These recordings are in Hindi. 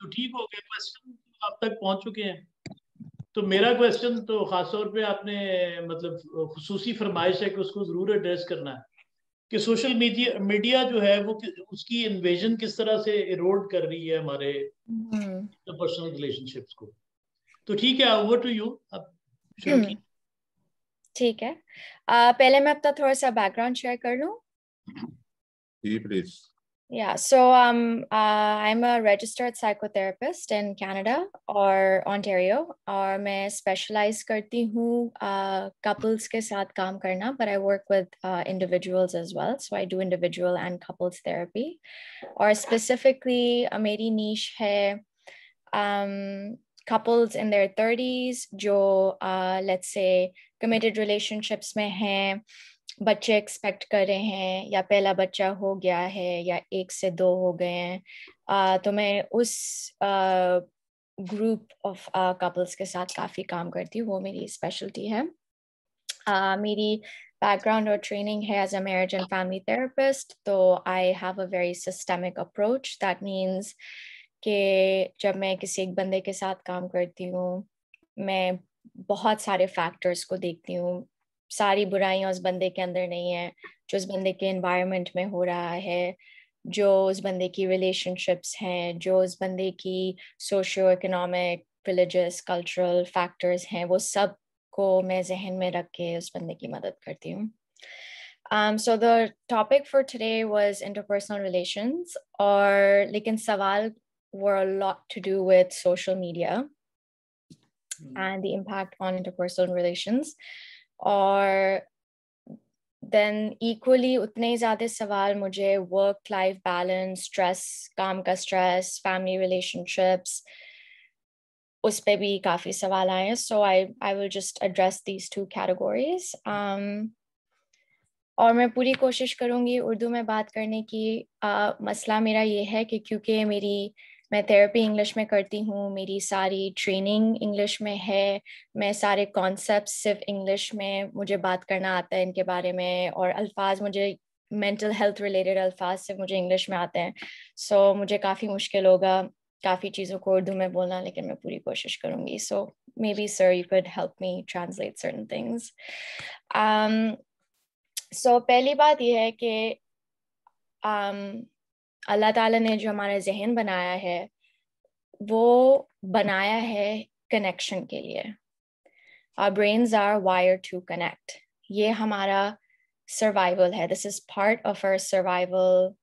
तो ठीक हो गया क्वेश्चन तो आप तक पहुंच चुके हैं तो मेरा क्वेश्चन तो खास तौर पे आपने मतलब खसूसी फरमाइश है कि उसको ज़रूर एड्रेस करना है कि सोशल मीडिया मीडिया जो है वो उसकी इन्वेजन किस तरह से इरोड कर रही है हमारे पर्सनल हम्म। रिलेशनशिप्स तो को तो ठीक है ओवर टू यू अब हम्म। ठीक है आ, पहले मैं अपना थोड़ा सा बैकग्राउंड शेयर कर लूँ ji please Yeah, so um, uh, I'm a registered psychotherapist in Canada or Ontario or uh, मैं specialize करती हूँ uh, couples के साथ काम करना but I work with uh, individuals as well so I do individual and couples therapy Or specifically a मेरी niche है um, couples in their 30s जो uh, let's say committed relationships में हैं बच्चे एक्सपेक्ट कर रहे हैं या पहला बच्चा हो गया है या एक से दो हो गए हैं तो मैं उस ग्रुप ऑफ कपल्स के साथ काफ़ी काम करती हूँ वो मेरी स्पेशलिटी है uh, मेरी बैकग्राउंड और ट्रेनिंग है as a marriage and family therapist तो I have a very systemic approach that means के जब मैं किसी एक बंदे के साथ काम करती हूँ मैं बहुत सारे फैक्टर्स को देखती हूँ सारी बुराइयां उस बंदे के अंदर नहीं है जो उस बंदे के इन्वायरमेंट में हो रहा है जो उस बंदे की रिलेशनशिप्स हैं जो उस बंदे की socio economic religious cultural factors हैं वो सब को मैं जहन में रख के उस बंदे की मदद करती हूँ Um, so the topic for today was interpersonal relations, or लेकिन सवाल were a lot to do with social media and the impact on interpersonal relations. और देन इक्वली उतने ही ज़्यादा सवाल मुझे वर्क लाइफ बैलेंस स्ट्रेस काम का स्ट्रेस फैमिली रिलेशनशिप्स उस पर भी काफ़ी सवाल आए हैं so I I will just address these two categories और मैं पूरी कोशिश करूँगी उर्दू में बात करने की uh, मसला मेरा ये है कि क्योंकि मेरी मैं थेरेपी इंग्लिश में करती हूँ मेरी सारी ट्रेनिंग इंग्लिश में है मैं सारे कॉन्सेप्ट सिर्फ इंग्लिश में मुझे बात करना आता है इनके बारे में और अल्फाज मुझे मेंटल हेल्थ रिलेटेड अल्फाज सिर्फ मुझे इंग्लिश में आते हैं सो so, मुझे काफ़ी मुश्किल होगा काफ़ी चीज़ों को उर्दू में बोलना लेकिन मैं पूरी कोशिश करूँगी so maybe sir you could help me translate certain things so पहली बात यह है कि um, अल्लाह ताला ने जो हमारा जहन बनाया है वो बनाया है कनेक्शन के लिए our brains are wire to connect ये हमारा सर्वाइवल है this is part of our survival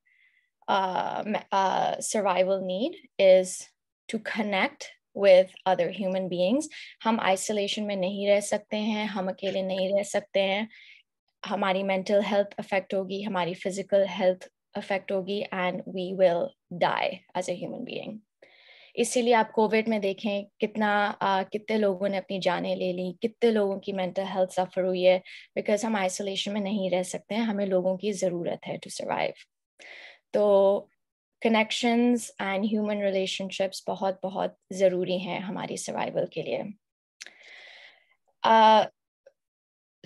survival need is to connect with other human beings हम आइसोलेशन में नहीं रह सकते हैं हम अकेले नहीं रह सकते हैं हमारी मेंटल हेल्थ अफेक्ट होगी हमारी फिजिकल हेल्थ अफेक्ट होगी and we will die as a human being इसीलिए आप कोविड में देखें कितना uh, कितने लोगों ने अपनी जानें ले ली कितने लोगों की मेंटल हेल्थ सफर हुई है बिकॉज हम आइसोलेशन में नहीं रह सकते हैं हमें लोगों की ज़रूरत है टू सर्वाइव तो कनेक्शंस एंड ह्यूमन रिलेशनशिप्स बहुत बहुत ज़रूरी हैं हमारी सर्वाइवल के लिए uh,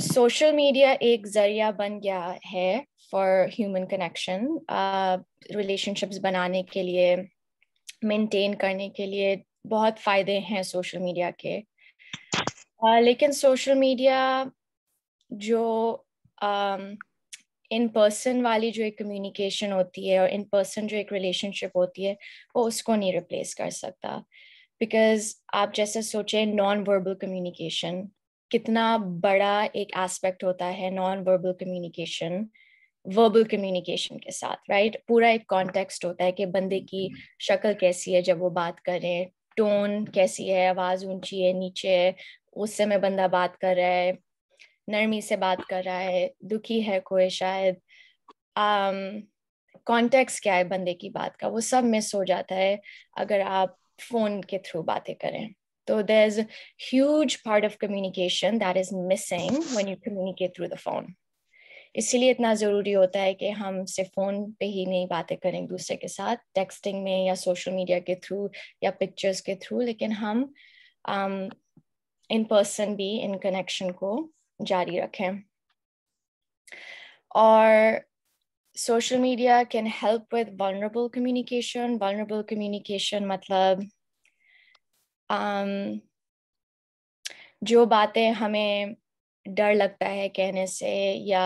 सोशल मीडिया एक जरिया बन गया है फॉर ह्यूमन कनेक्शन रिलेशनशिप्स बनाने के लिए मेंटेन करने के लिए बहुत फ़ायदे हैं सोशल मीडिया के uh, लेकिन सोशल मीडिया जो इन um, पर्सन वाली जो एक कम्युनिकेशन होती है और इन पर्सन जो एक रिलेशनशिप होती है वो उसको नहीं रिप्लेस कर सकता बिकॉज आप जैसे सोचें नॉन वर्बल कम्युनिकेशन कितना बड़ा एक एस्पेक्ट होता है non verbal communication verbal communication के साथ राइट right? पूरा एक कॉन्टेक्स्ट होता है कि बंदे की शक्ल कैसी है जब वो बात करें टोन कैसी है आवाज़ ऊंची है नीचे है उस समय बंदा बात कर रहा है नरमी से बात कर रहा है दुखी है कोई शायद कॉन्टेक्स्ट um, क्या है बंदे की बात का वो सब मिस हो जाता है अगर आप फोन के थ्रू बातें करें So there's a huge part of communication that is missing when you communicate through the phone. इसीलिए इतना ज़रूरी होता है कि हम सिर्फ फ़ोन पे ही नहीं बातें करें एक दूसरे के साथ टेक्सटिंग में या सोशल मीडिया के थ्रू या पिक्चर्स के थ्रू लेकिन हम इन um, पर्सन भी इन कनेक्शन को जारी रखें और social media can help with vulnerable communication vulnerable communication मतलब Um, जो बातें हमें डर लगता है कहने से या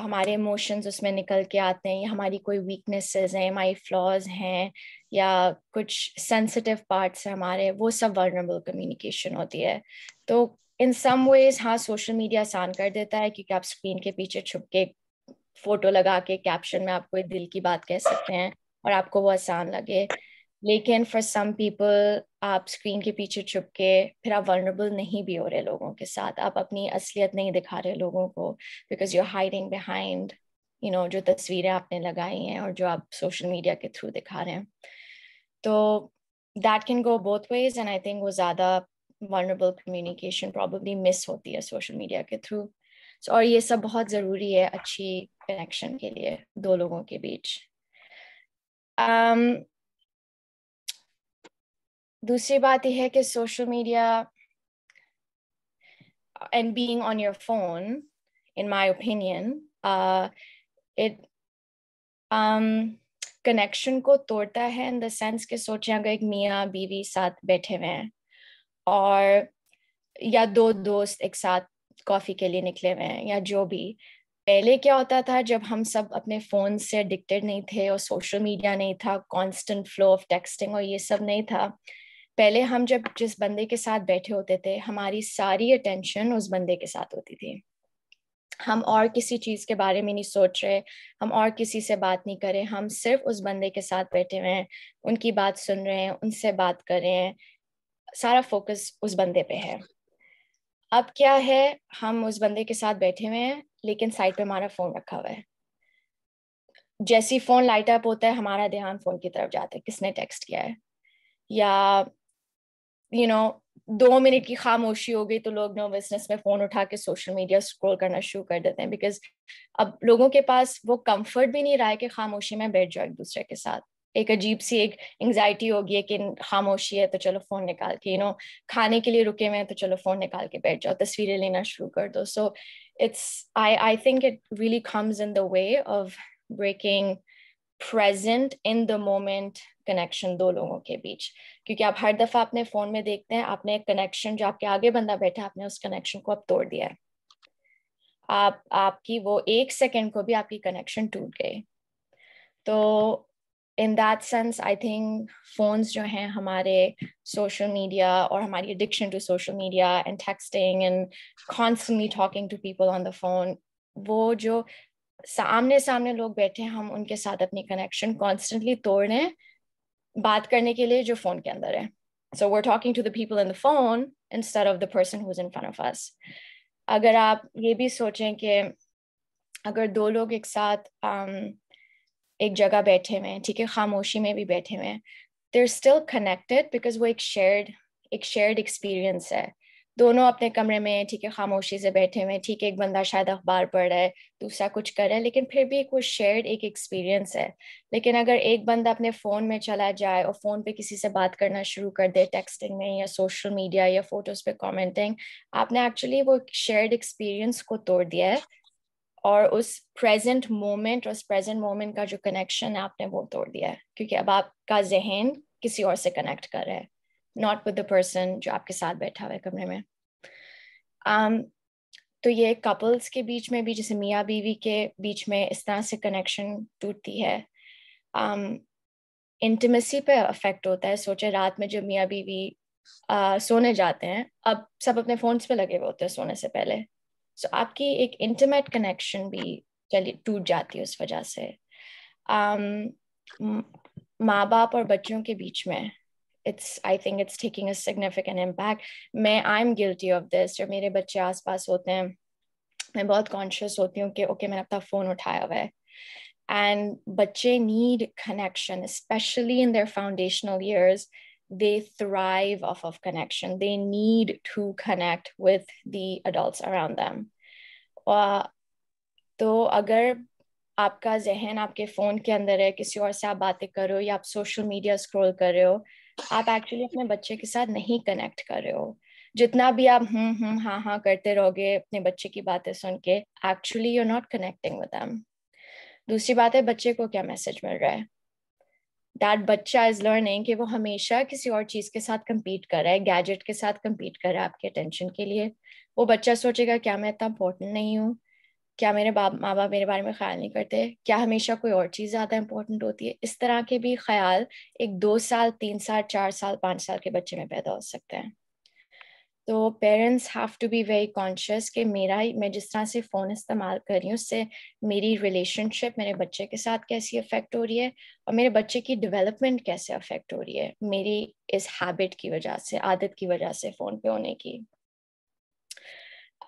हमारे इमोशंस उसमें निकल के आते हैं या हमारी कोई वीकनेसेस हैं हमारी फ्लॉज हैं या कुछ सेंसिटिव पार्ट्स हैं हमारे वो सब वर्नबल कम्युनिकेशन होती है तो इन सम वेज हाँ सोशल मीडिया आसान कर देता है क्योंकि आप स्क्रीन के पीछे छुप के फोटो लगा के कैप्शन में आप कोई दिल की बात कह सकते हैं और आपको वो आसान लगे लेकिन फॉर सम पीपल आप स्क्रीन के पीछे छुप के फिर आप वनरेबल नहीं भी हो रहे लोगों के साथ आप अपनी असलियत नहीं दिखा रहे लोगों को because you are hiding behind you know जो तस्वीरें आपने लगाई हैं और जो आप सोशल मीडिया के थ्रू दिखा रहे हैं तो that can go both ways and I think वो ज़्यादा वर्नरेबल कम्युनिकेशन प्रॉब्लली मिस होती है सोशल मीडिया के थ्रू so, और ये सब बहुत ज़रूरी है अच्छी कनेक्शन के लिए दो लोगों के बीच um, दूसरी बात यह है कि social media and being on your phone in my opinion it connection को तोड़ता है इन द सेंस के सोचें अगर एक मियाँ बीवी साथ बैठे हुए हैं और या दो दोस्त एक साथ कॉफ़ी के लिए निकले हुए हैं या जो भी पहले क्या होता था जब हम सब अपने फ़ोन से एडिक्टेड नहीं थे और सोशल मीडिया नहीं था कांस्टेंट फ्लो ऑफ टेक्सटिंग और ये सब नहीं था पहले हम जब जिस बंदे के साथ बैठे होते थे हमारी सारी अटेंशन उस बंदे के साथ होती थी हम और किसी चीज़ के बारे में नहीं सोच रहे हम और किसी से बात नहीं कर रहे हम सिर्फ उस बंदे के साथ बैठे हुए हैं उनकी बात सुन रहे हैं उनसे बात कर रहे हैं सारा फोकस उस बंदे पे है अब क्या है हम उस बंदे के साथ बैठे हुए हैं लेकिन साइड पे हमारा फ़ोन रखा हुआ है जैसी फ़ोन लाइट अप होता है हमारा ध्यान फ़ोन की तरफ जाता है किसने टेक्स्ट किया है या यू नो दो मिनट की खामोशी हो गई तो लोग नर्वसनेस में फोन उठा के सोशल मीडिया स्क्रॉल करना शुरू कर देते हैं बिकॉज अब लोगों के पास वो कंफर्ट भी नहीं रहा है कि खामोशी में बैठ जाओ एक दूसरे के साथ एक अजीब सी एक एंग्जाइटी होगी कि खामोशी है तो चलो फोन निकाल के यू नो खाने के लिए रुके हुए हैं तो चलो फोन निकाल के बैठ जाओ तस्वीरें लेना शुरू कर दो so it's I I think it really comes in the way of breaking present in the moment connection दो लोगों के बीच क्योंकि आप हर दफा अपने फोन में देखते हैं आपने एक कनेक्शन जो आपके आगे बंदा बैठा आपने उस कनेक्शन को अब तोड़ दिया है आप आपकी वो एक सेकेंड को भी आपकी कनेक्शन टूट गए तो in that sense I think phones जो हैं हमारे सोशल मीडिया और हमारी addiction to social media and texting and constantly talking to people on the phone वो जो सामने सामने लोग बैठे हैं हम उनके साथ अपनी कनेक्शन कॉन्स्टेंटली तोड़ रहे हैं बात करने के लिए जो फोन के अंदर है so we're talking to the people in the phone instead of the person who's in front of us अगर आप ये भी सोचें कि अगर दो लोग एक साथ um, एक जगह बैठे हुए हैं ठीक है खामोशी में भी बैठे हुए हैं देर स्टिल कनेक्टेड बिकॉज वो एक शेयर्ड एक शेयर्ड एक्सपीरियंस है दोनों अपने कमरे में ठीक है खामोशी से बैठे हुए ठीक है एक बंदा शायद अखबार पढ़ रहा है दूसरा कुछ कर रहा है लेकिन फिर भी एक वो शेयर्ड एक एक्सपीरियंस है लेकिन अगर एक बंदा अपने फ़ोन में चला जाए और फ़ोन पे किसी से बात करना शुरू कर दे टेक्सटिंग में या सोशल मीडिया या फोटोज़ पे कॉमेंटिंग आपने एक्चुअली वो शेयर्ड एक्सपीरियंस को तोड़ दिया है और उस प्रेजेंट मोमेंट उस प्रेजेंट मोमेंट का जो कनेक्शन है आपने वो तोड़ दिया है क्योंकि अब आपका जहन किसी और से कनेक्ट कर रहा है नॉट विद द पर्सन जो आपके साथ बैठा हुआ है कमरे में um, तो ये कपल्स के बीच में भी जैसे मियाँ बीवी के बीच में इस तरह से कनेक्शन टूटती है इंटीमेसी um, पे अफेक्ट होता है सोचे रात में जब मियाँ बीवी आ, सोने जाते हैं अब सब अपने फोन्स पे लगे हुए होते हैं सोने से पहले सो so, आपकी एक इंटीमेट कनेक्शन भी चली टूट जाती है उस वजह से um, माँ बाप और बच्चों के बीच में it's i think it's taking a significant impact i i'm guilty of this जब मेरे बच्चे आसपास I'm मैं conscious होती हूँ कि ओके मैंने अपना फोन उठाया हुआ है and bache need connection especially in their foundational years they thrive off of connection they need to connect with the adults around them तो अगर आपका जहन आपके फ़ोन के अंदर है किसी और से आप बातें करो या आप सोशल मीडिया स्क्रॉल कर रहे हो आप एक्चुअली अपने बच्चे के साथ नहीं कनेक्ट कर रहे हो जितना भी आप हम्म हम्म हाँ हाँ करते रहोगे अपने बच्चे की बातें सुन के actually you not connecting with M दूसरी बात है बच्चे को क्या मैसेज मिल रहा है दैट बच्चा इज लर्निंग कि वो हमेशा किसी और चीज के साथ कम्पीट कर रहा है गैजेट के साथ कम्पीट कर रहा है आपके अटेंशन के लिए वो बच्चा सोचेगा क्या मैं इतना इंपॉर्टेंट नहीं हूँ क्या मेरे बाप माँ बाप मेरे बारे में ख्याल नहीं करते क्या हमेशा कोई और चीज़ ज़्यादा इंपॉर्टेंट होती है इस तरह के भी ख्याल एक दो साल तीन साल चार साल पाँच साल के बच्चे में पैदा हो सकते हैं तो parents have to be very conscious कि मेरा मैं जिस तरह से फ़ोन इस्तेमाल कर रही हूँ उससे मेरी रिलेशनशिप मेरे बच्चे के साथ कैसी अफेक्ट हो रही है और मेरे बच्चे की डेवलपमेंट कैसे अफेक्ट हो रही है मेरी इस हैबिट की वजह से आदत की वजह से फ़ोन पे होने की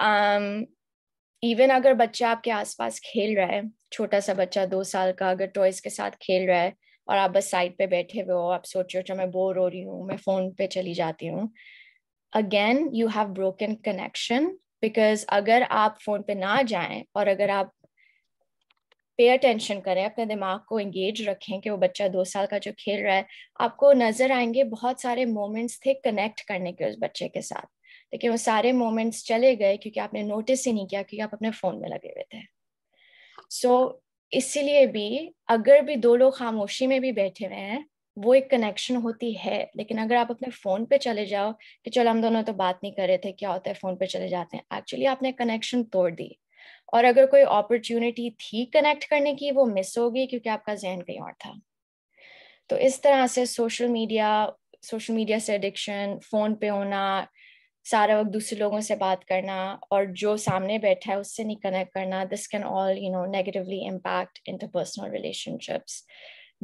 um, इवन अगर बच्चा आपके आसपास खेल रहा है छोटा सा बच्चा दो साल का अगर टॉयज के साथ खेल रहा है और आप बस साइड पे बैठे हुए हो आप सोच रहे हो मैं बोर हो रही हूँ मैं फोन पे चली जाती हूँ again you have broken connection because अगर आप फोन पे ना जाएं और अगर आप पे अटेंशन करें अपने दिमाग को एंगेज रखें कि वो बच्चा दो साल का जो खेल रहा है आपको नजर आएंगे बहुत सारे मोमेंट्स थे कनेक्ट करने के उस बच्चे के साथ लेकिन वो सारे मोमेंट्स चले गए क्योंकि आपने नोटिस ही नहीं किया क्योंकि आप अपने फ़ोन में लगे हुए थे सो so, इसीलिए भी अगर भी दो लोग खामोशी में भी बैठे हुए हैं वो एक कनेक्शन होती है लेकिन अगर आप अपने फ़ोन पे चले जाओ कि चलो हम दोनों तो बात नहीं कर रहे थे क्या होता है फ़ोन पे चले जाते हैं एक्चुअली आपने कनेक्शन तोड़ दी और अगर कोई अपॉर्चुनिटी थी कनेक्ट करने की वो मिस होगी क्योंकि आपका जहन कहीं और था तो इस तरह से सोशल मीडिया सोशल मीडिया से एडिक्शन फ़ोन पे होना सारा वक्त दूसरे लोगों से बात करना और जो सामने बैठा है उससे नहीं कनेक्ट करना this can all you know negatively impact interpersonal relationships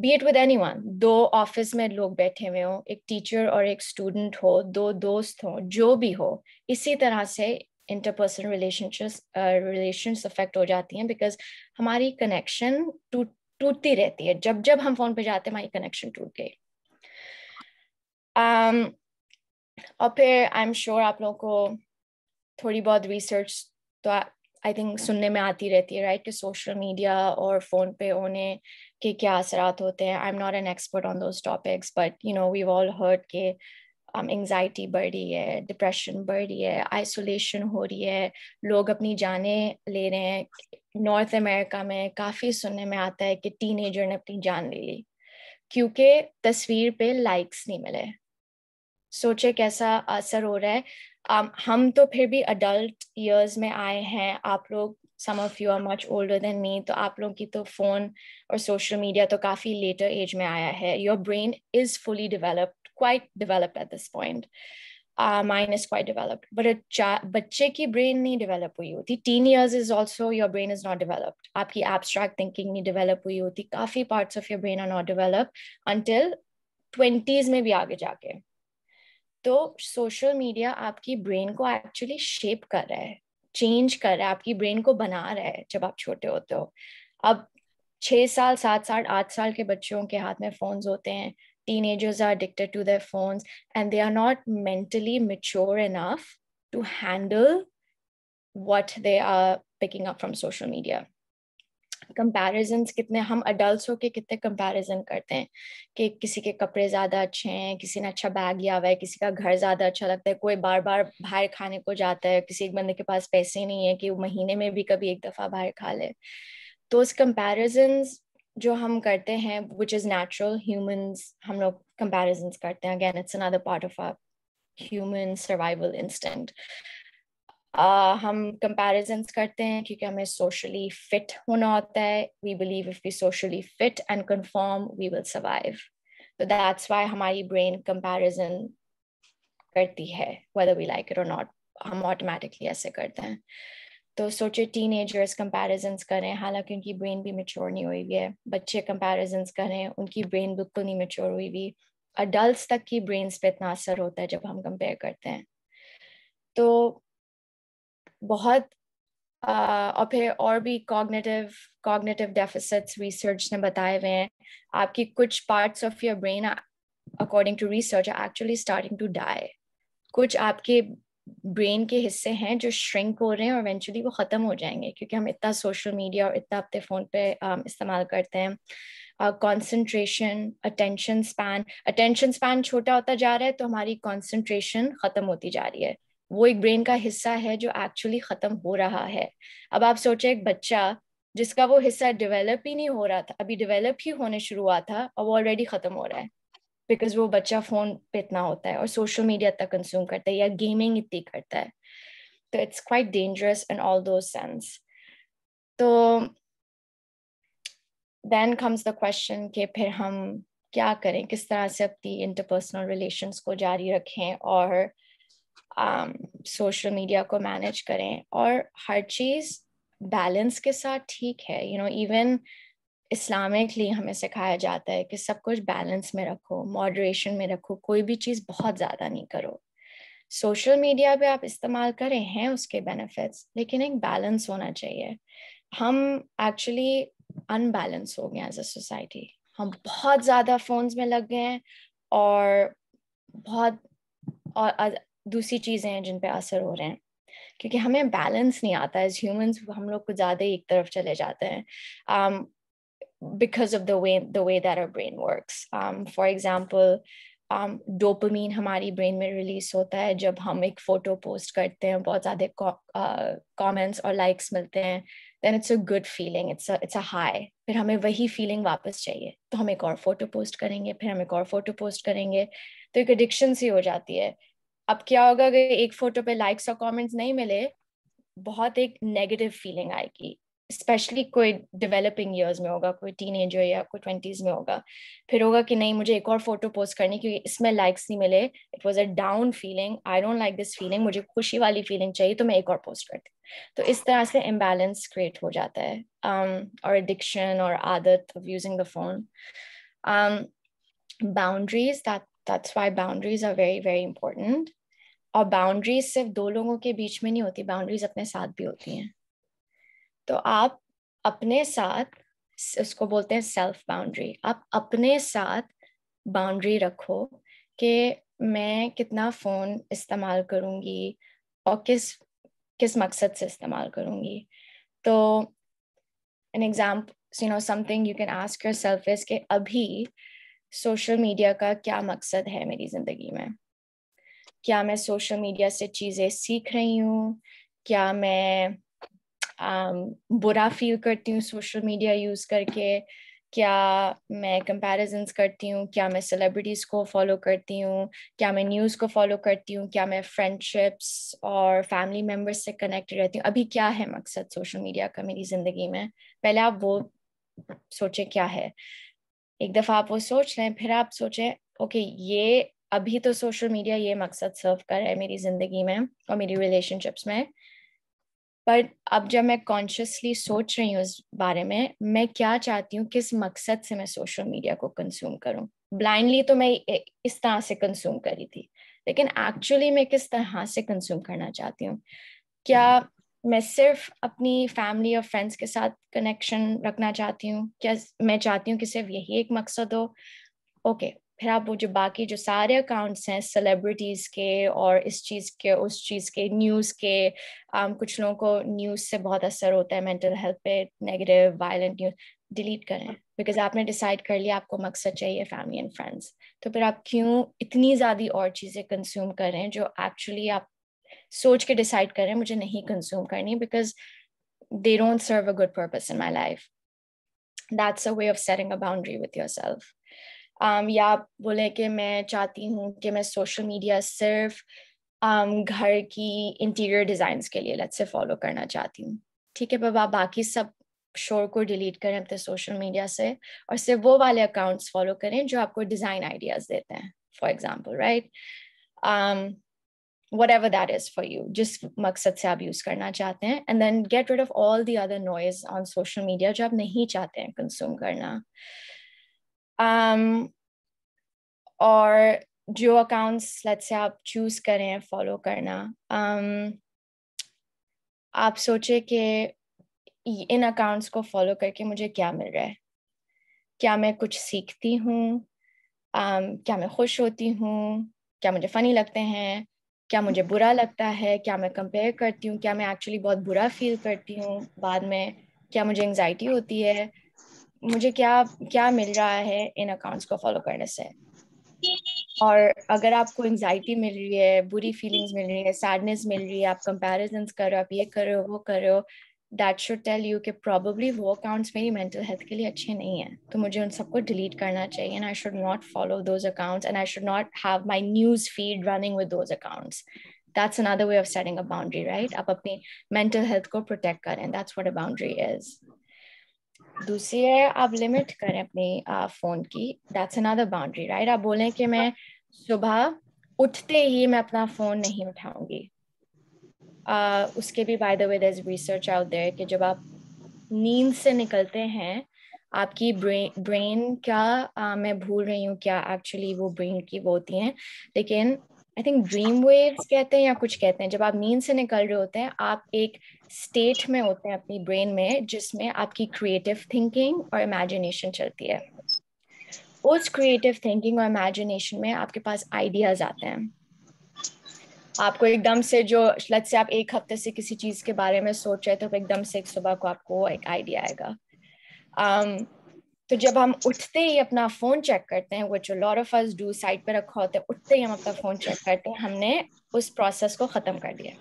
be it with anyone दो ऑफिस में लोग बैठे हुए हों एक टीचर और एक स्टूडेंट हो दो दोस्त हों जो भी हो इसी तरह से इंटरपर्सनल रिलेशनशिप रिलेशन अफेक्ट हो जाती हैं बिकॉज हमारी कनेक्शन टूट टूटती रहती है जब जब हम फोन पे जाते हैं हमारी कनेक्शन टूट गई um, और फिर आई एम श्योर आप लोगों को थोड़ी बहुत रिसर्च तो आई थिंक सुनने में आती रहती है राइट कि सोशल मीडिया और फ़ोन पे होने के क्या असरात होते हैं I am not an expert on those topics but you know we all heard के एंगजाइटी um, बढ़ रही है डिप्रेशन बढ़ रही है आइसोलेशन हो रही है लोग अपनी जाने ले रहे हैं नॉर्थ अमेरिका में काफ़ी सुनने में आता है कि टीनेजर ने अपनी जान ले ली क्योंकि तस्वीर पे लाइक्स नहीं मिले सोचे कैसा असर हो रहा है um, हम तो फिर भी अडल्ट ईयर्स में आए हैं आप लोग some of you are much older than me तो आप लोगों की तो फ़ोन और सोशल मीडिया तो काफ़ी लेटर एज में आया है your brain is fully developed quite developed at this point mind is quite developed but बच्चे की ब्रेन नहीं डेवलप हुई होती teen years is also your brain is not developed आपकी एब्स्ट्रैक्ट थिंकिंग नहीं डेवलप हुई होती काफ़ी parts of your brain are not develop until twenties में भी आगे जाके तो सोशल मीडिया आपकी ब्रेन को एक्चुअली शेप कर रहा है चेंज कर रहा है आपकी ब्रेन को बना रहा है जब आप छोटे होते हो तो। अब छः साल सात साल आठ साल के बच्चों के हाथ में फोन्स होते हैं teenagers are addicted to their phones and they are not mentally mature enough to handle what they are picking up from social media comparison कितने हम अडल्ट होके कितने कंपैरिजन करते हैं कि किसी के कपड़े ज़्यादा अच्छे हैं किसी ने अच्छा बैग लिया हुआ है किसी का घर ज़्यादा अच्छा लगता है कोई बार बार बाहर खाने को जाता है किसी एक बंदे के पास पैसे नहीं है कि वो महीने में भी कभी एक दफ़ा बाहर खा ले तो उस कंपेरिजन जो हम करते हैं विच इज़ नेचुरल ह्यूमंस हम लोग कंपेरिजन करते हैं again it's another part of our human survival instinct Uh, हम कंपैरिजंस करते हैं क्योंकि हमें सोशली फिट होना होता है we believe if we socially fit and conform we will survive तो दैट्स वाई हमारी ब्रेन कंपेरिजन करती है वेदर वी लाइक इट और नॉट हम ऑटोमेटिकली ऐसे करते हैं तो सोचे टीन एजर्स कंपेरिजन करें हालांकि उनकी ब्रेन भी मेच्योर नहीं हुई हुई है बच्चे कंपेरिजन करें उनकी ब्रेन बिल्कुल नहीं मेच्योर हुई हुई अडल्ट तक की ब्रेन पे इतना असर होता है जब हम कंपेयर करते हैं तो बहुत और फिर और भी कॉग्नेटिव कॉग्नेटिव डेफिसिट्स रिसर्च ने बताए हुए हैं आपकी कुछ parts of your brain according to research actually starting to die कुछ आपके ब्रेन के हिस्से हैं जो श्रिंक हो रहे हैं और इवेंचुअली वो ख़त्म हो जाएंगे क्योंकि हम इतना सोशल मीडिया और इतना अपने फ़ोन पे um, इस्तेमाल करते हैं concentration attention span attention span छोटा होता जा रहा है तो हमारी कॉन्सेंट्रेशन ख़त्म होती जा रही है वो एक ब्रेन का हिस्सा है जो एक्चुअली खत्म हो रहा है अब आप सोचे एक बच्चा जिसका वो हिस्सा डेवलप ही नहीं हो रहा था अभी डेवलप ही होने शुरू हुआ था और वो ऑलरेडी खत्म हो रहा है बिकॉज वो बच्चा फोन पे इतना होता है और सोशल मीडिया तक कंज्यूम करता है या गेमिंग इतनी करता है तो it's quite dangerous in all two sense तो देन कम्स द क्वेश्चन कि फिर हम क्या करें किस तरह से अपनी इंटरपर्सनल रिलेशंस को जारी रखें और सोशल um, मीडिया को मैनेज करें और हर चीज़ बैलेंस के साथ ठीक है यू नो इवन इस्लामिकली हमें सिखाया जाता है कि सब कुछ बैलेंस में रखो मॉडरेशन में रखो कोई भी चीज़ बहुत ज़्यादा नहीं करो सोशल मीडिया पे आप इस्तेमाल करें हैं उसके बेनिफिट्स लेकिन एक बैलेंस होना चाहिए हम एक्चुअली अनबैलेंस हो गए एज अ सोसाइटी हम बहुत ज़्यादा फोन्स में लग गए हैं और बहुत और दूसरी चीज़ें हैं जिन पे असर हो रहे हैं क्योंकि हमें बैलेंस नहीं आता एज ह्यूमंस हम लोग को ज़्यादा एक तरफ चले जाते हैं because of the way the way that our brain works for example dopamine हमारी ब्रेन में रिलीज होता है जब हम एक फोटो पोस्ट करते हैं बहुत ज़्यादा कॉमेंट्स uh, और लाइक्स मिलते हैं then it's a good feeling it's it's a high फिर हमें वही फीलिंग वापस चाहिए तो हम एक और फोटो पोस्ट करेंगे फिर हम एक और फोटो पोस्ट करेंगे तो एक एडिक्शन सी हो जाती है अब क्या होगा अगर एक फोटो पे लाइक्स और कमेंट्स नहीं मिले बहुत एक नेगेटिव फीलिंग आएगी स्पेशली कोई डेवलपिंग ईयर्स में होगा कोई टीन या कोई ट्वेंटीज़ में होगा फिर होगा कि नहीं मुझे एक और फोटो पोस्ट करनी क्योंकि इसमें लाइक्स नहीं मिले it was a down feeling I don't like this feeling मुझे खुशी वाली फीलिंग चाहिए तो मैं एक और पोस्ट करती तो इस तरह से इम्बेलेंस क्रिएट हो जाता है um, और एडिक्शन और आदत of using the phone boundaries that that's why boundaries are very very important और बाउंड्रीज सिर्फ दो लोगों के बीच में नहीं होती बाउंड्रीज अपने साथ भी होती हैं तो आप अपने साथ उसको बोलते हैं सेल्फ बाउंड्री आप अपने साथ बाउंड्री रखो कि मैं कितना फ़ोन इस्तेमाल करूँगी और किस किस मकसद से इस्तेमाल करूँगी तो an example you know something you can ask yourself is के अभी सोशल मीडिया का क्या मकसद है मेरी ज़िंदगी में क्या मैं सोशल मीडिया से चीज़ें सीख रही हूँ क्या मैं um, बुरा फील करती हूँ सोशल मीडिया यूज़ करके क्या मैं कंपेरिजन करती हूँ क्या मैं सेलिब्रिटीज़ को फॉलो करती हूँ क्या मैं न्यूज़ को फॉलो करती हूँ क्या मैं फ्रेंडशिप्स और फैमिली मेम्बर्स से कनेक्टेड रहती हूँ अभी क्या है मकसद सोशल मीडिया का मेरी ज़िंदगी में पहले आप वो सोचें क्या है एक दफ़ा आप वो सोच लें फिर आप सोचें ओके okay, ये अभी तो सोशल मीडिया ये मकसद सर्व कर रहा है मेरी जिंदगी में और मेरी रिलेशनशिप्स में बट अब जब मैं कॉन्शियसली सोच रही हूँ इस बारे में मैं क्या चाहती हूँ किस मकसद से मैं सोशल मीडिया को कंज्यूम करूँ ब्लाइंडली तो मैं इस तरह से कंज्यूम करी थी लेकिन एक्चुअली मैं किस तरह से कंज्यूम करना चाहती हूँ क्या मैं सिर्फ अपनी फैमिली और फ्रेंड्स के साथ कनेक्शन रखना चाहती हूँ क्या मैं चाहती हूँ कि सिर्फ यही एक मकसद हो ओके okay, फिर आप वो जो बाकी जो सारे अकाउंट्स हैं सेलिब्रिटीज़ के और इस चीज़ के उस चीज़ के न्यूज़ के um, कुछ लोगों को न्यूज़ से बहुत असर होता है मेंटल हेल्थ पे नेगेटिव वायलेंट न्यूज़ डिलीट करें बिकॉज आपने डिसाइड कर लिया आपको मकसद चाहिए फैमिली एंड फ्रेंड्स तो फिर आप क्यों इतनी ज़्यादा और चीज़ें कंज्यूम करें जो एक्चुअली आप सोच के डिसाइड करें मुझे नहीं कंज्यूम करनी because they don't serve a good purpose in my life that's a way of setting a boundary with yourself um, या आप बोले कि मैं चाहती हूँ कि मैं सोशल मीडिया सिर्फ um, घर की इंटीरियर डिज़ाइन के लिए लेट्स से फॉलो करना चाहती हूँ ठीक है बब आप बाकी सब शोर को डिलीट करें अपने सोशल मीडिया से और सिर्फ वो वाले अकाउंट्स फॉलो करें जो आपको डिज़ाइन आइडियाज़ देते हैं for example right whatever that is for you जिस मकसद से आप यूज करना चाहते हैं and then get rid of all the other noise on social media जो आप नहीं चाहते हैं कंज्यूम करना um, और जो अकाउंट्स लेट्स से आप चूज करें फॉलो करना um, आप सोचे कि इन अकाउंट्स को फॉलो करके मुझे क्या मिल रहा है क्या मैं कुछ सीखती हूँ um, क्या मैं खुश होती हूँ क्या मुझे फ़नी लगते हैं क्या मुझे बुरा लगता है क्या मैं कंपेयर करती हूँ क्या मैं एक्चुअली बहुत बुरा फील करती हूँ बाद में क्या मुझे एंग्जाइटी होती है मुझे क्या क्या मिल रहा है इन अकाउंट्स को फॉलो करने से और अगर आपको एंजाइटी मिल रही है बुरी फीलिंग्स मिल रही है सैडनेस मिल रही है आप कंपेरिजन कर रहे हो आप ये कर रहे हो वो कर रहे हो दैट शुड टेल यू कि प्रॉबली वो अकाउंट्स मेरी मेंटल हेल्थ के लिए अच्छे नहीं है तो मुझे उन सबको डिलीट करना चाहिए and I should not follow those accounts and I should not have my news feed running with those accounts that's another way of setting a boundary right आप अपनी मेंटल हेल्थ को प्रोटेक्ट करें that's what a boundary is दूसरी है आप लिमिट करें अपने फ़ोन की दैट्स अनदर बाउंड्री राइट आप बोलें कि मैं सुबह उठते ही मैं अपना फ़ोन नहीं उठाऊंगी uh, उसके भी by the way there research out there कि जब आप नींद से निकलते हैं आपकी ब्रेन ब्रेन क्या आ, मैं भूल रही हूँ क्या एक्चुअली वो ब्रेन की वो होती हैं लेकिन आई थिंक ड्रीम वेव्स कहते हैं या कुछ कहते हैं जब आप नींद से निकल रहे होते हैं आप एक स्टेट में होते हैं अपनी ब्रेन में जिसमें आपकी क्रिएटिव थिंकिंग और इमेजिनेशन चलती है उस क्रिएटिव थिंकिंग और इमेजिनेशन में आपके पास आइडियाज आते हैं आपको एकदम से जो लत से आप एक हफ्ते से किसी चीज के बारे में सोच रहे थे तो एकदम से एक सुबह को आपको एक आइडिया आएगा um, तो जब हम उठते ही अपना फ़ोन चेक करते हैं जो lot of us do side पर रखा होता है उठते ही हम अपना फ़ोन चेक करते हैं हमने उस प्रोसेस को ख़त्म कर दिया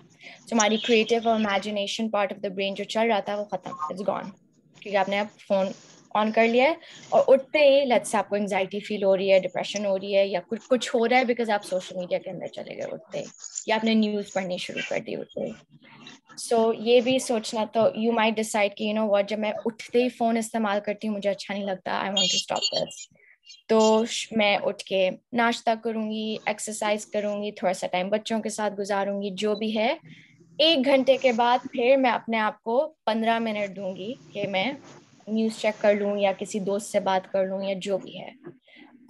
तो हमारी क्रिएटिव और imagination part of the brain जो चल रहा था वो ख़त्म इट्स गॉन क्योंकि आपने अब फ़ोन ऑन कर लिया है और उठते ही लेट्स से आपको एंगजाइटी फील हो रही है डिप्रेशन हो रही है या कुछ कुछ हो रहा है बिकॉज आप सोशल मीडिया के अंदर चले गए उठते ही या आपने न्यूज़ पढ़नी शुरू कर दी उठते ही सो so, ये भी सोचना तो यू माइट डिसाइड कि यू नो वॉट जब मैं उठते ही फ़ोन इस्तेमाल करती हूँ मुझे अच्छा नहीं लगता I want to stop this तो मैं उठ के नाश्ता करूँगी एक्सरसाइज करूंगी थोड़ा सा टाइम बच्चों के साथ गुजारूंगी जो भी है एक घंटे के बाद फिर मैं अपने आप को पंद्रह मिनट दूंगी कि मैं न्यूज़ चेक कर लूँ या किसी दोस्त से बात कर लूँ या जो भी है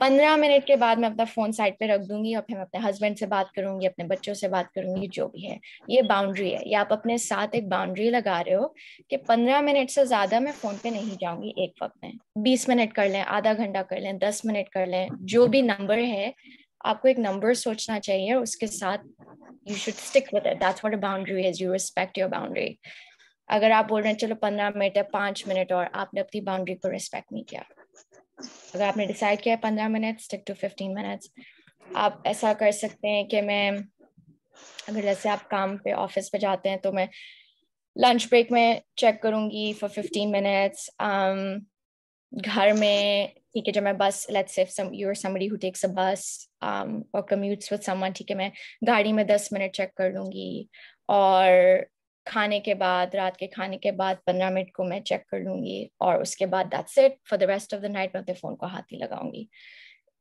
पंद्रह मिनट के बाद मैं अपना फोन साइड पे रख दूंगी और फिर मैं अपने हस्बैंड से बात करूंगी अपने बच्चों से बात करूंगी जो भी है ये बाउंड्री है ये आप अपने साथ एक बाउंड्री लगा रहे हो कि पंद्रह मिनट से ज्यादा मैं फोन पे नहीं जाऊंगी एक वक्त में बीस मिनट कर लें आधा घंटा कर लें दस मिनट कर लें जो भी नंबर है आपको एक नंबर सोचना चाहिए उसके साथ you should stick with it that's what a boundary is you respect your boundary अगर आप बोल रहे हैं चलो पंद्रह मिनट है पांच मिनट और आपने अपनी बाउंड्री को रिस्पेक्ट नहीं किया अगर आपने डिसाइड किया है पंद्रह minute stick to fifteen minutes आप ऐसा कर सकते हैं कि मैं अगर जैसे आप काम पे ऑफिस पे जाते हैं तो मैं लंच ब्रेक में चेक करूंगी फॉर फिफ्टीन मिनट्स घर में ठीक है जब मैं बस let's if some you are somebody who takes a bus और कम्यूट्स विद समवन ठीक है मैं गाड़ी में दस मिनट चेक कर लूंगी और खाने के बाद रात के खाने के बाद पंद्रह मिनट को मैं चेक कर लूंगी और उसके बाद that's it for the rest of the night मैं अपने फ़ोन को हाथ ही लगाऊंगी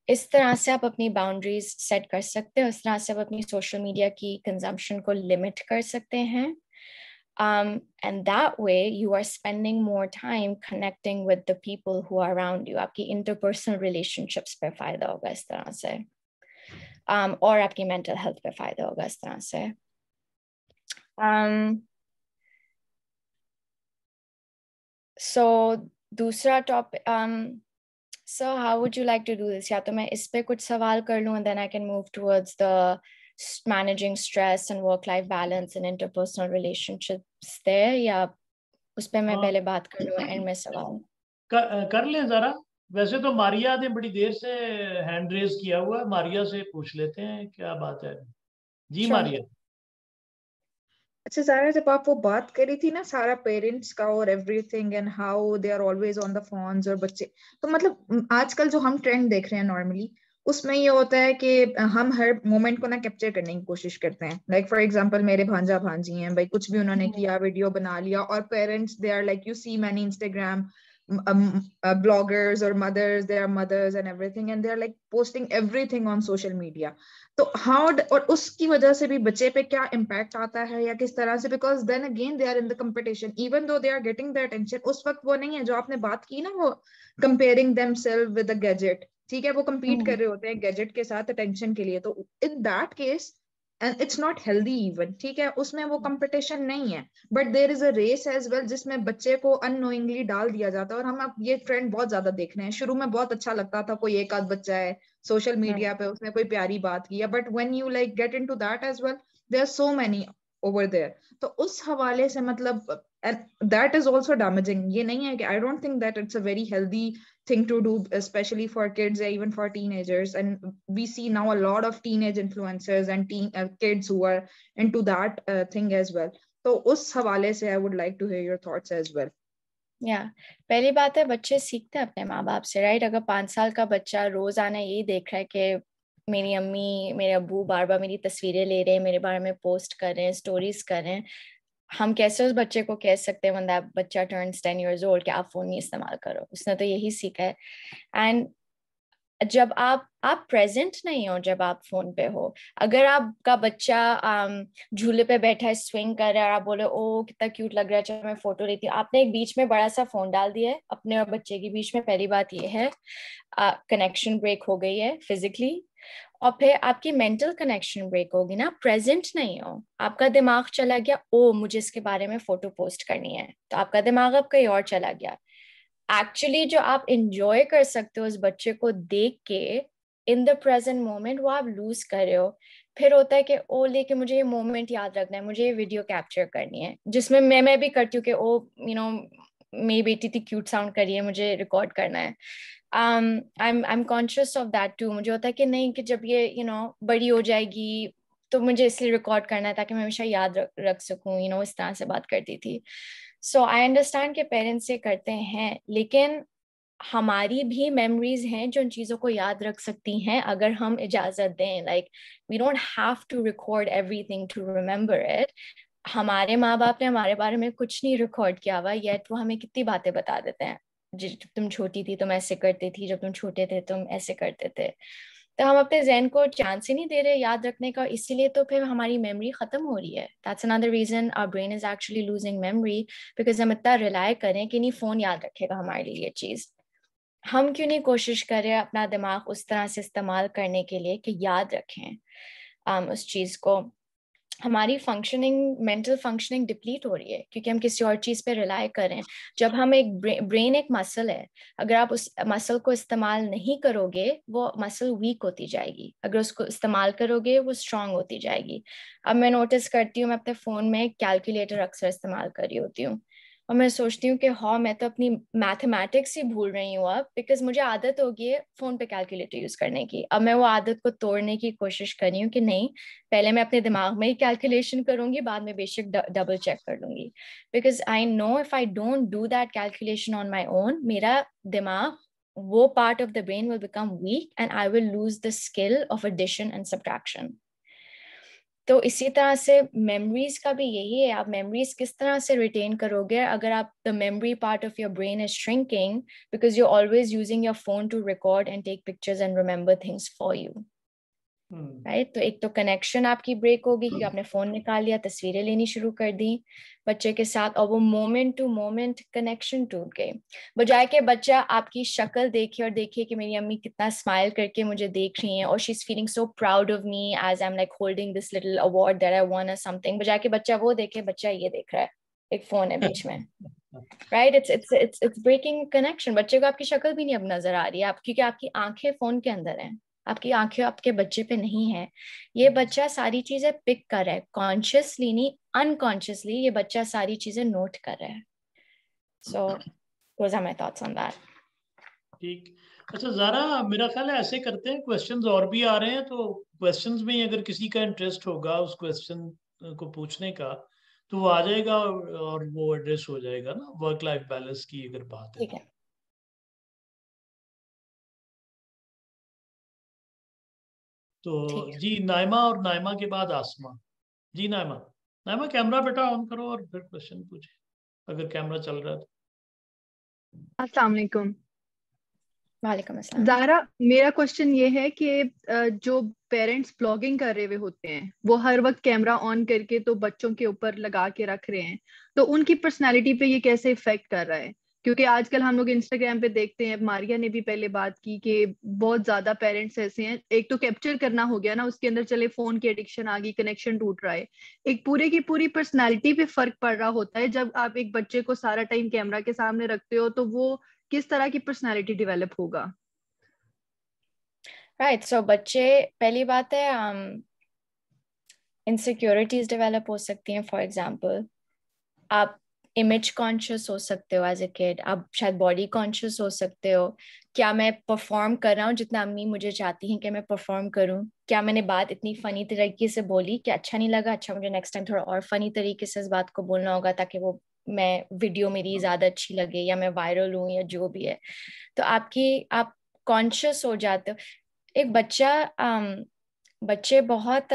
इस तरह से आप अपनी बाउंड्रीज सेट कर सकते हो इस तरह से आप अपनी सोशल मीडिया की कंजम्पशन को लिमिट कर सकते हैं um, and that way you are spending more time connecting with the people who are around you आपकी interpersonal relationships पे फायदा होगा इस तरह से um, और आपकी mental health पे फायदा होगा इस तरह से um, सो दूसरा topic so how would you like to do this या तो मैं इस पर कुछ सवाल कर लूँ and then I can move towards the managing stress and work life balance and interpersonal relationships दे या उस पर मैं हाँ। पहले बात कर लूँ एंड में सवाल कर, कर लें जरा वैसे तो मारिया ने बड़ी देर से हैंड रेज किया हुआ है मारिया से पूछ लेते हैं क्या बात है जी sure. मारिया अच्छा सारा जब आप वो बात करी थी ना सारा पेरेंट्स का और everything and how they are always on the phone और बच्चे तो मतलब आजकल जो हम ट्रेंड देख रहे हैं नॉर्मली उसमें ये होता है कि हम हर मोमेंट को ना कैप्चर करने की कोशिश करते हैं लाइक फॉर एग्जांपल मेरे भांजा भांजी हैं भाई कुछ भी उन्होंने किया वीडियो बना लिया और parents they are like you see many Instagram bloggers और mothers they are mothers and everything and they are like posting everything on social media तो हाउ और उसकी वजह से भी बच्चे पे क्या इम्पैक्ट आता है या किस तरह से because then again they are in the competition even though they are getting the attention उस वक्त वो नहीं है जो आपने बात की ना वो comparing themselves with gadget ठीक है वो कम्पीट hmm. कर रहे होते हैं गैजेट के साथ अटेंशन के लिए तो in that case it's not healthy even ठीक है उसमें वो कंपटीशन hmm. नहीं है but there is a race as well जिसमें बच्चे को अनोइंगली डाल दिया जाता है और हम अब ये ट्रेंड बहुत ज्यादा देख रहे हैं शुरू में बहुत अच्छा लगता था कोई एक आध बच्चा है सोशल मीडिया hmm. पे उसने कोई प्यारी बात की है but when you like get into that as well there are so many over there तो उस हवाले से मतलब दैट इज ऑल्सो डैमेजिंग ये नहीं है कि I don't think that it's a very healthy thing to do specially for kids even for teenagers and we see now a lot of teenage influencers and kids who are into that thing as well तो उस हवाले से I would like to hear your thoughts as well या पहली बात है बच्चे सीखते हैं अपने माँ बाप से राइट अगर पाँच साल का बच्चा रोज आना यही देख रहा है कि मेरी अम्मी मेरे अबू बार बार मेरी तस्वीरें ले रहे हैं मेरे बारे में पोस्ट कर रहे हैं स्टोरीज कर रहे हैं हम कैसे उस बच्चे को कह सकते हैं मतलब बच्चा टर्न टेन ईयर्स ओल्ड कि आप फ़ोन नहीं इस्तेमाल करो उसने तो यही सीखा है एंड जब आप आप प्रेजेंट नहीं हो जब आप फोन पे हो अगर आपका बच्चा um, झूले पे बैठा है स्विंग कर रहा है और आप बोले ओ oh, कितना क्यूट लग रहा है चलो मैं फोटो लेती हूँ आपने एक बीच में बड़ा सा फोन डाल दिया है अपने और बच्चे के बीच में पहली बात ये है कनेक्शन uh, ब्रेक हो गई है फिजिकली और फिर आपकी मेंटल कनेक्शन ब्रेक होगी ना प्रेजेंट नहीं हो आपका दिमाग चला गया ओ मुझे इसके बारे में फोटो पोस्ट करनी है तो आपका दिमाग अब कहीं और चला गया एक्चुअली जो आप इंजॉय कर सकते हो उस बच्चे को देख के इन द प्रेजेंट मोमेंट वो आप लूज कर रहे हो फिर होता है कि ओ लेके मुझे ये मोमेंट याद रखना है मुझे ये वीडियो कैप्चर करनी है जिसमें मैं मैं भी करती हूँ कि ओ यू नो मे बेटी थी क्यूट साउंड करिए मुझे रिकॉर्ड करना है I am conscious of that too मुझे होता है कि नहीं कि जब ये यू you नो know, बड़ी हो जाएगी तो मुझे इसलिए रिकॉर्ड करना है ताकि मैं हमेशा याद रख रख सकूँ यू नो इस तरह से बात करती थी सो आई ke के पेरेंट्स karte करते हैं लेकिन हमारी भी मेमोरीज हैं जो उन चीज़ों को याद रख सकती हैं अगर हम इजाज़त दें like we don't have to record everything to remember it हमारे माँ बाप ने हमारे बारे में कुछ नहीं रिकॉर्ड किया हुआ येट वो हमें कितनी बातें बता देते हैं जब तुम छोटी थी तुम ऐसे करती थी जब तुम छोटे थे तुम ऐसे करते थे तो हम अपने जहन को चांस ही नहीं दे रहे याद रखने का इसीलिए तो फिर हमारी मेमोरी खत्म हो रही है that's another reason our brain is actually losing memory because हम इतना रिलाय करें कि नहीं फोन याद रखेगा हमारे लिए ये चीज़ हम क्यों नहीं कोशिश करें अपना दिमाग उस तरह से इस्तेमाल करने के लिए कि याद रखें um, उस चीज़ को हमारी फंक्शनिंग मेंटल फंक्शनिंग डिप्लीट हो रही है क्योंकि हम किसी और चीज़ पे रिलाय करें जब हम एक ब्रेन एक मसल है अगर आप उस मसल को इस्तेमाल नहीं करोगे वो मसल वीक होती जाएगी अगर उसको इस्तेमाल करोगे वो स्ट्रांग होती जाएगी अब मैं नोटिस करती हूँ मैं अपने फ़ोन में कैलकुलेटर अक्सर इस्तेमाल कर रही होती हूँ और मैं सोचती हूँ कि हाँ मैं तो अपनी मैथमेटिक्स ही भूल रही हूँ अब बिकॉज मुझे आदत हो गई है फ़ोन पे कैलकुलेटर यूज़ करने की अब मैं वो आदत को तोड़ने की कोशिश कर रही हूँ कि नहीं पहले मैं अपने दिमाग में ही कैलकुलेशन करूंगी बाद में बेशक डबल चेक कर लूंगी because I know if I don't do that calculation on my own मेरा दिमाग वो part of the brain will become weak and I will lose the skill of addition and subtraction तो इसी तरह से मेमोरीज का भी यही है आप मेमोरीज किस तरह से रिटेन करोगे अगर आप the memory part of your brain is shrinking because you always using your phone to record and take pictures and remember things for you right hmm. तो एक तो कनेक्शन आपकी ब्रेक होगी कि हाँ। आपने फोन निकाल लिया तस्वीरें लेनी शुरू कर दी बच्चे के साथ और वो मोमेंट टू मोमेंट कनेक्शन टूट गई बजाय के बच्चा आपकी शक्ल देखे और देखे कि मेरी अम्मी कितना स्माइल करके मुझे देख रही है और she is feeling so proud of me as I am like holding this little award that I won something बजाय के बच्चा वो देखे बच्चा ये देख रहा है एक फोन है बीच में right it's it's it's it's breaking connection बच्चे को आपकी शक्ल भी नहीं अब नजर आ रही है आप क्योंकि आपकी आंखें फोन के अंदर है आपकी आंखें आपके बच्चे पे नहीं है ये बच्चा सारी चीजें पिक कर रहा है कॉन्शियसली नहीं अनकॉन्शियसली ये बच्चा सारी चीजें नोट कर रहा है so those are my thoughts on that ठीक अच्छा जरा मेरा ख्याल है ऐसे करते हैं क्वेश्चंस और भी आ रहे हैं तो क्वेश्चंस में अगर किसी का इंटरेस्ट होगा उस क्वेश्चन को पूछने का तो वो आ जाएगा और वो एड्रेस हो जाएगा ना वर्क लाइफ बैलेंस की अगर बात है तो। तो जी नायमा और नायमा के बाद आसमा जी नायमा नायमा कैमरा बेटा ऑन करो और फिर क्वेश्चन पूछे अगर कैमरा चल रहा है तो। अस्सलाम वालेकुम जारा मेरा क्वेश्चन ये है कि जो पेरेंट्स ब्लॉगिंग कर रहे हुए होते हैं वो हर वक्त कैमरा ऑन करके तो बच्चों के ऊपर लगा के रख रहे हैं तो उनकी पर्सनालिटी पे ये कैसे इफेक्ट कर रहा है क्योंकि आजकल हम लोग इंस्टाग्राम पे देखते हैं मारिया ने भी पहले बात की कि बहुत ज्यादा पेरेंट्स ऐसे हैं एक तो कैप्चर करना हो गया ना उसके अंदर चले फोन की एडिक्शन आ गई कनेक्शन टूट रहा है एक पूरे की पूरी पर्सनैलिटी पे फर्क पड़ रहा होता है जब आप एक बच्चे को सारा टाइम कैमरा के सामने रखते हो तो वो किस तरह की पर्सनैलिटी डिवेलप होगा राइट right, सो so बच्चे पहली बात है इनसिक्योरिटीज um, डेवलप हो सकती हैं फॉर एग्जांपल आप इमेज कॉन्शियस हो सकते हो एज ए किड आप शायद बॉडी कॉन्शियस हो सकते हो क्या मैं परफॉर्म कर रहा हूँ जितना अम्मी मुझे चाहती हैं कि मैं परफॉर्म करूँ क्या मैंने बात इतनी फ़नी तरीके से बोली कि अच्छा नहीं लगा अच्छा मुझे नेक्स्ट टाइम थोड़ा और फ़नी तरीके से इस बात को बोलना होगा ताकि वो मैं वीडियो मेरी हाँ। ज़्यादा अच्छी लगे या मैं वायरल हूँ या जो भी है तो आपकी आप कॉन्शियस हो जाते हो एक बच्चा बच्चे बहुत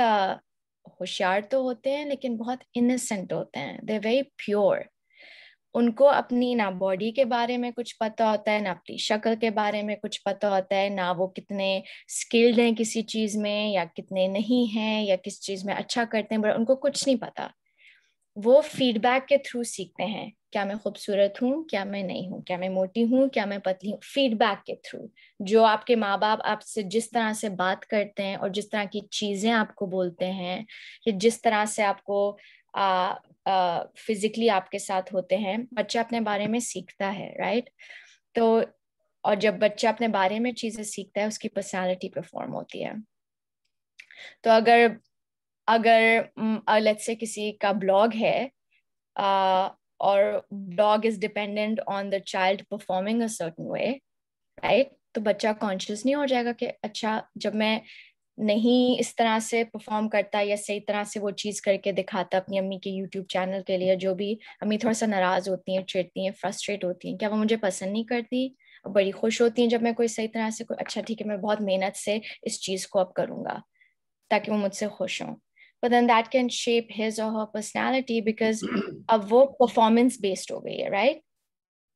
होशियार तो होते हैं लेकिन बहुत इनोसेंट होते हैं दे वेरी प्योर उनको अपनी ना बॉडी के बारे में कुछ पता होता है ना अपनी शक्ल के बारे में कुछ पता होता है ना वो कितने स्किल्ड हैं किसी चीज़ में या कितने नहीं हैं या किस चीज़ में अच्छा करते हैं बट उनको कुछ नहीं पता वो फीडबैक के थ्रू सीखते हैं क्या मैं खूबसूरत हूँ क्या मैं नहीं हूँ क्या मैं मोटी हूँ क्या मैं पतली हूँ फीडबैक के थ्रू जो आपके माँ बाप आपसे जिस तरह से बात करते हैं और जिस तरह की चीज़ें आपको बोलते हैं या जिस तरह से आपको फिजिकली आपके साथ होते हैं बच्चा अपने बारे में सीखता है राइट तो और जब बच्चा अपने बारे में चीजें सीखता है उसकी पर्सनालिटी परफॉर्म होती है तो अगर अगर लेट्स से किसी का ब्लॉग है uh, और blog is dependent on the child performing a certain way right तो बच्चा कॉन्शियस नहीं हो जाएगा कि अच्छा जब मैं नहीं इस तरह से परफॉर्म करता या सही तरह से वो चीज़ करके दिखाता अपनी अम्मी के यूट्यूब चैनल के लिए जो भी अम्मी थोड़ा सा नाराज़ होती हैं चिड़ती हैं फ्रस्ट्रेट होती हैं क्या वो मुझे पसंद नहीं करती बड़ी खुश होती हैं जब मैं कोई सही तरह से कोई अच्छा ठीक है मैं बहुत मेहनत से इस चीज़ को अब करूँगा ताकि वो मुझसे खुश हों but then that can shape his or her personality because अब वो performance based हो गई है right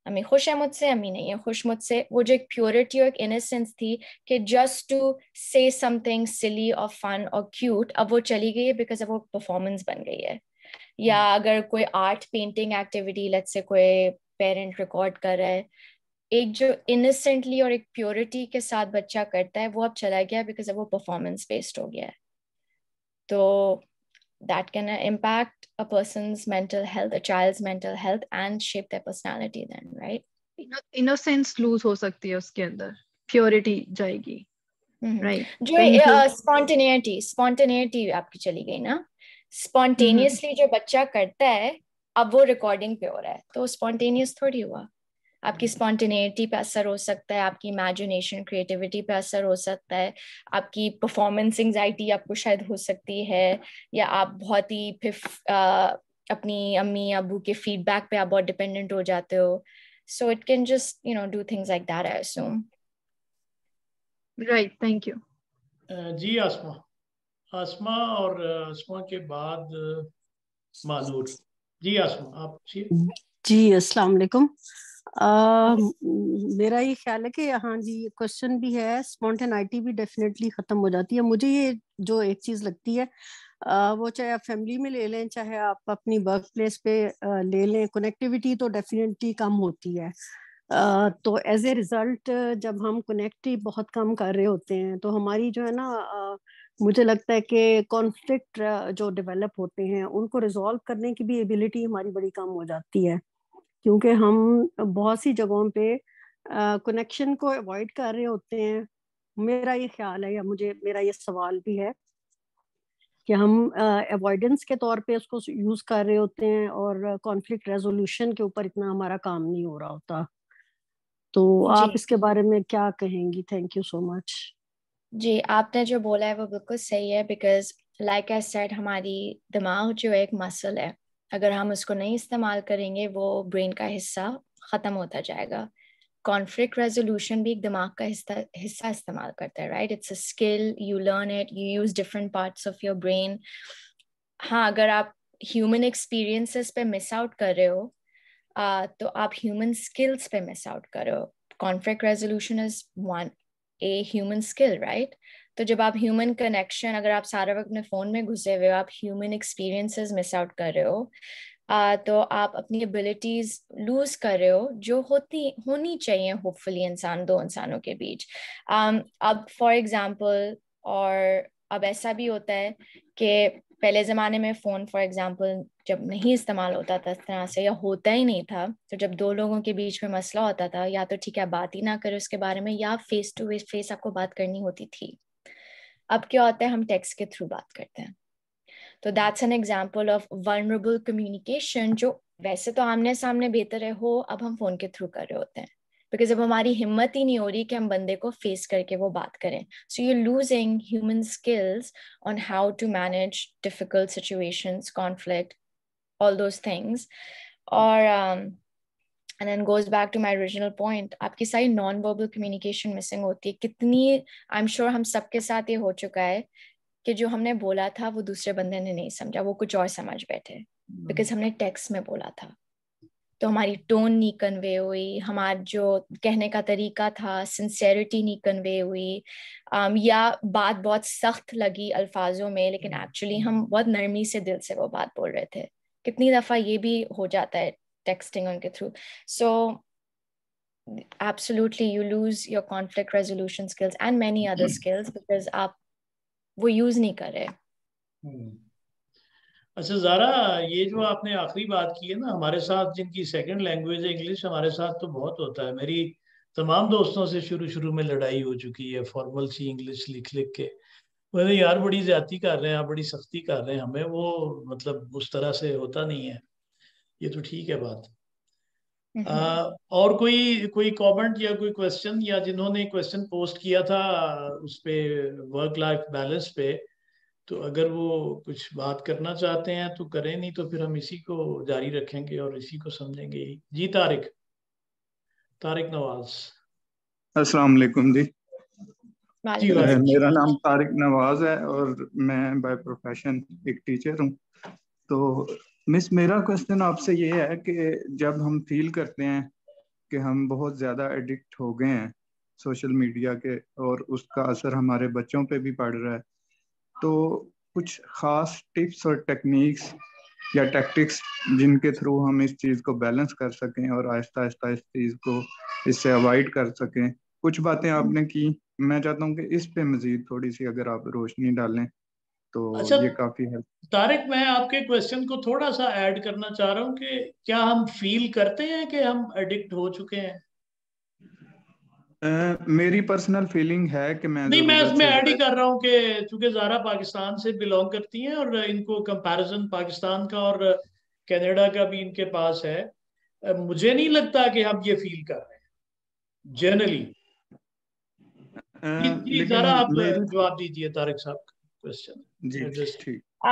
हमें खुश है मुझसे हमें नहीं है खुश मुझसे वो जो एक प्योरिटी और एक इनोसेंस थी कि just to say something silly और फन और क्यूट अब वो चली गई है बिकॉज अब वो परफॉर्मेंस बन गई है या hmm. अगर कोई आर्ट पेंटिंग एक्टिविटी लेट से कोई पेरेंट रिकॉर्ड कर रहा है एक जो इनोसेंटली और एक प्योरिटी के साथ बच्चा करता है वो अब चला गया बिकॉज अब वो परफॉर्मेंस बेस्ड हो गया है तो that can impact a person's mental health a child's mental health and shape their personality then right innocence lose ho sakti hai uske andar purity jayegi mm-hmm. right jo eh, uh, spontaneity spontaneity aapki chali gayi na spontaneously mm-hmm. जो बच्चा करता है अब वो recording पे हो रहा है तो spontaneous थोड़ी हुआ आपकी स्पॉन्टेनिटी पे असर हो सकता है आपकी इमेजिनेशन क्रिएटिविटी पे असर हो सकता है आपकी परफॉर्मेंस एंगजाइटी आपको शायद हो सकती है या आप बहुत ही फिर अपनी अम्मी अबू के फीडबैक पे आप बहुत डिपेंडेंट हो जाते हो so it can just you know do things like that I assume right thank you जी आसमा आसमा और आसमा के बाद मानूर जी आसमा आप जी जी अस्सलाम वालेकुम मेरा ये ख्याल है कि हाँ जी क्वेश्चन भी है स्पॉन्टेनाइटी भी डेफिनेटली खत्म हो जाती है मुझे ये जो एक चीज लगती है आ, वो चाहे आप फैमिली में ले लें चाहे आप अपनी वर्क प्लेस पे आ, ले लें कनेक्टिविटी तो डेफिनेटली कम होती है आ, तो एज ए रिजल्ट जब हम कनेक्ट बहुत कम कर रहे होते हैं तो हमारी जो है ना आ, मुझे लगता है कि कॉन्फ्लिक्ट जो डेवलप होते हैं उनको रिजॉल्व करने की भी एबिलिटी हमारी बड़ी कम हो जाती है क्योंकि हम बहुत सी जगहों पे कनेक्शन को अवॉइड कर रहे होते हैं मेरा ये ख्याल है या मुझे मेरा ये सवाल भी है कि हम अवॉइडेंस के तौर पे उसको यूज़ कर रहे होते हैं और कॉन्फ्लिक्ट रेजोल्यूशन के ऊपर इतना हमारा काम नहीं हो रहा होता तो आप इसके बारे में क्या कहेंगी थैंक यू सो मच जी आपने जो बोला है वो बिल्कुल सही है बिकॉज लाइक आई सेड हमारी दिमाग जो एक मसल है अगर हम उसको नहीं इस्तेमाल करेंगे वो ब्रेन का हिस्सा ख़त्म होता जाएगा कॉन्फ्लिक्ट रेजोल्यूशन भी एक दिमाग का हिस्सा हिस्सा इस्तेमाल करता है right it's a skill you learn it you use different parts of your brain हाँ अगर आप ह्यूमन एक्सपीरियंसेस पे मिस आउट कर रहे हो uh, तो आप ह्यूमन स्किल्स पे मिस आउट कर रहे हो conflict resolution is one a human skill right तो जब आप ह्यूमन कनेक्शन अगर आप सारा वक्त अपने फ़ोन में घुसे हुए हो आप ह्यूमन एक्सपीरियंसेस मिस आउट कर रहे हो तो आप अपनी एबिलिटीज़ लूज़ कर रहे हो जो होती होनी चाहिए होपफुली इंसान दो इंसानों के बीच um, अब फॉर एग्ज़ाम्पल और अब ऐसा भी होता है कि पहले ज़माने में फ़ोन फॉर एग्ज़ाम्पल जब नहीं इस्तेमाल होता था इस तरह से या होता ही नहीं था तो जब दो लोगों के बीच में मसला होता था या तो ठीक है बात ही ना करें उसके बारे में या फेस टू फेस फेस आपको बात करनी होती थी अब क्या होता है हम टेक्स्ट के थ्रू बात करते हैं तो that's an example of vulnerable communication जो वैसे तो आमने सामने बेहतर है हो अब हम फोन के थ्रू कर रहे होते हैं बिकॉज अब हमारी हिम्मत ही नहीं हो रही कि हम बंदे को फेस करके वो बात करें so you losing human skills on how to manage difficult situations conflict all those things और um, and and goes back to my original point आपकी सारी नॉन वर्बल कम्युनिकेशन मिसिंग होती है कितनी आई एम श्योर हम सबके साथ ये हो चुका है कि जो हमने बोला था वो दूसरे बंदे ने नहीं समझा वो कुछ और समझ बैठे बिकॉज mm. हमने टेक्स्ट में बोला था तो हमारी टोन नहीं कन्वे हुई हमारा जो कहने का तरीका था सिंसेरिटी नहीं कन्वे हुई um, या बात बहुत सख्त लगी अल्फाजों में लेकिन एक्चुअली hmm. हम बहुत नरमी से दिल से वो बात बोल रहे थे कितनी दफ़ा ये भी हो जाता है texting on get through. So absolutely you lose your conflict resolution skills and many other mm. skills because आप वो यूज नहीं कर hmm. अच्छा ज़ारा ये जो आपने आखिरी बात की है ना हमारे साथ जिनकी सेकंड लैंग्वेज है इंग्लिश हमारे साथ तो बहुत होता है मेरी तमाम दोस्तों से शुरू शुरू में लड़ाई हो चुकी है फॉर्मल सी इंग्लिश लिख लिख के बोले यार बड़ी ज्यादा कर रहे हैं आप बड़ी सख्ती कर रहे हैं हमें वो मतलब उस तरह से होता नहीं है ये तो ठीक है बात हम्म। आ, और कोई कोई कमेंट या कोई क्वेश्चन या जिन्होंने क्वेश्चन पोस्ट किया था उस पे वर्क लाइफ बैलेंस पे तो अगर वो कुछ बात करना चाहते हैं तो करें नहीं तो फिर हम इसी को जारी रखेंगे और इसी को समझेंगे जी तारिक तारिक नवाज अस्सलाम वालेकुम जी मेरा नाम तारिक नवाज है और मैं बाय प्रोफेशन एक टीचर हूँ तो मिस मेरा क्वेश्चन आपसे ये है कि जब हम फील करते हैं कि हम बहुत ज़्यादा एडिक्ट हो गए हैं सोशल मीडिया के और उसका असर हमारे बच्चों पे भी पड़ रहा है तो कुछ ख़ास टिप्स और टेक्निक्स या टैक्टिक्स जिनके थ्रू हम इस चीज़ को बैलेंस कर सकें और आहिस्ता आहिस्ता इस चीज़ को इससे अवॉइड कर सकें कुछ बातें आपने की मैं चाहता हूँ कि इस पे मज़ीद थोड़ी सी अगर आप रोशनी डालें तो अच्छा, ये काफी है तारिक मैं आपके क्वेश्चन को थोड़ा सा ऐड करना चाह रहा हूँ कि क्या हम फील करते हैं कि हम एडिक्ट हो चुके हैं Uh, मेरी पर्सनल फीलिंग है कि मैं नहीं मैं इसमें ऐड ही कर रहा हूँ कि चूंकि जारा पाकिस्तान से बिलोंग करती हैं और इनको कंपैरिजन पाकिस्तान का और कनाडा का भी इनके पास है मुझे नहीं लगता कि हम ये फील कर रहे हैं जनरली uh, जारा आप जवाब दीजिए तारिक साहब question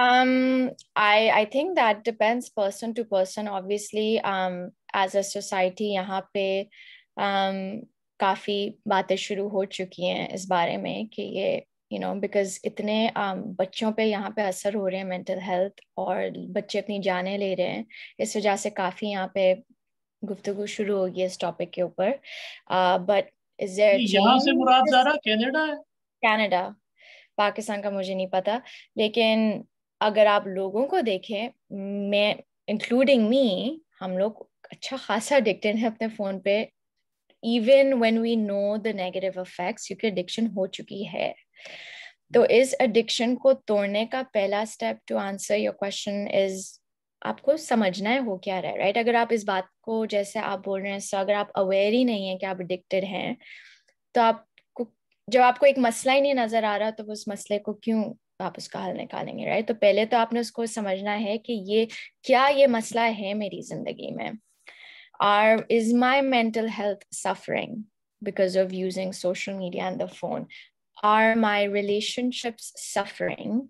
um i i think that depends person to person obviously um as a society यहाँ पे um काफी बातें शुरू हो चुकी हैं इस बारे में कि ये यू नो बिकॉज इतने um, बच्चों पे यहाँ पे असर हो रहे हैं मेंटल हेल्थ और बच्चे अपनी जानें ले रहे हैं इस वजह से काफ़ी यहाँ पे गुफ्तगु शुरू होगी इस टॉपिक के ऊपर बट uh, यहाँ से मुराद ज़ारा कनाडा है कनाडा पाकिस्तान का मुझे नहीं पता लेकिन अगर आप लोगों को देखें मैं इंक्लूडिंग मी हम लोग अच्छा खासा एडिक्टेड है अपने फ़ोन पे even when we know the negative effects क्योंकि एडिक्शन हो चुकी है तो इस एडिक्शन को तोड़ने का पहला step to answer your question is आपको समझना है हो क्या रहा है राइट अगर आप इस बात को जैसे आप बोल रहे हैं अगर आप अवेयर ही नहीं है कि आप एडिक्टेड हैं तो आप जब आपको एक मसला ही नहीं नजर आ रहा तो उस मसले को क्यों आप उसका हल निकालेंगे राइट तो पहले तो आपने उसको समझना है कि ये क्या ये मसला है मेरी जिंदगी में or is my mental health suffering because of using social media and the phone or my relationships suffering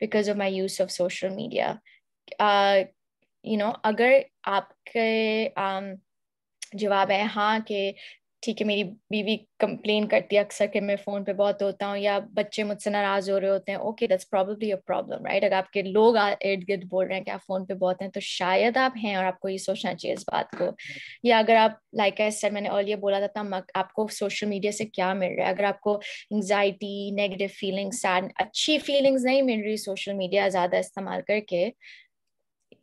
because of my use of social media you know अगर आपके um, जवाब है हाँ कि ठीक है मेरी बीवी कंप्लेन करती है अक्सर कि मैं फ़ोन पे बहुत होता हूँ या बच्चे मुझसे नाराज़ हो रहे होते हैं okay that's probably a problem right अगर आपके लोग इर्द गिर्द बोल रहे हैं कि आप फ़ोन पे बहुत हैं तो शायद आप हैं और आपको ये सोचना चाहिए इस बात को या अगर आप लाइक like सर मैंने और बोला था ना आपको सोशल मीडिया से क्या मिल रहा है अगर आपको एंगजाइटी नेगेटिव फीलिंग्स सैड अच्छी फीलिंग्स नहीं मिल रही सोशल मीडिया ज़्यादा इस्तेमाल करके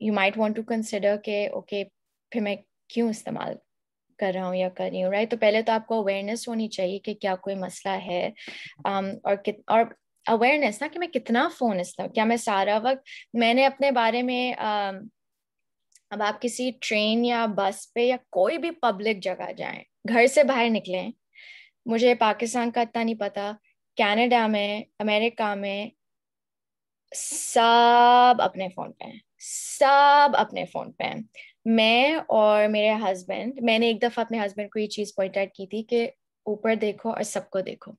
you might want to consider के ओके okay, फिर मैं क्यों इस्तेमाल कर रहा हूँ या कर रही हूँ राइट तो पहले तो आपको अवेयरनेस होनी चाहिए कि क्या कोई मसला है um, और कित और अवेयरनेस ना कि मैं कितना फोन इस्तेमाल क्या मैं सारा वक्त मैंने अपने बारे में uh, अब आप किसी ट्रेन या बस पे या कोई भी पब्लिक जगह जाएं घर से बाहर निकलें मुझे पाकिस्तान का इतना नहीं पता कैनेडा में अमेरिका में सब अपने फ़ोन पे हैं सब अपने फ़ोन पे हैं मैं और मेरे हस्बैंड मैंने एक दफ़ा अपने हस्बैंड को ये चीज़ पॉइंट आउट की थी कि ऊपर देखो और सबको देखो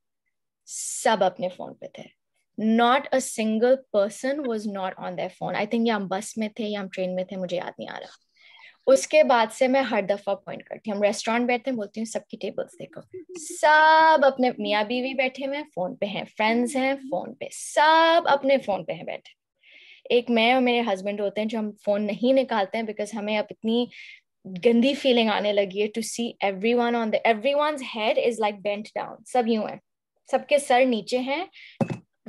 सब अपने फ़ोन पे थे not a single person was not on their phone I think या हम बस में थे या हम ट्रेन में थे मुझे याद नहीं आ रहा उसके बाद से मैं हर दफ़ा पॉइंट करती हूँ हम रेस्टोरेंट बैठते हैं बोलती हूँ सबकी टेबल्स देखो सब अपने मियाँ बीवी बैठे हुए हैं फ़ोन पे हैं फ्रेंड्स हैं फ़ोन पे सब अपने फ़ोन पे हैं बैठे एक मैं और मेरे हस्बैंड होते हैं जो हम फोन नहीं निकालते हैं बिकॉज हमें अब इतनी गंदी फीलिंग आने लगी है to see everyone on the everyone head is like bent down सब यूं है सबके सर नीचे हैं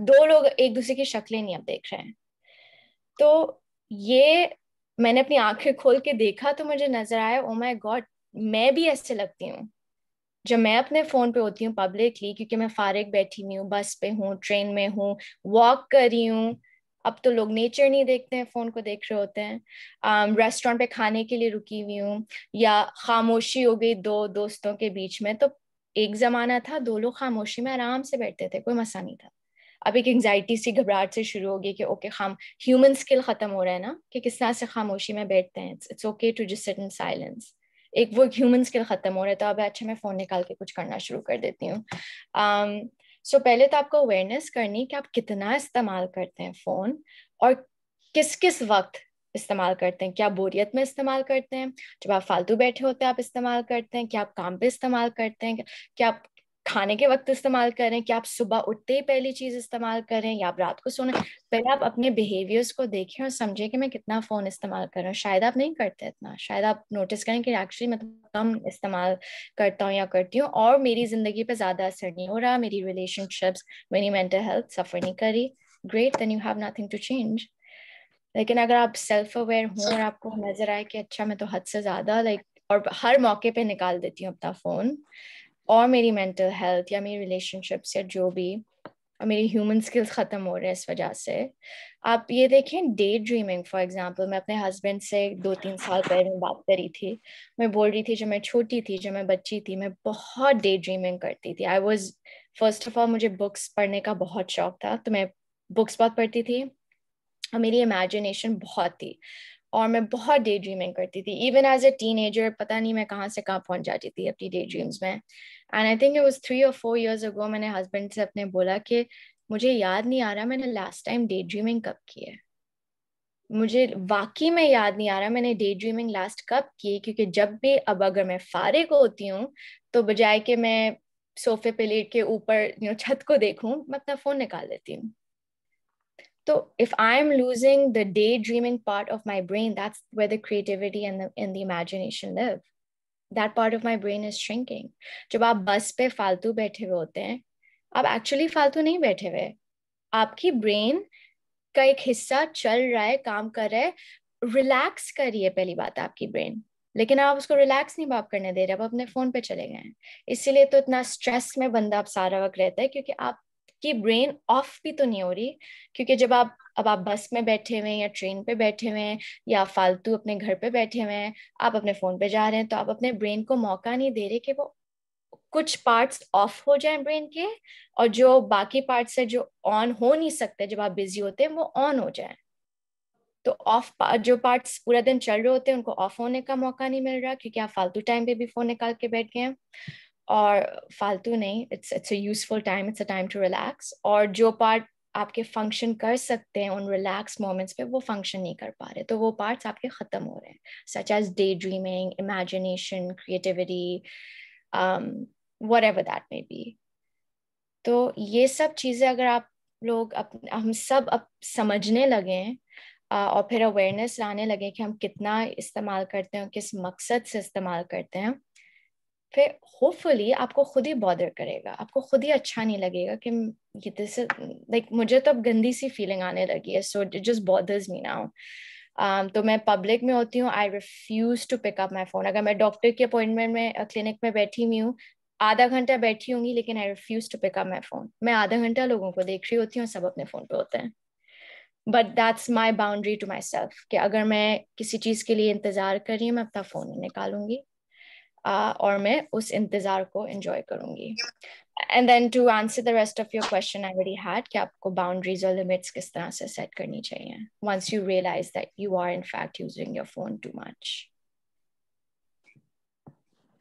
दो लोग एक दूसरे की शक्लें नहीं अब देख रहे हैं तो ये मैंने अपनी आंखें खोल के देखा तो मुझे नजर आया ओ माय गॉड मैं भी ऐसे लगती हूँ जब मैं अपने फ़ोन पे होती हूँ पब्लिकली क्योंकि मैं फारिग बैठी हुई हूँ बस पे हूँ ट्रेन में हूँ वॉक कर रही हूँ अब तो लोग नेचर नहीं देखते हैं फ़ोन को देख रहे होते हैं रेस्टोरेंट um, पे खाने के लिए रुकी हुई हूँ या खामोशी हो गई दो दोस्तों के बीच में तो एक ज़माना था दो लोग खामोशी में आराम से बैठते थे कोई मसा नहीं था अब एक एंगजाइटी सी घबराहट से शुरू होगी कि ओके खाम ह्यूमन स्किल ख़त्म हो रहा है ना कि किस तरह से खामोशी में बैठते हैं it's okay to just sit in silence एक वो ह्यूमन स्किल ख़त्म हो रहा है तो अब अच्छा मैं फ़ोन निकाल के कुछ करना शुरू कर देती हूँ um, सो so, पहले तो आपको अवेयरनेस करनी कि आप कितना इस्तेमाल करते हैं फ़ोन और किस किस वक्त इस्तेमाल करते हैं क्या बोरियत में इस्तेमाल करते हैं जब आप फालतू बैठे होते हैं आप इस्तेमाल करते हैं क्या आप काम पे इस्तेमाल करते हैं क्या आप खाने के वक्त इस्तेमाल करें कि आप सुबह उठते ही पहली चीज इस्तेमाल करें या आप रात को सोने पहले आप अपने बिहेवियर्स को देखें और समझें कि मैं कितना फोन इस्तेमाल कर रहा हूँ शायद आप नहीं करते इतना शायद आप नोटिस करें कि एक्चुअली मैं कम इस्तेमाल करता हूँ या करती हूँ और मेरी जिंदगी पर ज्यादा असर नहीं हो रहा मेरी रिलेशनशिप्स मेरी मेंटल हेल्थ सफर नहीं करी great then you have nothing to change लेकिन अगर आप सेल्फ अवेयर हों और आपको नजर आए कि अच्छा मैं तो हद से ज्यादा लाइक और हर मौके पे निकाल देती हूँ अपना फोन और मेरी मेंटल हेल्थ या मेरी रिलेशनशिप्स या जो भी और मेरी ह्यूमन स्किल्स ख़त्म हो रहे हैं इस वजह से आप ये देखें डे ड्रीमिंग फॉर एग्जांपल मैं अपने हस्बैंड से दो तीन साल पहले बात करी थी मैं बोल रही थी जब मैं छोटी थी जब मैं बच्ची थी मैं बहुत डे ड्रीमिंग करती थी I was first of all मुझे बुक्स पढ़ने का बहुत शौक था तो मैं बुक्स बहुत पढ़ती थी और मेरी इमेजिनेशन बहुत थी और मैं बहुत डे ड्रीमिंग करती थी इवन एज ए टीन पता नहीं मैं कहाँ से कहाँ पहुँच जाती थी अपनी डे ड्रीम्स में and I think it three और फोर ईयर्स अगो मैंने हस्बैंड से अपने बोला कि मुझे याद नहीं आ रहा मैंने लास्ट टाइम डे ड्रीमिंग कब की है मुझे वाकई में याद नहीं आ रहा मैंने डे ड्रीमिंग लास्ट कब की क्योंकि जब भी अब अगर मैं फारिग होती हूँ तो बजाय कि मैं सोफे पे लेट के ऊपर यू नो छत को देखूं मैं अपना फोन निकाल लेती हूँ तो if I am losing the part dreaming part of my where the creativity creativity and in the imagination live that part of my brain is shrinking जब आप बस पे फालतू बैठे हुए होते हैं आप एक्चुअली फालतू नहीं बैठे हुए आपकी ब्रेन का एक हिस्सा चल रहा है काम कर रहा है रिलैक्स करिए पहली बात आपकी ब्रेन लेकिन आप उसको रिलैक्स नहीं बाप करने दे रहे आप अपने फोन पे चले गए हैं इसीलिए तो इतना स्ट्रेस में बंदा आप सारा वक्त रहता है क्योंकि आपकी ब्रेन ऑफ भी तो नहीं हो रही क्योंकि जब आप अब आप बस में बैठे हुए हैं या ट्रेन पे बैठे हुए हैं या फालतू अपने घर पे बैठे हुए हैं आप अपने फ़ोन पे जा रहे हैं तो आप अपने ब्रेन को मौका नहीं दे रहे कि वो कुछ पार्ट्स ऑफ हो जाएं ब्रेन के और जो बाकी पार्ट्स है जो ऑन हो नहीं सकते जब आप बिजी होते हैं वो ऑन हो जाएं तो ऑफ जो पार्ट्स पूरा दिन चल रहे होते हैं उनको ऑफ होने का मौका नहीं मिल रहा क्योंकि आप फालतू टाइम पे भी फोन निकाल के बैठ गए हैं और फालतू नहीं it's it's a useful time it's a time to relax और जो पार्ट आपके फंक्शन कर सकते हैं उन रिलैक्स मोमेंट्स पे वो फंक्शन नहीं कर पा रहे तो वो पार्ट्स आपके ख़त्म हो रहे हैं such as day dreaming imagination creativity whatever that may be तो ये सब चीज़ें अगर आप लोग अप, हम सब अब समझने लगे हैं और फिर अवेयरनेस लाने लगे कि हम कितना इस्तेमाल करते हैं किस मकसद से इस्तेमाल करते हैं फिर होपफुली आपको खुद ही बॉदर करेगा आपको खुद ही अच्छा नहीं लगेगा कि दिस इज लाइक मुझे तो अब गंदी सी फीलिंग आने लगी है so just bothers me now तो मैं पब्लिक में होती हूँ I refuse to pick up my phone अगर मैं डॉक्टर की अपॉइंटमेंट में क्लिनिक में बैठी हुई हूँ आधा घंटा बैठी होंगी लेकिन I refuse to pick up my phone मैं आधा घंटा लोगों को देख रही होती हूँ सब अपने फोन पे होते हैं but that's my boundary to myself कि अगर मैं किसी चीज़ के लिए इंतजार कर रही हूँ मैं अपना फ़ोन निकालूंगी और मैं उस इंतज़ार को इन्जॉय करूँगी and then to answer the rest of your question I very hard कि आपको बाउंड्रीज और लिमिट्स किस तरह से सेट करनी चाहिए once you realise that you are in fact using your phone too much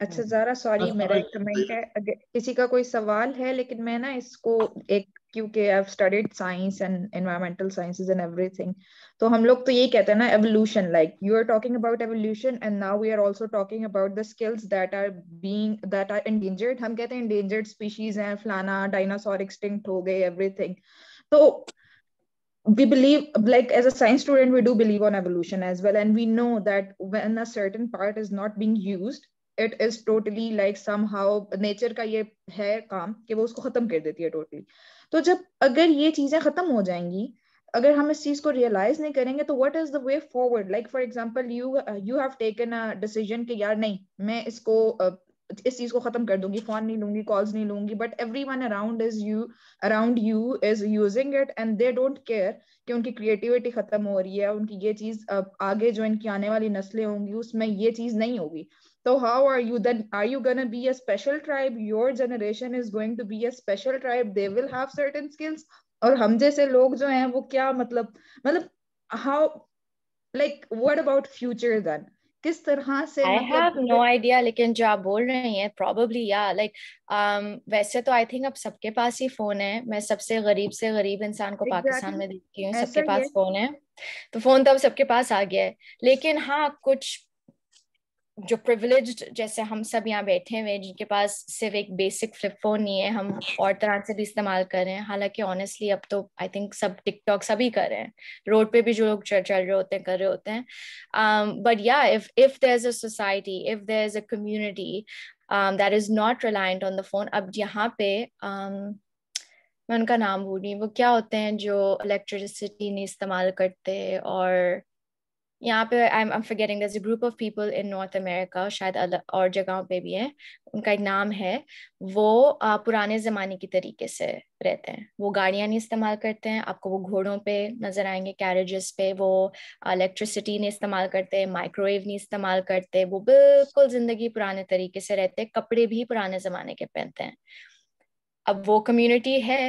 अच्छा जरा सॉरी मेरा कमेंट है अगर किसी का कोई सवाल है लेकिन मैं ना इसको एक क्योंकि I have studied science and environmental sciences and everything तो हम लोग तो यही कहते हैं ना evolution like you are talking about evolution and now we are also talking about the skills that are being that are endangered हम कहते हैं एंडेंजर्ड स्पीशीज हैं फलाना डायनासोर एक्सटिंक्ट हो गए एवरीथिंग तो we believe like as a science student we do believe on evolution as well and we know that when a certain part is not being used it is totally like somehow nature ka ye hai kaam ki wo usko khatam kar deti hai totally तो जब अगर ये चीजें खत्म हो जाएंगी अगर हम इस चीज को रियलाइज नहीं करेंगे तो what is the way forward like for example you you have taken a decision कि यार नहीं मैं इसको uh, इस चीज को खत्म कर दूंगी फोन नहीं लूंगी कॉल्स नहीं लूंगी but everyone around is you around you is using it and they don't care कि उनकी क्रिएटिविटी खत्म हो रही है उनकी ये चीज uh, आगे जो इनकी आने वाली नस्लें होंगी उसमें ये चीज नहीं होगी So how are you then? Are you going to be a special tribe? Your generation is going to be a special tribe. They will have certain skills. और हम जैसे लोग जो हैं वो क्या मतलब मतलब how like what about future then? किस तरह से आई हैव नो आइडिया लेकिन जो आप बोल रहे हैं yeah like um वैसे तो I think अब सबके पास ही फोन है मैं सबसे गरीब से गरीब इंसान को exactly. पाकिस्तान में देखती हूँ सबके पास फोन है तो फोन तो अब सबके पास आ गया है लेकिन हाँ कुछ जो प्रिविलेज जैसे हम सब यहाँ बैठे हुए जिनके पास सिर्फ एक बेसिक फ्लिप फोन नहीं है हम और तरह से भी इस्तेमाल कर रहे हैं हालांकि ऑनेस्टली अब तो आई थिंक सब टिकटॉक सभी कर रहे हैं रोड पे भी जो लोग चल रहे होते हैं कर रहे होते हैं बट या if if there is a society if there is a community that is not reliant on the phone अब यहाँ पे um, मैं उनका नाम भूल रही वो क्या होते हैं जो इलेक्ट्रिसिटी नहीं इस्तेमाल करते और यहाँ पे I am forgetting this group of people in North America शायद और जगहों पे भी है उनका एक नाम है वो पुराने ज़माने की तरीके से रहते हैं वो गाड़ियाँ नहीं इस्तेमाल करते हैं आपको वो घोड़ों पे नज़र आएंगे कैरेजेस पे वो इलेक्ट्रिसिटी नहीं इस्तेमाल करते माइक्रोवेव नहीं इस्तेमाल करते वो बिल्कुल ज़िंदगी पुराने तरीके से रहते हैं कपड़े भी पुराने ज़माने के पहनते हैं अब वो कम्युनिटी है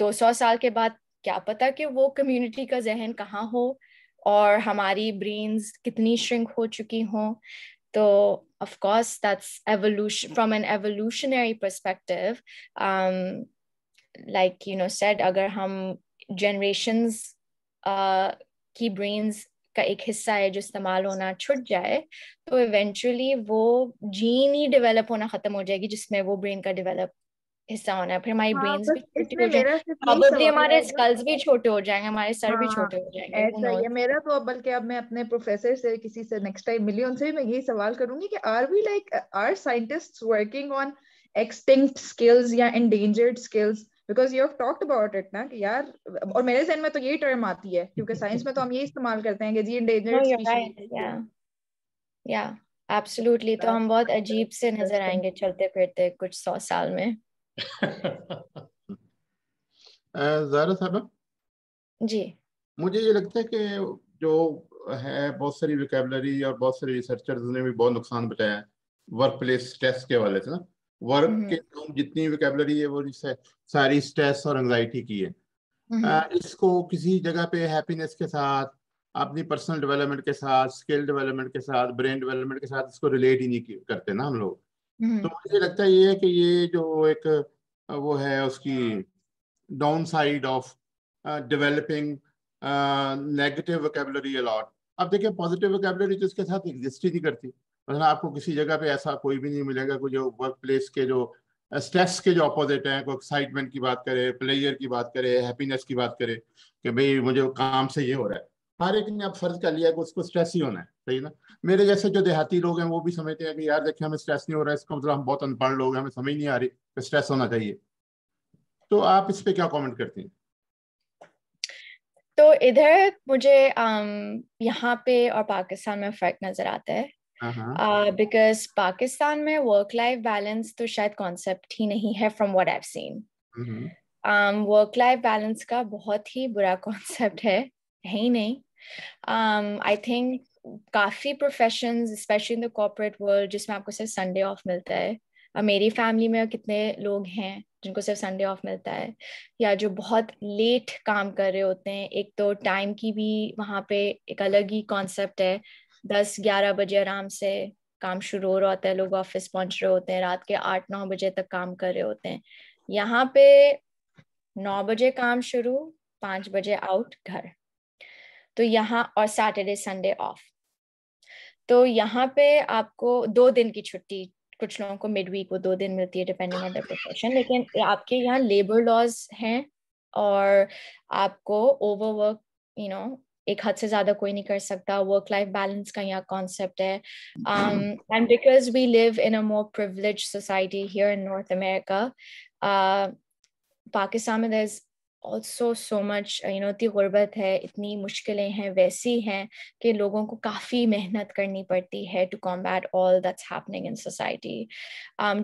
200 साल के बाद क्या पता कि वो कम्युनिटी का जहन कहाँ हो और हमारी ब्रेन्स कितनी श्रिंक हो चुकी हों तो of course that's evolution from an evolutionary perspective like you know said अगर हम जनरेशन्स uh, की ब्रेन्स का एक हिस्सा है जो इस्तेमाल होना छुट जाए तो इवेंचुअली वो जीन ही डेवलप होना ख़त्म हो जाएगी जिसमें वो ब्रेन का डेवलप हिस्सा होना है फिर हमारी हाँ, ब्रेन भी छोटी हो जाएंगे हमारे स्कल्स भी छोटे हो जाएंगे हमारे सर भी छोटे हो जाएंगे हाँ, ऐसा मेरा तो अब बल्कि अब मैं अपने प्रोफेसर से किसी से नेक्स्ट टाइम मिली उनसे भी मैं यही सवाल करूंगी कि are we like are scientist working on extinct skills या endangered skills because you have talked about it ना कि यार और मेरे जहन में तो यही टर्म आती है क्योंकि साइंस में तो हम यही इस्तेमाल करते हैं कि जी एंडेंजर्ड स्पीशीज या एब्सोल्युटली तो हाँ, हम बहुत अजीब से नजर आएंगे चलते फिरते कुछ सौ साल में जारा साहबा जी मुझे ये लगता है कि जो है बहुत सारी विकेबलरी और बहुत सारी रिसर्चर्स ने भी बहुत नुकसान बचाया है वर्क प्लेस स्ट्रेस के हवाले से ना वर्क हम्म, हम्म। के हम जितनी वोकेबलरी है वो सारी स्ट्रेस और एंगजाइटी की है आ, हम्म, इसको किसी जगह पे हैप्पीनेस के साथ अपनी पर्सनल डेवलपमेंट के साथ स्किल डेवलपमेंट के साथ ब्रेन डेवलपमेंट के साथ इसको रिलेट ही नहीं करते ना हम लोग तो हम्म। मुझे लगता है ये है कि ये जो एक वो है उसकी downside of developing negative vocabulary a lot अब देखिए पॉजिटिव वकेबलरी तो इसके साथ एग्जिस्ट ही नहीं करती मतलब आपको किसी जगह पे ऐसा कोई भी नहीं मिलेगा कोई जो वर्क प्लेस के जो स्ट्रेस के जो अपोजिट हैं कोई एक्साइटमेंट की बात करे प्लेयर की बात करे हैप्पीनेस की बात करे कि भाई मुझे काम से ये हो रहा है हर एक ने अब फर्ज कर लिया कि उसको स्ट्रेस ही होना है सही ना मेरे जैसे जो देहाती लोग हैं वो भी समझते हैं कि यार देखिए हमें स्ट्रेस नहीं हो रहा है इसका मतलब हम बहुत अनपढ़ लोग हैं हमें समझ नहीं आ रही कि स्ट्रेस होना चाहिए तो आप इस पे क्या कमेंट करती हैं तो इधर मुझे यहाँ पे और पाकिस्तान में फर्क नजर आता है बिकॉज हाँ, हाँ। uh, पाकिस्तान में वर्क लाइफ बैलेंस तो शायद कॉन्सेप्ट ही नहीं है from what I seen work life balance का बहुत ही बुरा कॉन्सेप्ट है ही नहीं आई थिंक काफ़ी profession specially in the corporate world जिसमें आपको सिर्फ संडे ऑफ मिलता है और मेरी फैमिली में कितने लोग हैं जिनको सिर्फ संडे ऑफ मिलता है या जो बहुत लेट काम कर रहे होते हैं एक तो टाइम की भी वहाँ पे एक अलग ही कॉन्सेप्ट है दस ग्यारह बजे आराम से काम शुरू हो रहा होता है लोग ऑफिस पहुंच रहे होते हैं रात के आठ नौ बजे तक काम कर रहे होते हैं यहाँ पे नौ बजे काम शुरू पाँच बजे आउट घर तो यहाँ और सैटरडे संडे ऑफ तो यहाँ पे आपको दो दिन की छुट्टी कुछ लोगों को मिड वीक को दो दिन मिलती है डिपेंडिंग ऑन द प्रोफेशन लेकिन आपके यहाँ लेबर लॉज हैं और आपको ओवरवर्क यू नो एक हद से ज्यादा कोई नहीं कर सकता वर्क लाइफ बैलेंस का यहाँ कॉन्सेप्ट है and because we live in a more privilege society here in North America Pakistan में there also so much you know इतनी गुर्बत है इतनी मुश्किलें हैं वैसी हैं कि लोगों को काफ़ी मेहनत करनी पड़ती है to combat all that's happening in society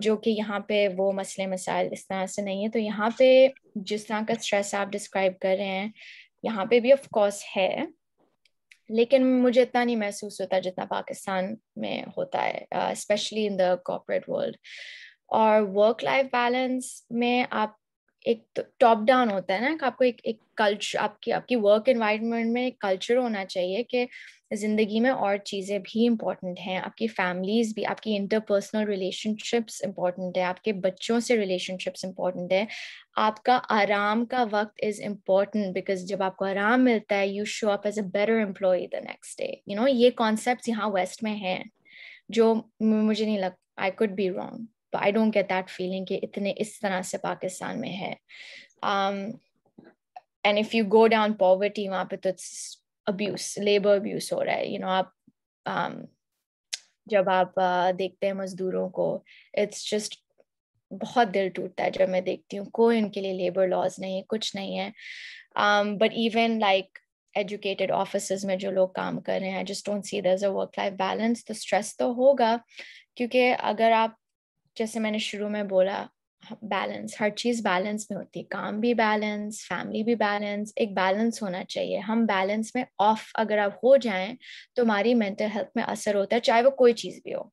जो कि यहाँ पे वो मसले मसाइल इस तरह से नहीं है तो यहाँ पे जिस तरह का स्ट्रेस आप डिस्क्राइब कर रहे हैं यहाँ पे भी ऑफ कोर्स है लेकिन मुझे इतना नहीं महसूस होता जितना पाकिस्तान में होता है specially in the corporate world और वर्क लाइफ बैलेंस में आप एक टॉप तो डाउन होता है ना कि आपको एक एक कल्चर आपकी आपकी वर्क इन्वायरमेंट में एक कल्चर होना चाहिए कि ज़िंदगी में और चीज़ें भी इम्पोर्टेंट हैं आपकी फैमिलीज भी आपकी इंटरपर्सनल रिलेशनशिप्स इम्पॉर्टेंट है आपके बच्चों से रिलेशनशिप्स इम्पॉर्टेंट है आपका आराम का वक्त इज़ इम्पॉर्टेंट बिकॉज जब आपको आराम मिलता है you show up as a better employ the next day you know ये कॉन्सेप्ट यहाँ वेस्ट में हैं जो मुझे नहीं लग I could be wrong but I don't get that feeling कि इतने इस तरह से पाकिस्तान में है um, and if you go down poverty वहाँ पे तो it's abuse labor abuse हो रहा है you know आप um, जब आप uh, देखते हैं मजदूरों को it's just बहुत दिल टूटता है जब मैं देखती हूँ कोई उनके लिए लेबर लॉज नहीं है कुछ नहीं है but even like educated office में जो लोग काम कर रहे हैं just don't see their a work life balance तो स्ट्रेस तो होगा क्योंकि अगर आप जैसे मैंने शुरू में बोला बैलेंस हर चीज़ बैलेंस में होती है काम भी बैलेंस फैमिली भी बैलेंस एक बैलेंस होना चाहिए हम बैलेंस में ऑफ अगर आप हो जाएं तो हमारी मेंटल हेल्थ में असर होता है चाहे वो कोई चीज़ भी हो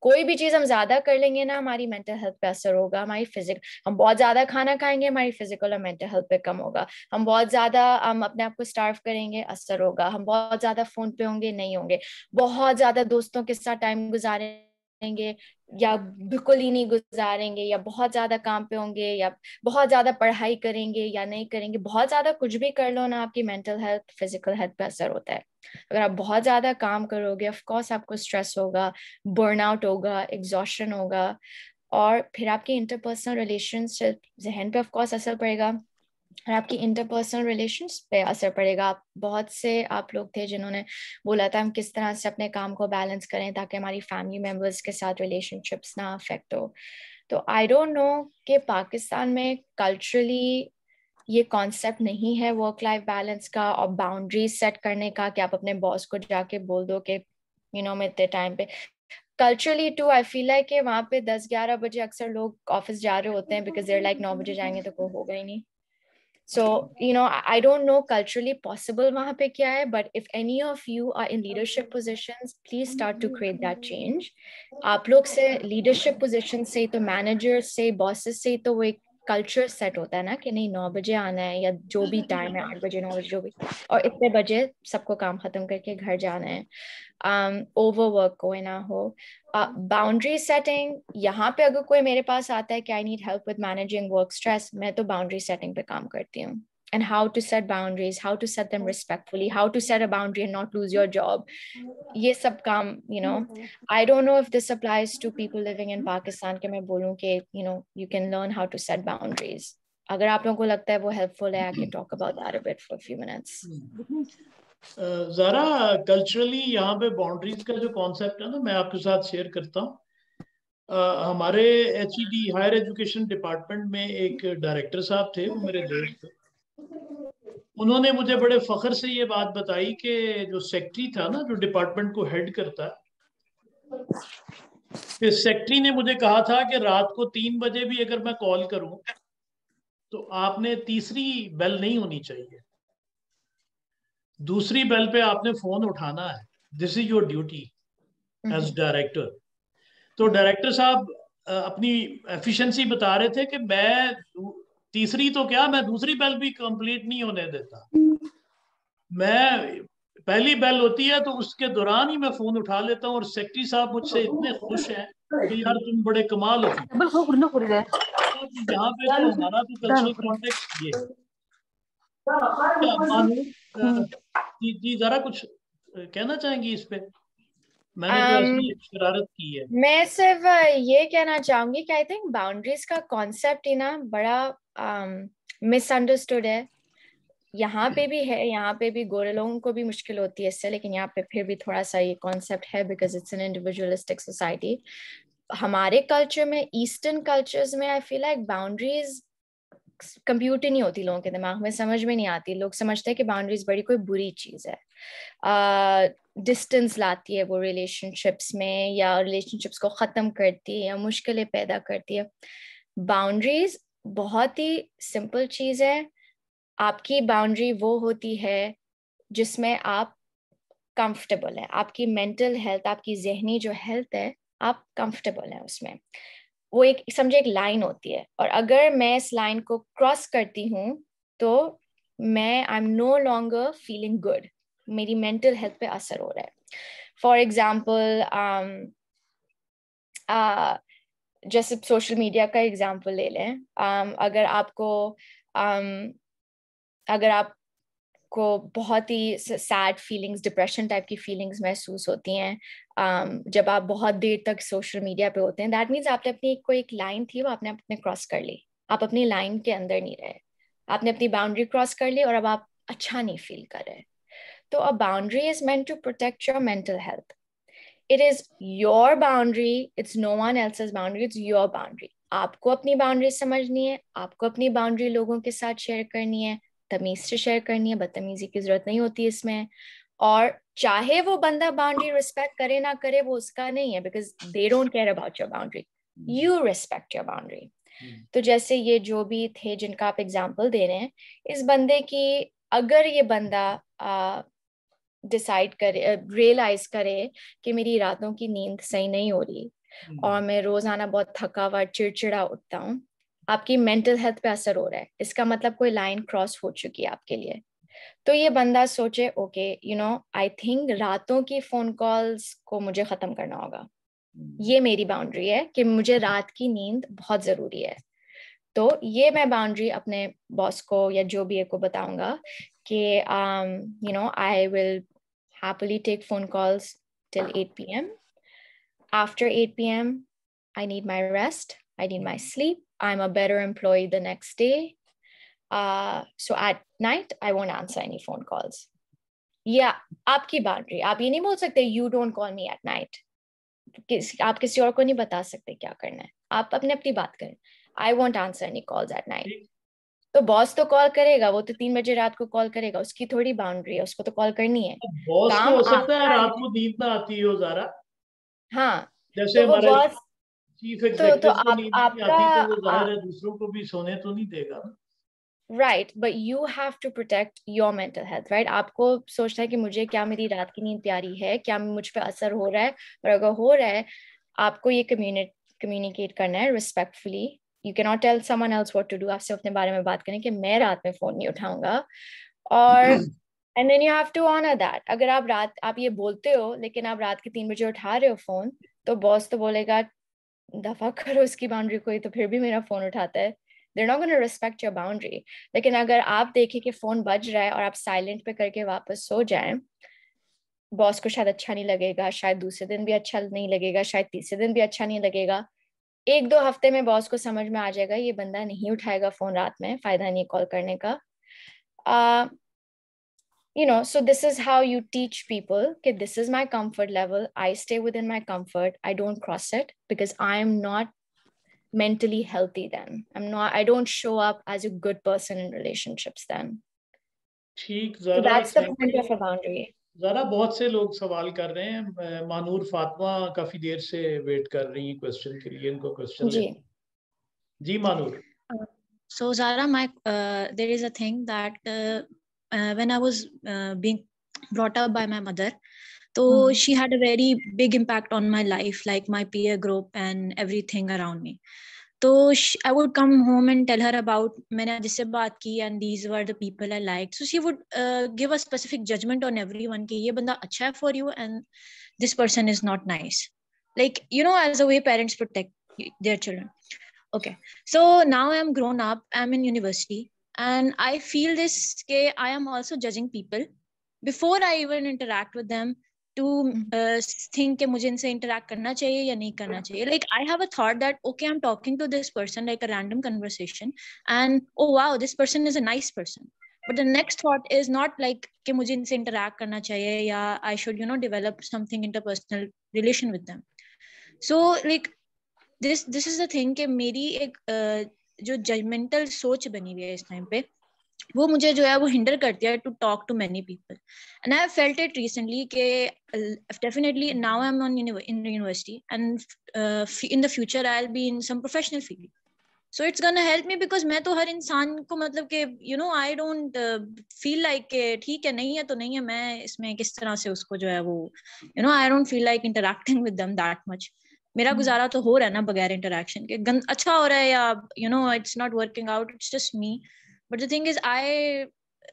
कोई भी चीज़ हम ज़्यादा कर लेंगे ना हमारी मेंटल हेल्थ पे असर होगा हमारी फिजिक हम बहुत ज़्यादा खाना खाएंगे हमारी फिजिकल और मेंटल हेल्थ पे कम होगा हम बहुत ज़्यादा हम अपने आप को स्टार्व करेंगे असर होगा हम बहुत ज़्यादा फ़ोन पे होंगे नहीं होंगे बहुत ज़्यादा दोस्तों के साथ टाइम गुजारेंगे करेंगे या बिल्कुल ही नहीं गुजारेंगे या बहुत ज्यादा काम पे होंगे या बहुत ज्यादा पढ़ाई करेंगे या नहीं करेंगे बहुत ज्यादा कुछ भी कर लो ना आपकी मेंटल हेल्थ फिजिकल हेल्थ पे असर होता है अगर आप बहुत ज्यादा काम करोगे ऑफकोर्स आपको स्ट्रेस होगा बर्नआउट होगा एग्जॉशन होगा और फिर आपके इंटरपर्सनल रिलेशनशिप जहन पे ऑफकोर्स असर पड़ेगा और आपकी इंटरपर्सनल रिलेशंस पे असर पड़ेगा आप बहुत से आप लोग थे जिन्होंने बोला था हम किस तरह से अपने काम को बैलेंस करें ताकि हमारी फैमिली मेम्बर्स के साथ रिलेशनशिप्स ना अफेक्ट हो तो आई डोंट नो कि पाकिस्तान में कल्चरली ये कॉन्सेप्ट नहीं है वर्क लाइफ बैलेंस का और बाउंड्रीज सेट करने का कि आप अपने बॉस को जाके बोल दो कि यू नो मैं इतने टाइम पे कल्चरली टू आई फील है कि वहाँ पे दस ग्यारह बजे अक्सर लोग ऑफिस जा रहे होते हैं बिकॉज देर लाइक नौ बजे जाएंगे तो कोई होगा ही नहीं so you know i don't know culturally possible wahan but if any of you are in leadership positions please start to create that change aap log se leadership positions say to managers say bosses say to wo culture set होता है ना कि नहीं नौ बजे आना है या जो भी टाइम हम्म, है हम्म, आठ हम्म। बजे नौ बजे जो भी और इतने बजे सबको काम खत्म करके घर जाना है ओवर वर्क कोई ना हो बाउंड्री uh, सेटिंग यहाँ पे अगर कोई मेरे पास आता है कि I need help with managing work stress मैं तो बाउंड्री सेटिंग पे काम करती हूँ and how to set boundaries how to set them respectfully how to set a boundary and not lose your job yes sab you know mm-hmm. i don't know if this applies to people living in pakistan ke main bolun ke you know you can learn how to set boundaries agar aap ko lagta hai wo helpful hai i can talk about that a bit for a few minutes uh, Zara, culturally, यहाँ पे boundaries का जो concept है ना मैं आपके साथ share करता हूँ हमारे एच हायर एजुकेशन डिपार्टमेंट में एक डायरेक्टर साहब थे वो मेरे दोस्त उन्होंने मुझे बड़े फखर से ये बात बताई कि जो सेक्रेटरी था ना जो डिपार्टमेंट को हेड करता है सेक्रेटरी ने मुझे कहा था कि रात को तीन बजे भी अगर मैं कॉल करूं तो आपने तीसरी बेल नहीं होनी चाहिए दूसरी बेल पे आपने फोन उठाना है this is your duty as director तो डायरेक्टर साहब अपनी एफिशिएंसी बता रहे थे कि मैं तीसरी तो क्या मैं दूसरी बेल भी कंप्लीट नहीं होने देता मैं पहली बेल होती है तो उसके दौरान ही मैं फोन उठा लेता हूँ और सेक्रेटरी साहब मुझसे इतने खुश हैं कि यार तुम बड़े कमाल हो यहाँ पे तो हमारा तो कल्चरल कॉन्टेक्ट ये हम्म। जी जी जरा कुछ कहना चाहेंगी इस पे तो um, मैं सिर्फ ये कहना चाहूंगी कि आई थिंक बाउंड्रीज का कॉन्सेप्ट ही ना बड़ा मिसअंडरस्टूड um, है यहाँ पे भी है यहाँ पे भी गोरे लोगों को भी मुश्किल होती है इससे लेकिन यहाँ पे फिर भी थोड़ा सा ये कॉन्सेप्ट है because it's an individualistic society हमारे कल्चर में ईस्टर्न कल्चर्स में I feel like boundaries compute ही नहीं होती लोगों के दिमाग में समझ में नहीं आती लोग समझते हैं कि बाउंड्रीज बड़ी कोई बुरी चीज़ है डिस्टेंस uh, लाती है वो रिलेशनशिप्स में या रिलेशनशिप्स को ख़त्म करती है या मुश्किलें पैदा करती है बाउंड्रीज बहुत ही सिंपल चीज़ है आपकी बाउंड्री वो होती है जिसमें आप कंफर्टेबल है आपकी मेंटल हेल्थ आपकी जहनी जो हेल्थ है आप कंफर्टेबल है उसमें वो एक समझे एक लाइन होती है और अगर मैं इस लाइन को क्रॉस करती हूँ तो मैं I am no longer feeling good मेरी मेंटल हेल्थ पे असर हो रहा है फॉर एग्जाम्पल um, uh, जैसे सोशल मीडिया का एग्जाम्पल ले लें um, अगर आपको um, अगर आपको बहुत ही सैड फीलिंग्स डिप्रेशन टाइप की फीलिंग्स महसूस होती हैं um, जब आप बहुत देर तक सोशल मीडिया पे होते हैं दैट मीन्स आपने अपनी कोई एक लाइन थी वो आपने अपने क्रॉस कर ली आप अपनी लाइन के अंदर नहीं रहे आपने अपनी बाउंड्री क्रॉस कर ली और अब आप अच्छा नहीं फील कर रहे तो a boundary is meant to protect your mental health it is your boundary it's no one else boundary it's your boundary आपको अपनी बाउंड्री समझनी है आपको अपनी बाउंड्री लोगों के साथ शेयर करनी है तमीज से शेयर करनी है बदतमीजी की जरूरत नहीं होती इसमें और चाहे वो बंदा बाउंड्री रिस्पेक्ट करे ना करे वो उसका नहीं है because they don't care about your boundary you respect your boundary तो जैसे ये जो भी थे जिनका आप एग्जाम्पल दे रहे हैं इस बंदे की अगर ये बंदा डिसाइड करे रियलाइज करे कि मेरी रातों की नींद सही नहीं हो रही hmm. और मैं रोजाना बहुत थका हुआ चिड़चिड़ा उठता हूँ आपकी मेंटल हेल्थ पे असर हो रहा है इसका मतलब कोई लाइन क्रॉस हो चुकी है आपके लिए तो ये बंदा सोचे okay you know I think रातों की फोन कॉल्स को मुझे खत्म करना होगा ये hmm. मेरी बाउंड्री है कि मुझे रात की नींद बहुत जरूरी है तो ये मैं बाउंड्री अपने बॉस को या जो भी को बताऊंगा कि you know I will calls till eight p m after eight p m I need my rest I need my sleep I am a better employ the next day so at night I i answer any phone calls या आपकी बाउंड्री आप ये नहीं बोल सकते you don't call me at night आप किसी और को नहीं बता सकते क्या करना है आप अपने अपनी बात करें I want answer any calls at night तो बॉस तो कॉल करेगा वो तो तीन बजे रात को कॉल करेगा उसकी थोड़ी बाउंड्री है उसको तो कॉल करनी है बॉस काम तो हो सकता है रात को नींद ना आती हो जारा हाँ जैसे तो बॉस तो, तो आप, आपका तो हाँ। दूसरों को भी सोने तो नहीं देगा right but you have to protect your mental health right आपको सोचना है कि मुझे क्या मेरी रात की नींद प्यारी है क्या मुझ पर असर हो रहा है और अगर हो रहा है आपको ये कम्युनिट कम्युनिकेट करना है respectfully you can not tell someone else what to do आपसे अपने बारे में बात करें कि मैं रात में फोन नहीं उठाऊंगा और and then you have to honour that अगर आप रात आप ये बोलते हो लेकिन आप रात के तीन बजे उठा रहे हो फोन तो बॉस तो बोलेगा दफा करो उसकी बाउंड्री को ही तो फिर भी मेरा फोन उठाता है they're not gonna respect your boundary लेकिन अगर आप देखें कि फोन बज रहा है और आप साइलेंट पे करके वापस सो जाए बॉस को शायद अच्छा नहीं लगेगा शायद दूसरे दिन भी अच्छा नहीं लगेगा शायद तीसरे दिन भी अच्छा नहीं लगेगा एक दो हफ्ते में बॉस को समझ में आ जाएगा ये बंदा नहीं उठाएगा फोन रात में फायदा नहीं कॉल करने का you know so this is how you teach people okay this is my comfort level i stay within my comfort i don't cross it because i'm not mentally healthy then i'm not i don't show up as a good person in relationships then ठीक जरा that's the point of जरा बहुत से लोग सवाल कर रहे हैं मानूर फातिमा काफी देर से वेट कर रही हैं क्वेश्चन के लिए इनको क्वेश्चन जी जी मानूर uh, so ज़रा my uh, there is a thing that uh, uh, when i was uh, being brought up by my mother so hmm. she had a very big impact on my life, like my peer group and everything around me. So she, I would come home and tell her about मैंने जिससे बात and these were the people I liked. So she would uh, give a specific judgment on everyone कि ये बंदा अच्छा है for you and this person is not nice. Like you know, as a way parents protect their children. Okay, so now I'm grown up. I'm in university and I feel this कि I am also judging people before I even interact with them. To think के मुझे इनसे इंटरेक्ट करना चाहिए या नहीं करना चाहिए like I have a thought that okay I am talking to this person like a random conversation and o wow this person is a nice person but the next thought is not like कि मुझे इनसे इंटरेक्ट करना चाहिए या I should you know develop something interpersonal relation with them so like this this is the thing कि मेरी एक uh, जो जजमेंटल सोच बनी हुई है इस टाइम पे वो मुझे जो है वो हिंडर करती है to talk to many people and I felt it recently के definitely now I am on in university and in the future I will be in some professional field so it's gonna help me because मैं तो हर इंसान को मतलब कि you know I don't feel like के ठीक है नहीं है तो नहीं है मैं इसमें किस तरह से उसको जो है वो you know I don't feel like interacting with them that much मेरा hmm. गुजारा तो हो रहा है ना बगैर इंटरेक्शन के गंद अच्छा हो रहा है या you know it's not working out it's just me but the thing is i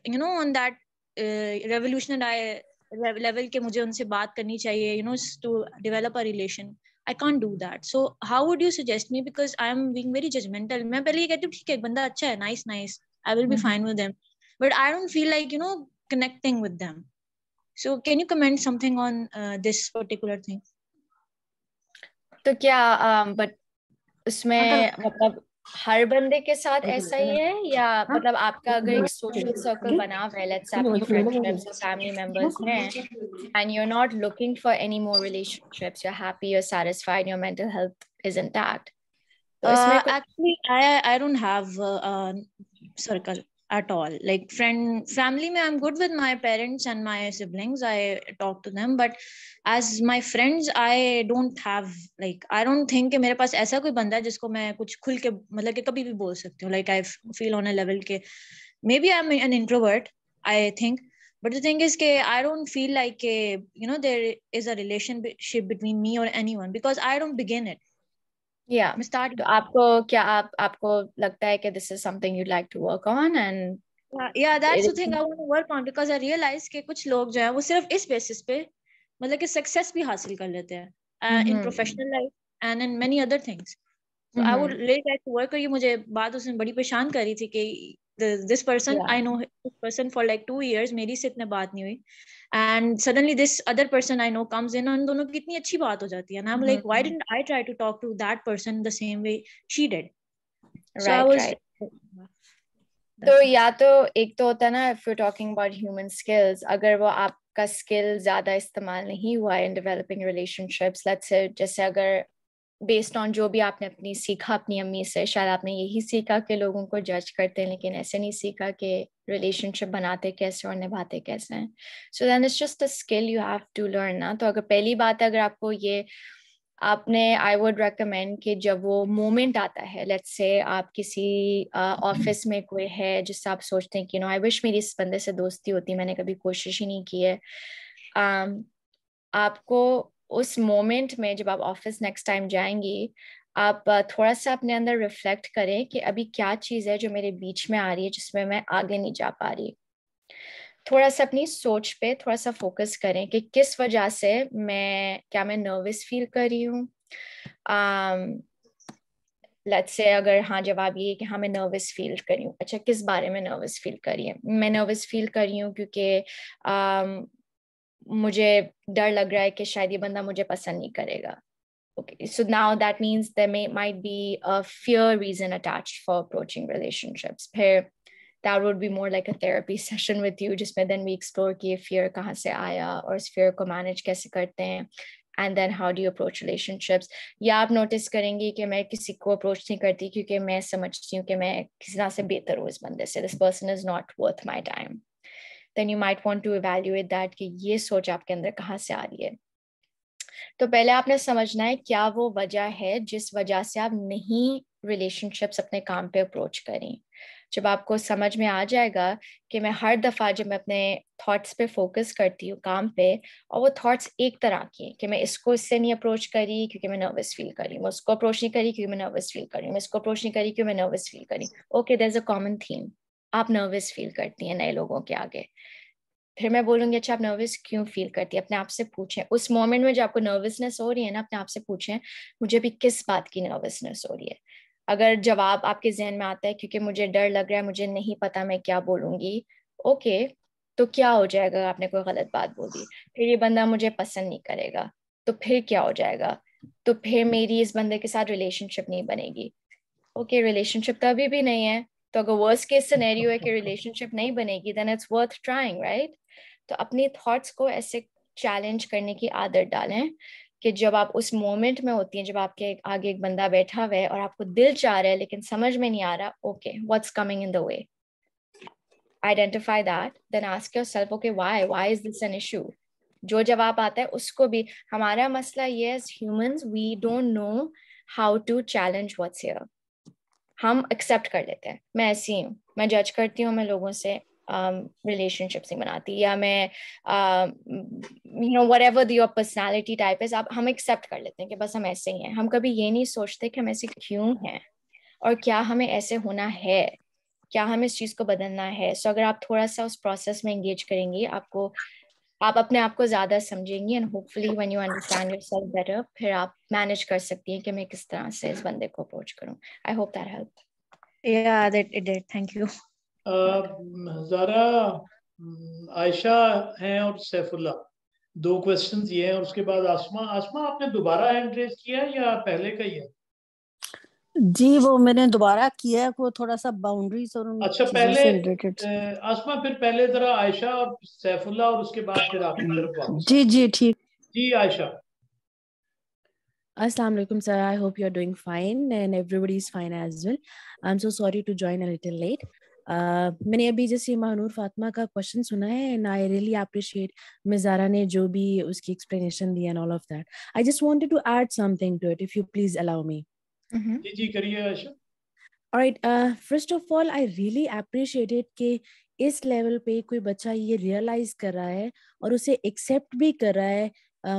you know on that uh, revolutionary level ke mujhe unse baat karni chahiye you know to develop a relation I can't do that so how would you suggest me because I am being very judgemental मैं पहले ये कहती हूँ ठीक है बंदा अच्छा है nice nice I will be fine with them but I don't feel like you know connecting with them so can you comment something on uh, this particular thing तो क्या um, but उसमें मतलब हर बंदे के साथ ऐसा ही है या हाँ, मतलब आपका अगर एक सोशल सर्कल बना हुआ है लेट्स आपके फ्रेंड्स और फैमिली मेंबर्स हैं and you are not looking for any more relationships you are happy you are satisfied your mental health is intact actually I I don't have circle at all like friend family mein i'm good with my parents and my siblings i talk to them but as my friends i don't have like i don't think कि मेरे पास ऐसा कोई बंदा है जिसको मैं कुछ खुल के मतलब कि कभी भी बोल सकती हूँ like i feel on a level के maybe i'm an introvert i think but the thing is ke, i don't feel like a, you know there is a relationship between me or anyone because i don't begin it yeah start aapko kya aap aapko lagta hai ki this is something you'd like to work on and yeah, yeah that's the thing i want to work on because i realized कि कुछ लोग जो हैं वो सिर्फ इस बेसिस पे मतलब कि सक्सेस भी हासिल कर लेते हैं in professional life and in many other things I would late at work और ये मुझे बात उसने बड़ी परेशान करी थी कि this person I know this person for like two years मेरी से इतने बात नहीं हुई and suddenly this other person I know comes in उन दोनों की इतनी अच्छी बात हो जाती है and I am like why didn't I try to talk to that person the same way she did so I was तो या तो एक तो होता है ना if you talking about human skills अगर वो आपका स्किल ज्यादा इस्तेमाल नहीं हुआ है in developing relationships let's say जैसे अगर बेस्ड ऑन जो भी आपने अपनी सीखा अपनी अम्मी से शायद आपने यही सीखा कि लोगों को जज करते हैं लेकिन ऐसे नहीं सीखा कि रिलेशनशिप बनाते कैसे और निभाते कैसे हैं so then it's just a skill you have to learn ना तो अगर पहली बात अगर आपको ये आपने आई वुड रिकमेंड कि जब वो मोमेंट आता है लेट्स से आप किसी ऑफिस uh, में कोई है जिससे आप सोचते हैं कि नो आई विश मेरी इस बंदे से दोस्ती होती मैंने कभी कोशिश ही नहीं की है um, आपको उस मोमेंट में जब आप ऑफिस नेक्स्ट टाइम जाएंगी आप थोड़ा सा अपने अंदर रिफ्लेक्ट करें कि अभी क्या चीज़ है जो मेरे बीच में आ रही है जिसमें मैं आगे नहीं जा पा रही थोड़ा सा अपनी सोच पे थोड़ा सा फोकस करें कि किस वजह से मैं क्या मैं नर्वस फील कर रही हूँ लेट्स से अगर हाँ जवाब ये कि हाँ मैं नर्वस फील कर रही हूँ अच्छा किस बारे में नर्वस फील करी है मैं नर्वस फील कर रही हूँ क्योंकि मुझे डर लग रहा है कि शायद ये बंदा मुझे पसंद नहीं करेगा okay so now that means there may might be a fear reason attached for approaching relationships Phir, that would be more like a therapy session with you just then we explore ki fear kahan se aaya or is fear ko manage kaise karte hain and then how do approach relationships या आप नोटिस करेंगे कि मैं किसी को अप्रोच नहीं करती क्योंकि मैं समझती हूँ कि मैं किसी तरह से बेहतर हूँ इस बंदे से this person is not worth my time then you might want to evaluate that कि ये सोच आपके अंदर कहाँ से आ रही है तो पहले आपने समझना है क्या वो वजह है जिस वजह से आप नहीं रिलेशनशिप्स अपने काम पे अप्रोच करें जब आपको समझ में आ जाएगा कि मैं हर दफ़ा जब मैं अपने थॉट्स पे फोकस करती हूँ काम पे और वो थॉट्स एक तरह के कि मैं इसको इससे नहीं अप्रोच करी क्योंकि मैं नर्वस फील करी मैं उसको अप्रोच नहीं करी क्योंकि मैं नर्वस फील करी मैं इसको अप्रोच नहीं करी क्योंकि मैं नर्वस फील करी okay there is a common theme आप नर्वस फील करती हैं नए लोगों के आगे फिर मैं बोलूँगी अच्छा आप नर्वस क्यों फील करती है अपने आप से पूछें उस मोमेंट में जो आपको नर्वसनेस हो रही है ना अपने आप से पूछें मुझे अभी किस बात की नर्वसनेस हो रही है अगर जवाब आपके जहन में आता है क्योंकि मुझे डर लग रहा है मुझे नहीं पता मैं क्या बोलूँगी ओके तो क्या हो जाएगा आपने कोई गलत बात बोल दी फिर ये बंदा मुझे पसंद नहीं करेगा तो फिर क्या हो जाएगा तो फिर मेरी इस बंदे के साथ रिलेशनशिप नहीं बनेगी ओके रिलेशनशिप तो अभी भी नहीं है तो अगर वर्स्ट केस सिनेरियो है कि रिलेशनशिप नहीं बनेगी then it's worth trying right तो अपने थॉट्स को ऐसे चैलेंज करने की आदत डालें कि जब आप उस मोमेंट में होती हैं जब आपके आगे एक बंदा बैठा हुआ है और आपको दिल चाह रहा है लेकिन समझ में नहीं आ रहा okay what's coming in the way identify that then ask yourself okay why why is this an issue जो जवाब आता है उसको भी हमारा मसला ये as humans we don't know how to challenge what's here हम एक्सेप्ट कर लेते हैं मैं ऐसी हूँ मैं जज करती हूँ मैं लोगों से रिलेशनशिप्स um, नहीं बनाती या मैं you know whatever your personality type है आप हम एक्सेप्ट कर लेते हैं कि बस हम ऐसे ही हैं हम कभी ये नहीं सोचते कि हम ऐसे क्यों हैं और क्या हमें ऐसे होना है क्या हमें इस चीज़ को बदलना है सो so, अगर आप थोड़ा सा उस प्रोसेस में इंगेज करेंगे आपको आप अपने आप को ज्यादा समझेंगी and hopefully when you understand yourself better फिर आप मैनेज कर सकती हैं कि मैं किस तरह से इस बंदे को अप्रोच करूं आई होप दैट हेल्प या that it did thank you Zara Ayesha हैं और सैफुल्ला दो क्वेश्चंस ये हैं उसके बाद आसमा आसमा आपने दोबारा एंट्रेस किया या पहले का ही है जी वो मैंने दोबारा किया है वो थोड़ा सा बाउंड्रीज और अच्छा पहले आसमा फिर पहले जरा आयशा और सैफुल्ला और उसके बाद फिर आप जी जी ठीक जी Ayesha Assalamu alaikum, sir. I hope you're doing fine and everybody's fine as well. I'm so sorry to join a little late. Uh, मैंने अभी जैसे महानूर फातिमा का क्वेश्चन सुना है एंड आई रियली अप्रिशिएट मिजारा ने जो भी उसकी एक्सप्लेनेशन दी and all of that I just wanted to add something to it if you please allow me Mm-hmm. जी जी करिए Asha right first of all I really appreciated कि इस लेवल पे कोई बच्चा ये रियलाइज कर रहा है और उसे एक्सेप्ट भी कर रहा है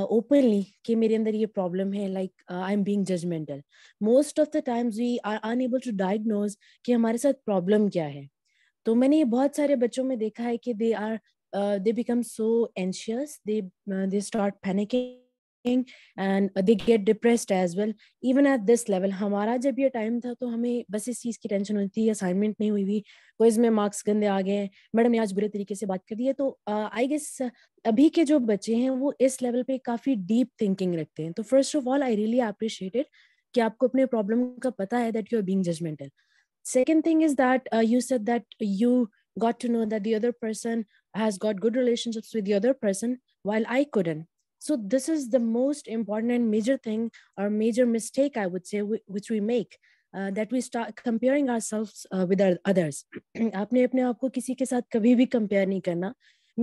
ओपनली uh, कि मेरे अंदर ये प्रॉब्लम है like I am being judgemental most of the times we are unable to diagnose कि हमारे साथ प्रॉब्लम क्या है तो मैंने ये बहुत सारे बच्चों में देखा है कि they are they become so anxious they they start panicking हमारा जब ये टाइम था तो हमें बस इस चीज़ की टेंशन होती थी असाइनमेंट नहीं हुई हुई क्विज में मार्क्स गंदे आ गए मैडम ने आज बुरे तरीके से बात कर दी है तो आई uh, गेस uh, अभी के जो बच्चे हैं वो इस लेवल पे काफ़ी डीप थिंकिंग रखते हैं तो first of all I really appreciated कि आपको अपने प्रॉब्लम का पता है that you are being judgemental second thing is that you set that you got to know that the other person has got good relationships with the other person while i couldn't so this is the most important and major thing or major mistake i would say which we make uh, that we start comparing ourselves uh, with our others aapne apne aap ko kisi ke sath kabhi bhi compare nahi karna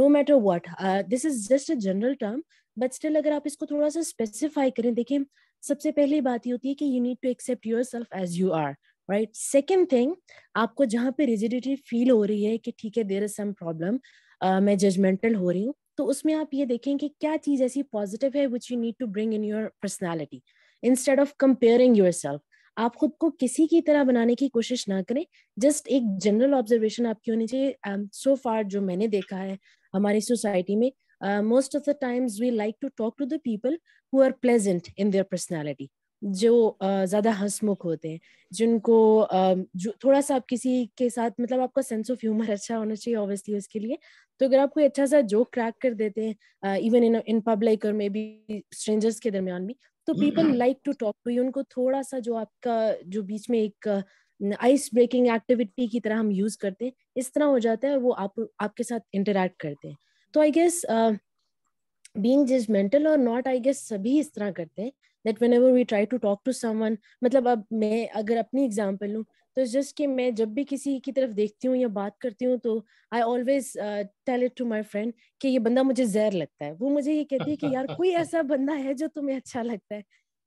no matter what uh, this is just a general term but still agar aap isko thoda sa specify kare dekhiye sabse pehli baat ye hoti hai ki you need to accept yourself as you are right? Second thing, आपको जहां पे रिजिडिटी फील हो रही है कि ठीक है देर इज सम मैं जजमेंटल हो रही हूँ तो उसमें आप ये देखें कि क्या चीज ऐसी पॉजिटिव है which you need to bring in your personality instead of comparing your आप खुद को किसी की तरह बनाने की कोशिश ना करें जस्ट एक जनरल ऑब्जर्वेशन आपकी होनी चाहिए सो um, फार so जो मैंने देखा है हमारी सोसाइटी में most of the times we like to talk to the people who are pleasant in their personality जो ज़्यादा हंसमुख होते हैं जिनको जो थोड़ा सा आप किसी के साथ मतलब आपका सेंस ऑफ ह्यूमर अच्छा होना चाहिए ऑब्वियसली उसके लिए तो अगर आप कोई अच्छा सा जोक क्रैक कर देते हैं इवन इन इन पब्लिक और मे बी स्ट्रेंजर्स के दरमियान भी तो people like to talk to you उनको थोड़ा सा जो आपका जो बीच में एक आइस ब्रेकिंग एक्टिविटी की तरह हम यूज करते हैं इस तरह हो जाता है वो आप आपके साथ इंटरेक्ट करते हैं तो आई गेस बींग जजमेंटल और नॉट आई गेस सभी इस तरह करते हैं that whenever we try to talk to someone मतलब अब मैं अगर अपनी एग्जाम्पल लूँ तो जस्ट कि मैं जब भी किसी की तरफ देखती हूँ या बात करती हूँ तो I always tell it to my friend कि ये बंदा मुझे जहर लगता है वो मुझे ये कहती है कि यार कोई ऐसा बंदा है जो तुम्हें अच्छा लगता है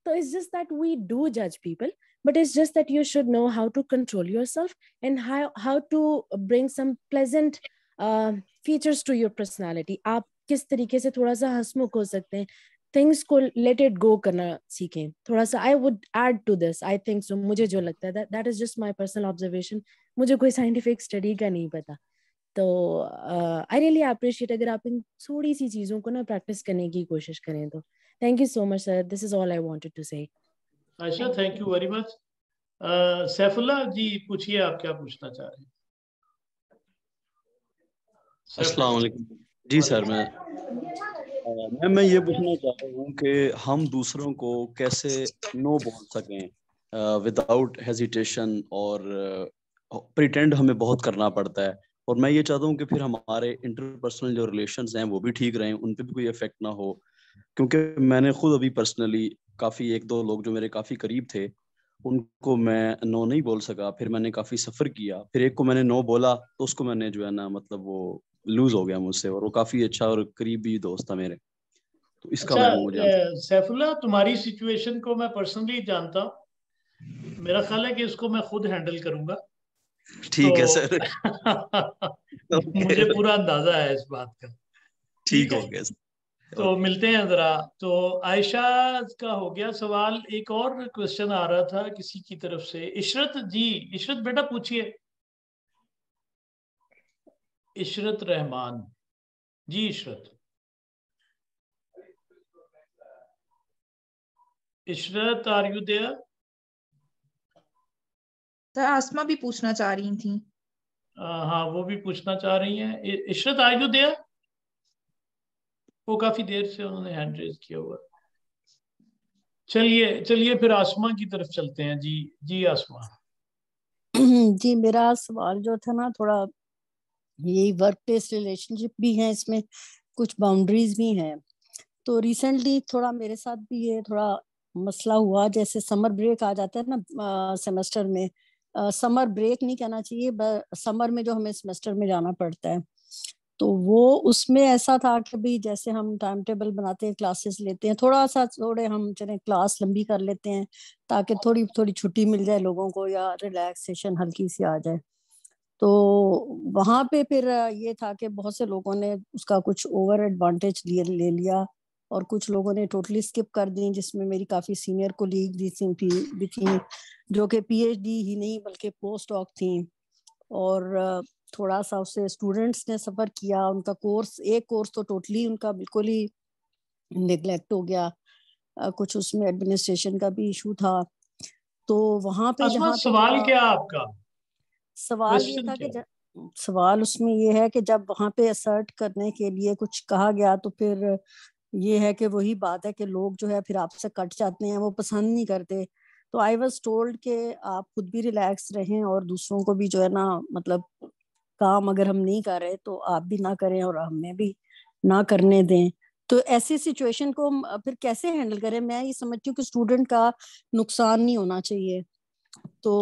तो it's just that we do जज people but it's just that you should know how to control your self and how to bring some pleasant features to your personality आप किस तरीके से थोड़ा सा हंसमुख हो सकते हैं थिंग्स को लेट इट गो करना सीखें थोड़ा सा I would add to this I think so मुझे जो लगता है that is just my personal observation मुझे कोई साइंटिफिक स्टडी का नहीं पता तो आई रियली अप्रिशिएट अगर आप इन थोड़ी सी चीज़ों को ना प्रैक्टिस करने की कोशिश करें तो thank you so much sir this is all I wanted to say Ayesha thank you very much Saifullah ji पूछिए आप क्या पूछना चाह रहे हैं अस्सलाम वालेकुम जी सर मैं मैम मैं ये पूछना चाह रहा हूँ कि हम दूसरों को कैसे नो बोल सकें विदाउट हेजिटेशन और प्रिटेंड हमें बहुत करना पड़ता है और मैं ये चाहता हूँ कि फिर हमारे इंटरपर्सनल जो रिलेशन हैं वो भी ठीक रहें उन पर भी कोई इफेक्ट ना हो क्योंकि मैंने खुद अभी पर्सनली काफ़ी एक दो लोग जो मेरे काफ़ी करीब थे उनको मैं नो नहीं बोल सका फिर मैंने काफ़ी सफ़र किया फिर एक को मैंने नो बोला तो उसको मैंने जो है ना मतलब वो लूज हो गया मुझसे और वो काफी अच्छा और करीबी दोस्त था मेरे तो इसका अच्छा, मुझे सैफुल्ला तुम्हारी सिचुएशन को मैं पर्सनली जानता हूँ मेरा ख्याल है कि इसको मैं खुद हैंडल करूंगा ठीक तो, है सर मुझे पूरा अंदाजा है इस बात का ठीक हो गया तो मिलते हैं जरा तो आयशा का हो गया सवाल एक और क्वेश्चन आ रहा था किसी की तरफ से इशरत जी इशरत बेटा पूछिए Ishrat Rahman ji Ishrat Ishrat are you there Asma भी पूछना चाह रही थी आ, हाँ वो भी पूछना चाह रही हैं इशरत आर यू देयर वो काफी देर से उन्होंने हैंड रेज किया हुआ चलिए चलिए फिर आसमा की तरफ चलते हैं जी जी आसमा जी मेरा सवाल जो था ना थोड़ा ये वर्क प्लेस रिलेशनशिप भी है इसमें कुछ बाउंड्रीज भी हैं तो रिसेंटली थोड़ा मेरे साथ भी ये थोड़ा मसला हुआ जैसे समर ब्रेक आ जाता है ना सेमेस्टर में समर ब्रेक नहीं कहना चाहिए समर में जो हमें सेमेस्टर में जाना पड़ता है तो वो उसमें ऐसा था कि भी जैसे हम टाइम टेबल बनाते हैं क्लासेस लेते हैं थोड़ा सा थोड़े हम चले क्लास लंबी कर लेते हैं ताकि थोड़ी थोड़ी छुट्टी मिल जाए लोगों को या रिलैक्सेशन हल्की सी आ जाए तो वहां पे फिर ये था कि बहुत से लोगों ने उसका कुछ ओवर एडवांटेज लिए ले लिया और कुछ लोगों ने टोटली स्किप कर दी जिसमें मेरी काफ़ी सीनियर कोलीग भी थी भी थी जो कि पीएचडी ही नहीं बल्कि पोस्ट डॉक थी और थोड़ा सा उससे स्टूडेंट्स ने सफ़र किया उनका कोर्स एक कोर्स तो टोटली उनका बिल्कुल ही निगलेक्ट हो गया कुछ उसमें एडमिनिस्ट्रेशन का भी इशू था तो वहाँ पे अच्छा, जहाँ सवाल क्या आपका सवाल ये था कि सवाल उसमें ये है कि जब वहां पे असर्ट करने के लिए कुछ कहा गया तो फिर ये है कि वही बात है कि लोग जो है फिर आपसे कट जाते हैं वो पसंद नहीं करते तो आई वॉज टोल्ड के आप खुद भी रिलैक्स रहें और दूसरों को भी जो है ना मतलब काम अगर हम नहीं कर रहे तो आप भी ना करें और हमें भी ना करने दें तो ऐसी सिचुएशन को फिर कैसे हैंडल करें मैं ये समझती हूँ कि स्टूडेंट का नुकसान नहीं होना चाहिए तो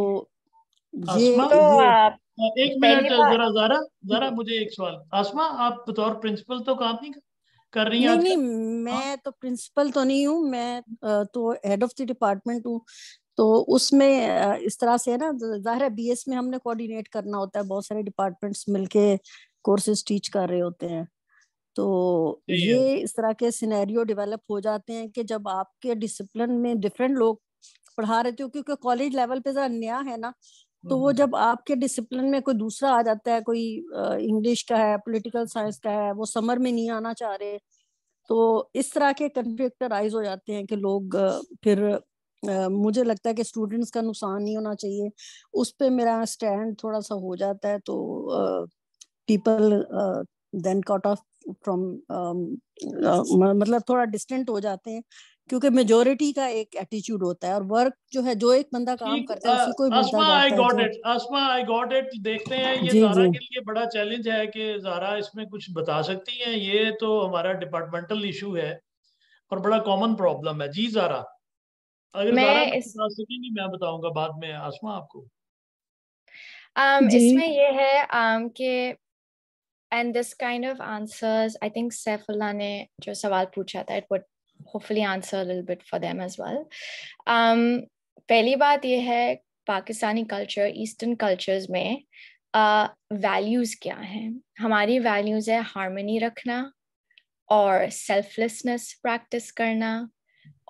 आसमा तो एक मिनट जरा जरा जरा मुझे एक सवाल आसमा आप बतौर प्रिंसिपल तो काम नहीं कर रही नहीं, नहीं हाँ। मैं तो प्रिंसिपल तो नहीं हूँ मैं तो हेड ऑफ द डिपार्टमेंट हूँ तो उसमें इस तरह से है ना जाहिर है बीएस में हमने कोऑर्डिनेट करना होता है बहुत सारे डिपार्टमेंट्स मिलके कोर्सेज टीच कर रहे होते हैं तो ये इस तरह के सिनेरियो डेवलप हो जाते हैं कि जब आपके डिसिप्लिन में डिफरेंट लोग पढ़ा रहे थे क्योंकि कॉलेज लेवल पे जरा नया है ना तो वो हम्म। जब आपके डिसिप्लिन में कोई दूसरा आ जाता है कोई इंग्लिश का है पॉलिटिकल साइंस का है वो समर में नहीं आना चाह रहे तो इस तरह के कन्फ्लिक्टराइज हो जाते हैं कि लोग फिर मुझे लगता है कि स्टूडेंट्स का नुकसान नहीं होना चाहिए उस पर मेरा स्टैंड थोड़ा सा हो जाता है तो people then cut off from मतलब थोड़ा डिस्टेंट हो जाते हैं क्योंकि मेजोरिटी का एक एटीट्यूड होता है और वर्क जो है जो एक बंदा काम करता है उसी को Asma I got it Asma I got it देखते हैं ये जारा के लिए बड़ा चैलेंज है कि जारा इसमें कुछ बता सकती हैं ये तो हमारा डिपार्टमेंटल इशू है और बड़ा कॉमन प्रॉब्लम है जी जारा अगर मैं जारा इस... सकेंगी मैं बताऊंगा बाद में आसमा आपको um, इसमें ये है um, कि and this kind of answers I think Saifullah ने जो सवाल पूछा था it would a answer bit for them as well. Um, पहली बात यह है पाकिस्तानी कल्चर ईस्टर्न कल्चर्स में वैल्यूज़ uh, क्या हैं हमारी वैल्यूज़ है हारमोनी रखना और सेल्फलेसनेस प्रैक्टिस करना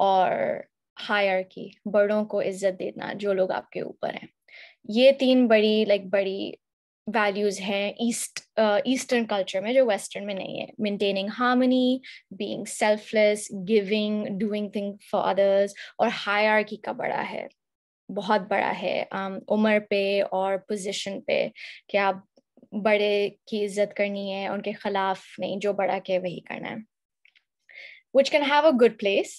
और हायर की बड़ों को इज्जत देना जो लोग आपके ऊपर हैं ये तीन बड़ी लाइक like, बड़ी वैल्यूज हैं ईस्ट ईस्टर्न कल्चर में जो वेस्टर्न में नहीं है maintaining harmony being selfless giving doing thing for others और हायरकी का बड़ा है बहुत बड़ा है um, उम्र पे और पोजीशन पे कि आप बड़े की इज्जत करनी है उनके खिलाफ नहीं जो बड़ा के वही करना है which can have a good place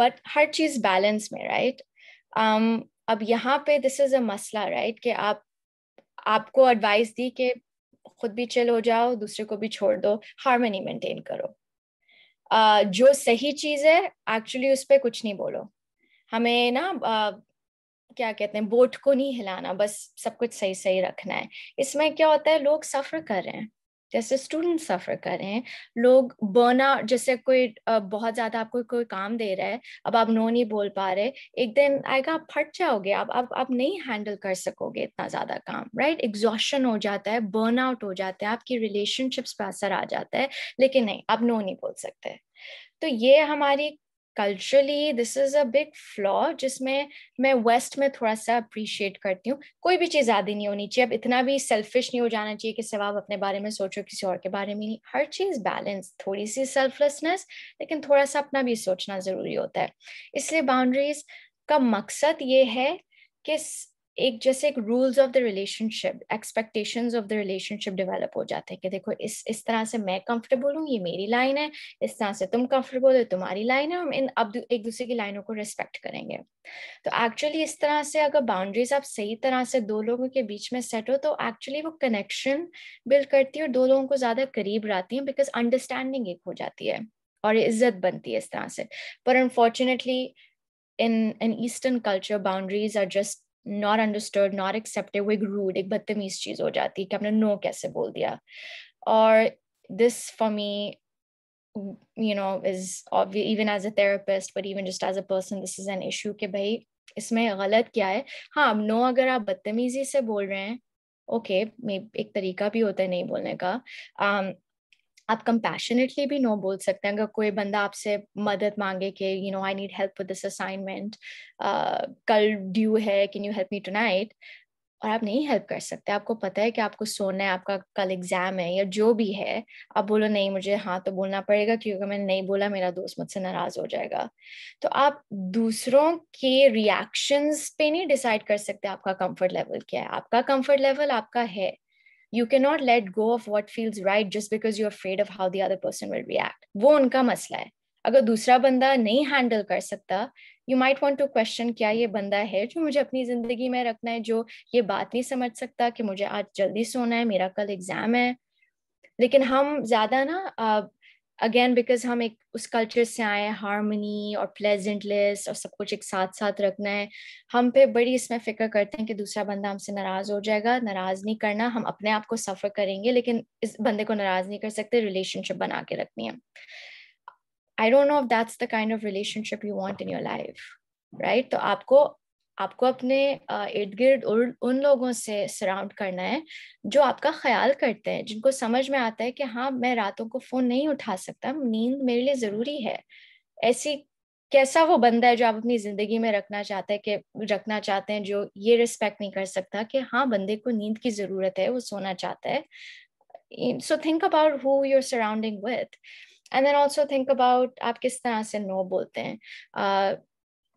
but हर चीज़ बैलेंस में राइट right? um, अब यहाँ पे दिस इज अ मसला राइट कि आप आपको एडवाइस दी कि खुद भी चिल हो जाओ दूसरे को भी छोड़ दो हारमोनी मेंटेन करो uh, जो सही चीज़ है एक्चुअली उस पर कुछ नहीं बोलो हमें ना uh, क्या कहते हैं बोट को नहीं हिलाना बस सब कुछ सही सही रखना है इसमें क्या होता है लोग सफ़र कर रहे हैं जैसे स्टूडेंट सफ़र करें लोग बर्ना जैसे कोई बहुत ज़्यादा आपको कोई काम दे रहा है अब आप नो नहीं बोल पा रहे एक दिन आएगा आप फट जाओगे आप आप आप नहीं हैंडल कर सकोगे इतना ज़्यादा काम राइट एग्जॉशन हो जाता है बर्न आउट हो जाता है आपकी रिलेशनशिप्स पर असर आ जाता है लेकिन नहीं आप नो नहीं बोल सकते तो ये हमारी culturally this is a big flaw जिसमें मैं वेस्ट में थोड़ा सा अप्रिशिएट करती हूँ कोई भी चीज़ आदि नहीं होनी चाहिए अब इतना भी सेल्फिश नहीं हो जाना चाहिए कि सिवा अपने बारे में सोचो किसी और के बारे में नहीं हर चीज़ बैलेंस थोड़ी सी सेल्फलेसनेस लेकिन थोड़ा सा अपना भी सोचना ज़रूरी होता है इसलिए बाउंड्रीज का मकसद ये है कि एक जैसे एक rules of the relationship expectation of the relationship develop हो जाते हैं कि देखो इस इस तरह से मैं कंफर्टेबल हूँ ये मेरी लाइन है इस तरह से तुम कंफर्टेबल हो तुम्हारी लाइन है हम इन अब एक दूसरे की लाइनों को रिस्पेक्ट करेंगे तो एक्चुअली इस तरह से अगर बाउंड्रीज आप सही तरह से दो लोगों के बीच में सेट हो तो एक्चुअली वो कनेक्शन बिल्ड करती है और दो लोगों को ज्यादा करीब रहती है बिकॉज अंडरस्टैंडिंग एक हो जाती है और इज्जत बनती है इस तरह से पर unfortunately in an eastern culture boundaries are just not understood not accepted वो एक रूड एक बदतमीज चीज हो जाती है कि आपने नो कैसे बोल दिया और this for me you know is even as a a but even just as a person this is an issue कि भाई इसमें गलत क्या है हाँ अब नो अगर आप बदतमीजी से बोल रहे हैं ओके okay, एक तरीका भी होता है नहीं बोलने का um, आप कंपैशनेटली भी नो बोल सकते हैं अगर कोई बंदा आपसे मदद मांगे कि you know I need help with this assignment कल ड्यू है can you help me tonight और आप नहीं हेल्प कर सकते आपको पता है कि आपको सोना है आपका कल एग्जाम है या जो भी है आप बोलो नहीं मुझे हाँ तो बोलना पड़ेगा क्योंकि मैंने नहीं बोला मेरा दोस्त मुझसे नाराज हो जाएगा तो आप दूसरों के रिएक्शंस पे नहीं डिसाइड कर सकते आपका कंफर्ट लेवल क्या है आपका कंफर्ट लेवल आपका है you can not let go of what feels right just because you afraid of how the other person will react वो उनका मसला है अगर दूसरा बंदा नहीं हैंडल कर सकता you might want to question क्या ये बंदा है जो मुझे अपनी जिंदगी में रखना है जो ये बात नहीं समझ सकता कि मुझे आज जल्दी सोना है मेरा कल एग्जाम है लेकिन हम ज्यादा ना अगेन बिकॉज हम एक उस कल्चर से आए हैं हारमोनी और प्लेजेंटलेस और सब कुछ एक साथ साथ रखना है हम पे बड़ी इसमें फिक्र करते हैं कि दूसरा बंदा हमसे नाराज हो जाएगा नाराज नहीं करना हम अपने आप को सफर करेंगे लेकिन इस बंदे को नाराज नहीं कर सकते रिलेशनशिप बना के रखनी है I don't know that's the kind of relationship you want in your life right तो आपको आपको अपने इर्द गिर्द उन लोगों से सराउंड करना है जो आपका ख्याल करते हैं जिनको समझ में आता है कि हाँ मैं रातों को फ़ोन नहीं उठा सकता नींद मेरे लिए ज़रूरी है ऐसी कैसा वो बंदा है जो आप अपनी ज़िंदगी में रखना चाहते हैं कि रखना चाहते हैं जो ये रिस्पेक्ट नहीं कर सकता कि हाँ बंदे को नींद की ज़रूरत है वो सोना चाहता है so think about who your surrounding with and then also think about आप किस तरह से नो बोलते हैं uh,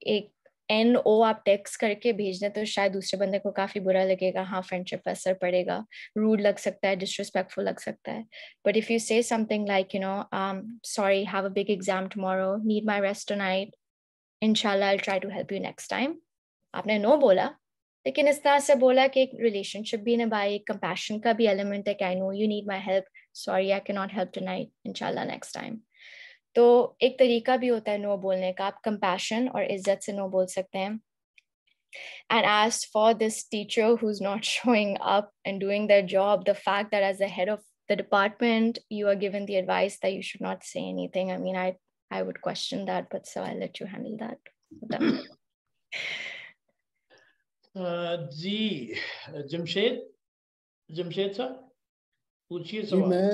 एक एन ओ आप टेक्स करके भेज दें तो शायद दूसरे बंदे को काफ़ी बुरा लगेगा हाँ फ्रेंडशिप पर असर पड़ेगा रूड लग सकता है डिसरिस्पेक्टफुल लग सकता है but if you say something like you know sorry have a big exam tomorrow need my rest tonight इनशाला I try to help you next time आपने नो बोला लेकिन इस तरह से बोला कि एक रिलेशनशिप भी निभाई एक कंपैशन का भी एलिमेंट है कि I know you need my help sorry I can not help tonight इनशाला नेक्स्ट टाइम तो एक तरीका भी होता है नो बोलने का आप कंपैशन और इज्जत से नो बोल सकते हैं and asked for this teacher who's not showing up and doing their job the fact that as the head of the department you are given the advice that you should not say anything i mean i i would question that but so i'll let you handle that जी जमशेद जमशेद सर पूछिए सवाल मैं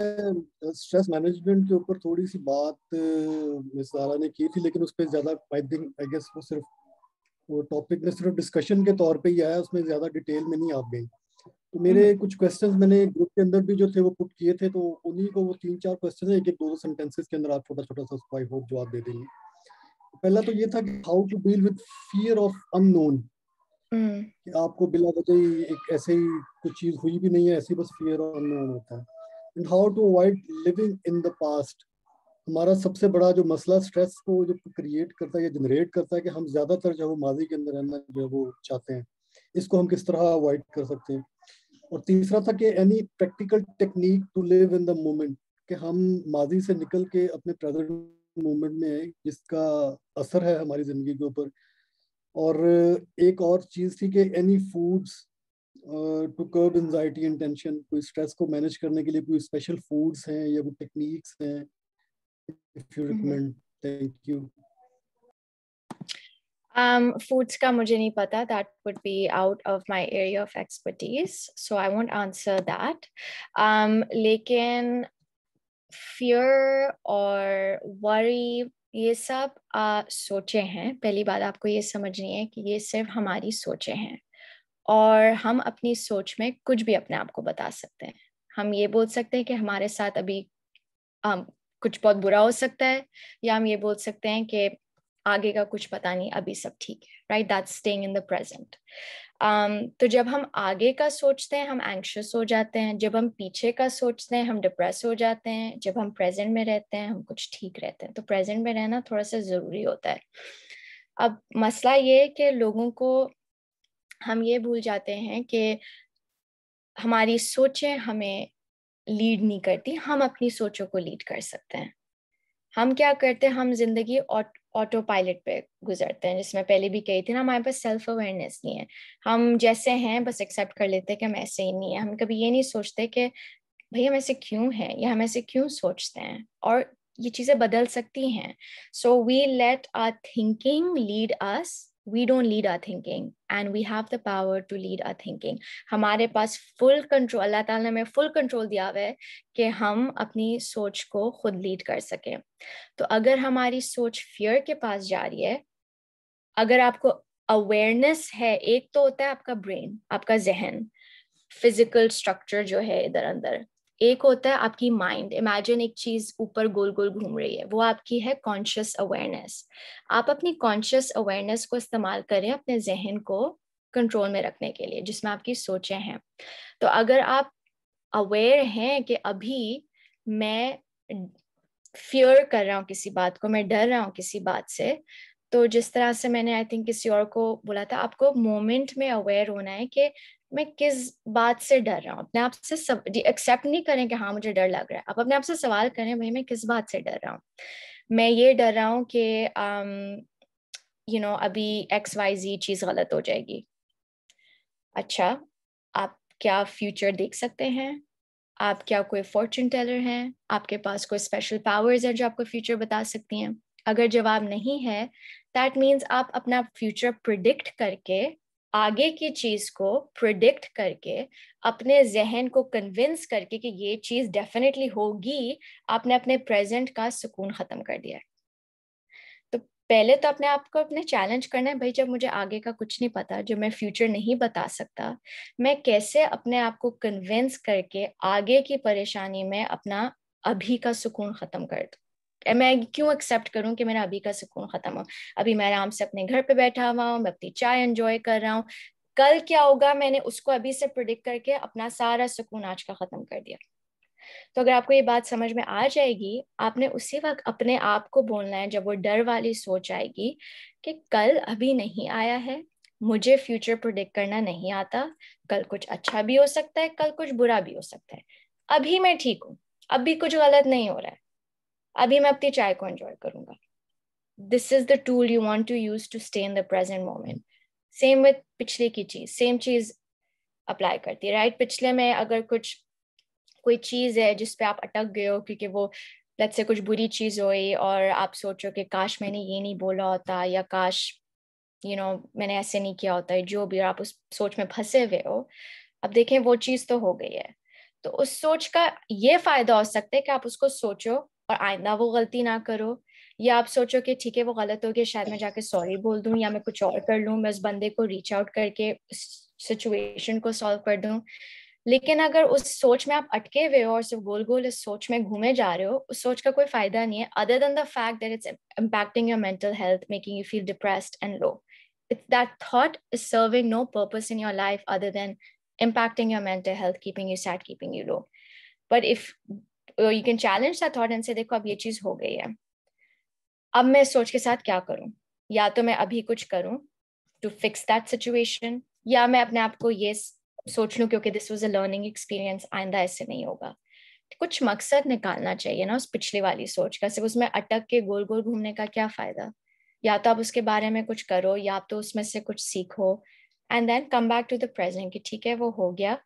स्ट्रेस मैनेजमेंट के ऊपर थोड़ी सी बात मिसारा ने की थी लेकिन उस पर ज़्यादा आई थिंक आई गेस वो सिर्फ वो टॉपिक में सिर्फ डिस्कशन के तौर पे ही आया उसमें ज़्यादा डिटेल में नहीं आप गई तो मेरे हम्म। कुछ क्वेश्चंस मैंने ग्रुप के अंदर भी जो थे वो पुट किए थे तो उन्हीं को वो तीन चार क्वेश्चन है एक एक दो दो सेंटेंसेस के अंदर आप छोटा छोटा सा उसको आई होप जवाब दे देंगे पहला तो ये था कि how to deal with fear of unknown कि आपको बिला वजह एक ऐसे ही कुछ चीज़ हुई भी नहीं है ऐसी बस फियर ऑफ अननोन होता है and how to avoid living in the past हमारा सबसे बड़ा जो मसला स्ट्रेस को जो क्रिएट करता है या जनरेट करता है कि हम ज़्यादातर जो वो माजी के अंदर रहना जो है वो चाहते हैं इसको हम किस तरह अवॉइड कर सकते हैं और तीसरा था कि any practical technique to live in the moment कि हम माजी से निकल के अपने प्रेजेंट मोमेंट में आए जिसका असर है हमारी ज़िंदगी के ऊपर और एक और चीज़ थी कि any foods to curb anxiety and tension कोई स्ट्रेस को मैनेज करने के लिए कोई स्पेशल फूड्स हैं या कोई टेक्निक्स हैं if you recommend thank you Um, foods ka mujhe nahi pata. That would be out of my area of expertise, so I won't answer that. Um, lekin fear or worry ये सब आ, सोचे हैं पहली बात आपको ये समझनी है कि ये सिर्फ हमारी सोचे हैं और हम अपनी सोच में कुछ भी अपने आप को बता सकते हैं हम ये बोल सकते हैं कि हमारे साथ अभी आ, कुछ बहुत बुरा हो सकता है या हम ये बोल सकते हैं कि आगे का कुछ पता नहीं अभी सब ठीक है right that staying in the present तो जब हम आगे का सोचते हैं हम एंक्शस हो जाते हैं जब हम पीछे का सोचते हैं हम डिप्रेस हो जाते हैं जब हम प्रेजेंट में रहते हैं हम कुछ ठीक रहते हैं तो प्रेजेंट में रहना थोड़ा सा ज़रूरी होता है अब मसला ये है कि लोगों को हम ये भूल जाते हैं कि हमारी सोचें हमें लीड नहीं करती हम अपनी सोचों को लीड कर सकते हैं हम क्या करते हैं हम जिंदगी ऑटो पायलट पे गुजरते हैं जिसमें पहले भी कही थी ना हमारे पास सेल्फ अवेयरनेस नहीं है हम जैसे हैं बस एक्सेप्ट कर लेते हैं कि हम ऐसे ही नहीं है हम कभी ये नहीं सोचते कि भाई हम ऐसे क्यों हैं या हम ऐसे क्यों सोचते हैं और ये चीज़ें बदल सकती हैं so we let our thinking lead us we don't lead our thinking and we have the power to lead our thinking हमारे पास फुल कंट्रोल अल्लाह ताला ने हमें full control दिया हुआ है कि हम अपनी सोच को खुद लीड कर सकें तो अगर हमारी सोच फियर के पास जा रही है अगर आपको अवेयरनेस है एक तो होता है आपका ब्रेन आपका जहन फिजिकल स्ट्रक्चर जो है इधर अंदर एक होता है आपकी माइंड इमेजिन एक चीज ऊपर गोल गोल घूम रही है वो आपकी है कॉन्शियस अवेयरनेस आप अपनी कॉन्शियस अवेयरनेस को इस्तेमाल करें अपने जहन को कंट्रोल में रखने के लिए जिसमें आपकी सोचें हैं तो अगर आप अवेयर हैं कि अभी मैं फियर कर रहा हूँ किसी बात को मैं डर रहा हूँ किसी बात से तो जिस तरह से मैंने आई थिंक किसी और को बोला था आपको मोमेंट में अवेयर होना है कि मैं किस बात से डर रहा हूँ अपने आप से एक्सेप्ट नहीं करें कि हाँ मुझे डर लग रहा है आप अपने आप से सवाल करें भाई मैं किस बात से डर रहा हूँ मैं ये डर रहा हूँ कि यू um, नो अभी एक्स वाई जी चीज़ गलत हो जाएगी अच्छा आप क्या फ्यूचर देख सकते हैं आप क्या कोई फॉर्चून टेलर हैं आपके पास कोई स्पेशल पावर्स है जो आपको फ्यूचर बता सकती हैं अगर जवाब नहीं है दैट मीन्स आप अपना फ्यूचर प्रिडिक्ट करके आगे की चीज को प्रिडिक्ट करके अपने जहन को कन्विंस करके कि ये चीज डेफिनेटली होगी आपने अपने प्रेजेंट का सुकून खत्म कर दिया है तो पहले तो अपने आप को अपने चैलेंज करना है भाई जब मुझे आगे का कुछ नहीं पता जो मैं फ्यूचर नहीं बता सकता मैं कैसे अपने आप को कन्विंस करके आगे की परेशानी में अपना अभी का सुकून खत्म कर दू मैं क्यों एक्सेप्ट करूँ कि मेरा अभी का सुकून ख़त्म हो अभी मैं आराम से अपने घर पे बैठा हुआ हूँ मैं अपनी चाय एंजॉय कर रहा हूँ कल क्या होगा मैंने उसको अभी से प्रिडिक्ट करके अपना सारा सुकून आज का ख़त्म कर दिया तो अगर आपको ये बात समझ में आ जाएगी आपने उसी वक्त अपने आप को बोलना है जब वो डर वाली सोच आएगी कि कल अभी नहीं आया है मुझे फ्यूचर प्रोडिक्ट करना नहीं आता कल कुछ अच्छा भी हो सकता है कल कुछ बुरा भी हो सकता है अभी मैं ठीक हूँ अभी कुछ गलत नहीं हो रहा है अभी मैं अपनी चाय को एंजॉय करूंगा this is the tool you want to use to stay in the present moment same with पिछले की चीज सेम चीज अप्लाई करती है राइट पिछले में अगर कुछ कोई चीज है जिसपे आप अटक गए हो क्योंकि वो लग से कुछ बुरी चीज हुई और आप सोचो कि काश मैंने ये नहीं बोला होता या काश यू नो मैंने ऐसे नहीं किया होता है जो भी और आप उस सोच में फंसे हुए हो अब देखें वो चीज तो हो गई है तो उस सोच का ये फायदा हो सकता है कि आप उसको सोचो और आइंदा वो गलती ना करो या आप सोचो कि ठीक है वो गलत हो गया शायद मैं जाके सॉरी बोल दूँ या मैं कुछ और कर लूँ मैं उस बंदे को रीच आउट करके सिचुएशन को सॉल्व कर दूँ लेकिन अगर उस सोच में आप अटके हुए हो और सिर्फ गोल गोल इस सोच में घूमे जा रहे हो उस सोच का कोई फायदा नहीं है other than the fact that it's impacting your mental health making you feel depressed and low it's that thought is serving no purpose in your life other than impacting your mental health keeping you sad keeping you low but if you can challenge that thought and say देखो अब ये चीज हो गई है अब मैं इस सोच के साथ क्या करूं या तो मैं अभी कुछ करूं टू फिक्स दैट सिचुएशन या मैं अपने आप को ये सोच लूं क्योंकि this was a learning experience आइंदा ऐसे नहीं होगा कुछ मकसद निकालना चाहिए ना उस पिछली वाली सोच का सिर्फ उसमें अटक के गोल गोल घूमने का क्या फायदा या तो आप उसके बारे में कुछ करो या आप तो उसमें से कुछ सीखो and then come back to the present कि ठीक है वो हो गया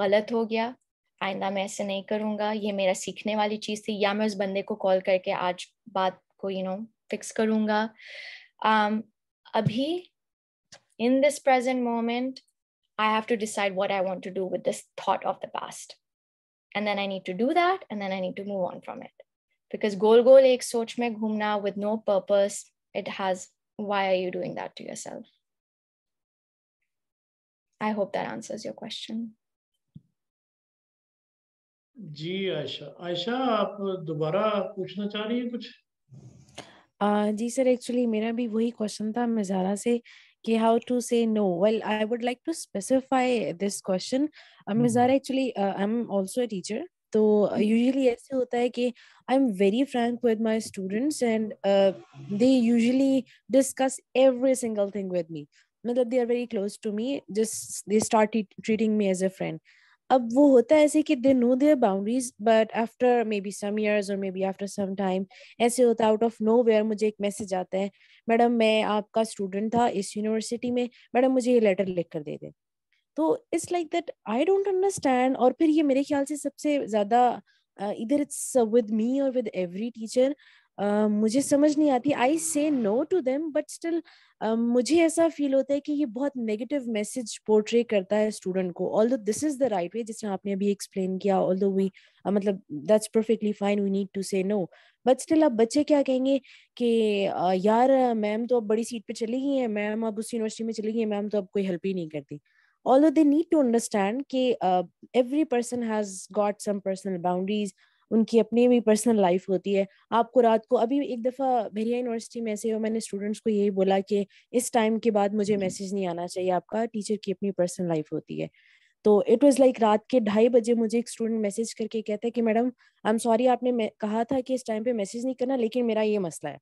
गलत हो गया आइंदा मैं ऐसे नहीं करूंगा ये मेरा सीखने वाली चीज़ थी या मैं उस बंदे को कॉल करके आज बात को यू नो फिक्स करूंगा um, अभी in this present moment I have to decide what I want to do with this thought of the past and then I need to do that and then I need to move on from it because गोल गोल एक सोच में घूमना with no purpose it has why are you doing that to yourself? I hope that answers your question. जी आयशा आयशा आप दोबारा पूछना चाह रही हैं कुछ आ, जी सर एक्चुअली मेरा भी वही क्वेश्चन था मैं से कि how to say no well I would like to specify this question um, actually I am also a teacher hmm, hmm. तो यूजुअली हम्म। ऐसे होता है कि I am very frank with my students and they usually discuss every single thing with me मतलब they are very close to me just they start treating me as a friend अब वो होता है ऐसे कि they know their boundaries but after maybe some और maybe after some time ऐसे होता है आउट ऑफ नो वेयर मुझे एक मैसेज आता है मैडम मैं आपका स्टूडेंट था इस यूनिवर्सिटी में मैडम मुझे ये लेटर लिख कर दे दें तो it's like that I don't understand और फिर ये मेरे ख्याल से सबसे ज़्यादा इधर इट्स विद मी और विद एवरी टीचर मुझे समझ नहीं आती I say no to them but still मुझे ऐसा फील होता है कि ये बहुत नेगेटिव मैसेज पोर्ट्रे करता है स्टूडेंट को although this is the right way जिसने आपने अभी एक्सप्लेन किया ऑल दो वी मतलब that's perfectly fine we need to say no but still आप बच्चे क्या कहेंगे कि uh, यार मैम तो अब बड़ी सीट पे चली गई है मैम अब उस यूनिवर्सिटी में चली गई है मैम तो अब कोई हेल्प ही नहीं करती although they need to understand कि every person has got some personal boundaries उनकी अपनी भी पर्सनल लाइफ होती है आपको रात को अभी एक दफ़ा बहरिया यूनिवर्सिटी में ऐसे हो मैंने स्टूडेंट्स को यही बोला कि इस टाइम के बाद मुझे मैसेज हम्म। नहीं आना चाहिए आपका टीचर की अपनी पर्सनल लाइफ होती है तो इट वाज लाइक रात के ढाई बजे मुझे एक स्टूडेंट मैसेज करके कहता है कि मैडम आई एम सॉरी आपने कहा था कि इस टाइम पे मैसेज नहीं करना लेकिन मेरा ये मसला है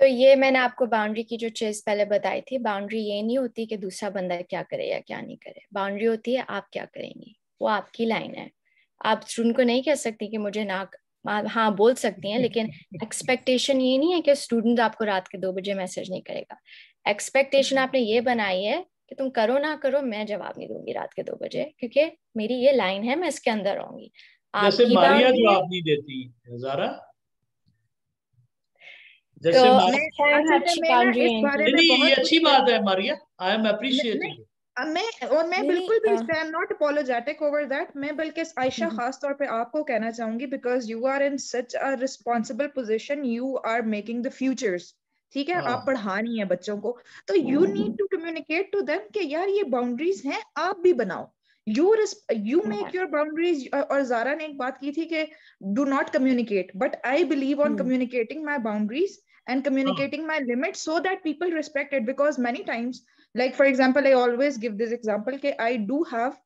तो ये मैंने आपको बाउंड्री की जो चीज पहले बताई थी बाउंड्री ये नहीं होती कि दूसरा बंदा क्या करे या क्या नहीं करे बाउंड्री होती है आप क्या करेंगे वो आपकी लाइन है आप स्टूडेंट को नहीं कह सकती कि मुझे ना हाँ, हाँ बोल सकती हैं लेकिन एक्सपेक्टेशन ये नहीं है कि स्टूडेंट आपको रात के दो बजे मैसेज नहीं करेगा एक्सपेक्टेशन आपने ये बनाई है कि तुम करो ना करो मैं जवाब नहीं दूंगी रात के दो बजे क्योंकि मेरी ये लाइन है मैं इसके अंदर रहूंगी जैसे मारिया जवाब नहीं देती जारा जैसे तो मैं, अच्छा, मैं, मैं, मैं, मैं, मैं, मैं, मैं, अच्छी बात है मारिया आई एम अप्रिशिएटिंग मैं और मैं बिल्कुल भी I am not apologetic over that मैं बल्कि आयशा हम्म। खास तौर पे आपको कहना चाहूंगी because you are in such a responsible position you are making the futures ठीक है आप हाँ। पढ़ानी है बच्चों को तो you need to communicate to them कि यार ये बाउंड्रीज हैं आप भी बनाओ you you make your boundaries और जारा ने एक बात की थी कि do not communicate but I believe on communicating my boundaries and communicating my limit so that people respect it because many times like for example i always give this example okay i do have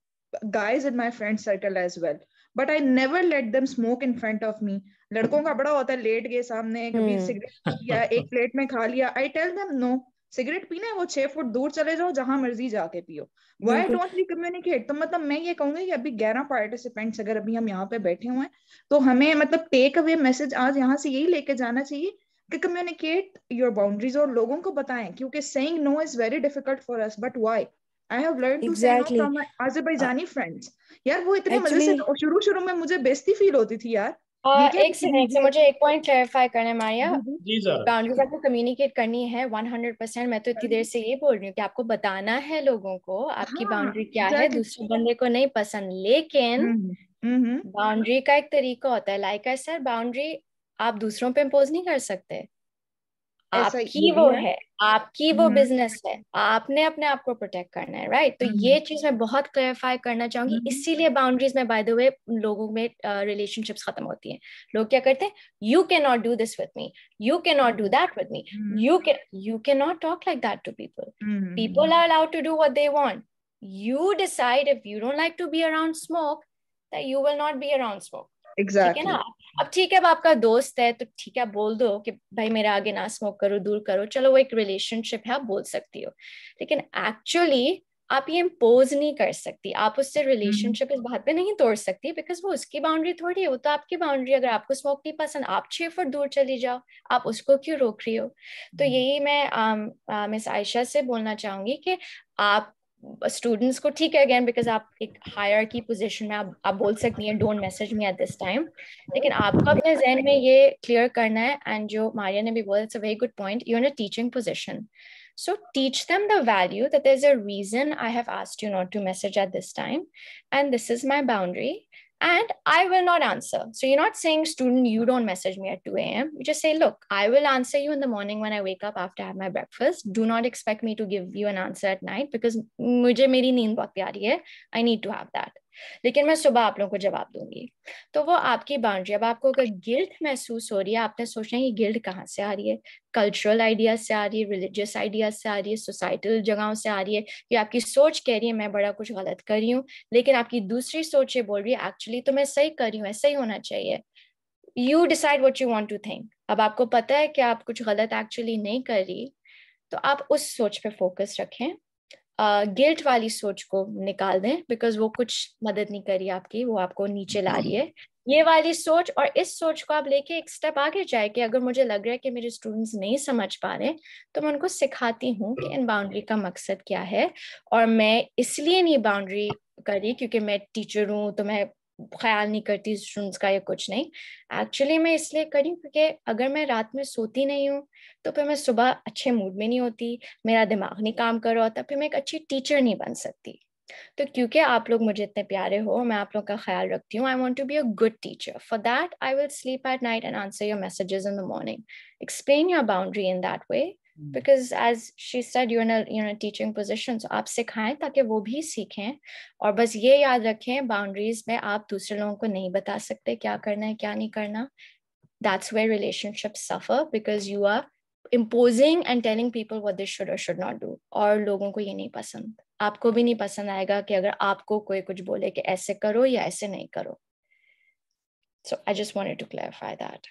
guys in my friend circle as well but I never let them smoke in front of me लड़कों का बड़ा होता है लेट गए सामने कभी सिगरेट हम्म। लिया एक प्लेट में खा लिया I tell them no cigarette पीना है वो छह फुट दूर चले जाओ जहां मर्जी जाके पियो वाई डोंट वी कम्युनिकेट तो मतलब मैं ये कहूंगी कि अभी ग्यारह पार्टिसिपेंट्स अगर अभी हम यहाँ पे बैठे हुए हैं तो हमें मतलब टेक अवे मैसेज आज यहाँ से यही लेके जाना चाहिए कि कम्युनिकेट योर बाउंड्रीज और लोगों को बताएं क्योंकि saying no is very difficult for us but why I have learn to say no from my Azerbaijani friends यार वो इतने मजे से तो शुरू शुरू में मुझे बेइज्जती फील होती थी यार और एक सेकंड से मुझे एक पॉइंट क्लेरिफाई करना है मारिया बाउंड्रीज हम्म, हम्म। आपको कम्युनिकेट करनी है 100% मैं तो इतनी देर से ये बोल रही हूँ कि आपको बताना है लोगों को आपकी बाउंड्री हाँ, क्या है दूसरे बंदे को नहीं पसंद लेकिन बाउंड्री हम्म, का एक तरीका होता है लाइक आई सर बाउंड्री आप दूसरों पे इम्पोज नहीं कर सकते आपकी वो है, है आपकी वो बिजनेस हम्म। है आपने अपने आप को प्रोटेक्ट करना है राइट तो ये हम्म। चीज मैं बहुत क्लेरिफाई करना चाहूंगी हम्म। इसीलिए बाउंड्रीज में बाय द वे लोगों में रिलेशनशिप्स खत्म होती हैं लोग क्या करते हैं you can not do this with me you can not do that with me you can you can not talk like that to people people are allowed to do what they want you decide if you don't like to be around smoke that you will not be around smoke exactly. ठीक है ना अब ठीक है अब आपका दोस्त है तो ठीक है बोल दो कि भाई मेरे आगे ना स्मोक करो दूर करो चलो वो एक रिलेशनशिप है आप बोल सकती हो लेकिन एक्चुअली आप ये इम्पोज नहीं कर सकती आप उससे रिलेशनशिप हम्म। इस बात पे नहीं तोड़ सकती बिकॉज वो उसकी बाउंड्री थोड़ी है वो तो आपकी बाउंड्री अगर आपको स्मोक नहीं पसंद आप छह फुट दूर चली जाओ आप उसको क्यों रोक रही हो तो हम्म। यही मैं मिस आयशा से बोलना चाहूंगी कि आप students could take again because up a hierarchy position mein, aap, aap bol sakni hai, don't message me at this time Lekin aapka zen mein ye clear karna hai, and joe maria ne bhi bol, it's a very good point you're in a teaching position so teach them the value that there's a reason i have asked you not to message at this time and this is my boundary and I will not answer. So you're not saying, student, you don't message me at 2 a.m. You just say, look, I will answer you in the morning when I wake up after I have my breakfast. Do not expect me to give you an answer at night because mujhe meri I need to have that. लेकिन मैं सुबह आप लोगों को जवाब दूंगी तो वो आपकी बाउंड्री अब आपको अगर गिल्ट महसूस हो रही है आपने सोचना है गिल्ट कहाँ से आ रही है कल्चरल आइडियाज से आ रही है रिलीजियस आइडियाज से आ रही है सोसाइटल जगहों से आ रही है कि आपकी सोच कह रही है मैं बड़ा कुछ गलत कर रही हूँ लेकिन आपकी दूसरी सोच ये बोल रही है एक्चुअली तो मैं सही कर रही हूँ ऐसा ही होना चाहिए you decide what you want to think अब आपको पता है कि आप कुछ गलत एक्चुअली नहीं कर रही तो आप उस सोच पे फोकस रखें गिल्ट वाली सोच को निकाल दें बिकॉज वो कुछ मदद नहीं करी आपकी वो आपको नीचे ला रही है ये वाली सोच और इस सोच को आप लेके एक स्टेप आगे जाए कि अगर मुझे लग रहा है कि मेरे स्टूडेंट्स नहीं समझ पा रहे तो मैं उनको सिखाती हूँ कि इन बाउंड्री का मकसद क्या है और मैं इसलिए नहीं बाउंड्री करी क्योंकि मैं टीचर हूँ तो मैं ख्याल नहीं करती स्टूडेंट्स का या कुछ नहीं एक्चुअली मैं इसलिए करी क्योंकि अगर मैं रात में सोती नहीं हूँ तो फिर मैं सुबह अच्छे मूड में नहीं होती मेरा दिमाग नहीं काम कर रहा होता फिर मैं एक अच्छी टीचर नहीं बन सकती तो क्योंकि आप लोग मुझे इतने प्यारे हो मैं आप लोग का ख्याल रखती हूँ I want to be a good teacher for that I will sleep at night and answer your messages in the morning explain your boundary in that way because as she said you you know teaching position आप सिखाएं ताकि वो भी सीखें और बस ये याद रखें बाउंड्रीज में आप दूसरे लोगों को नहीं बता सकते क्या करना है क्या नहीं करना that's where relationship suffer because you are imposing and telling people what they should or should not do और लोगों को ये नहीं पसंद आपको भी नहीं पसंद आएगा कि अगर आपको कोई कुछ बोले कि ऐसे करो या ऐसे नहीं करो so I just wanted to clarify that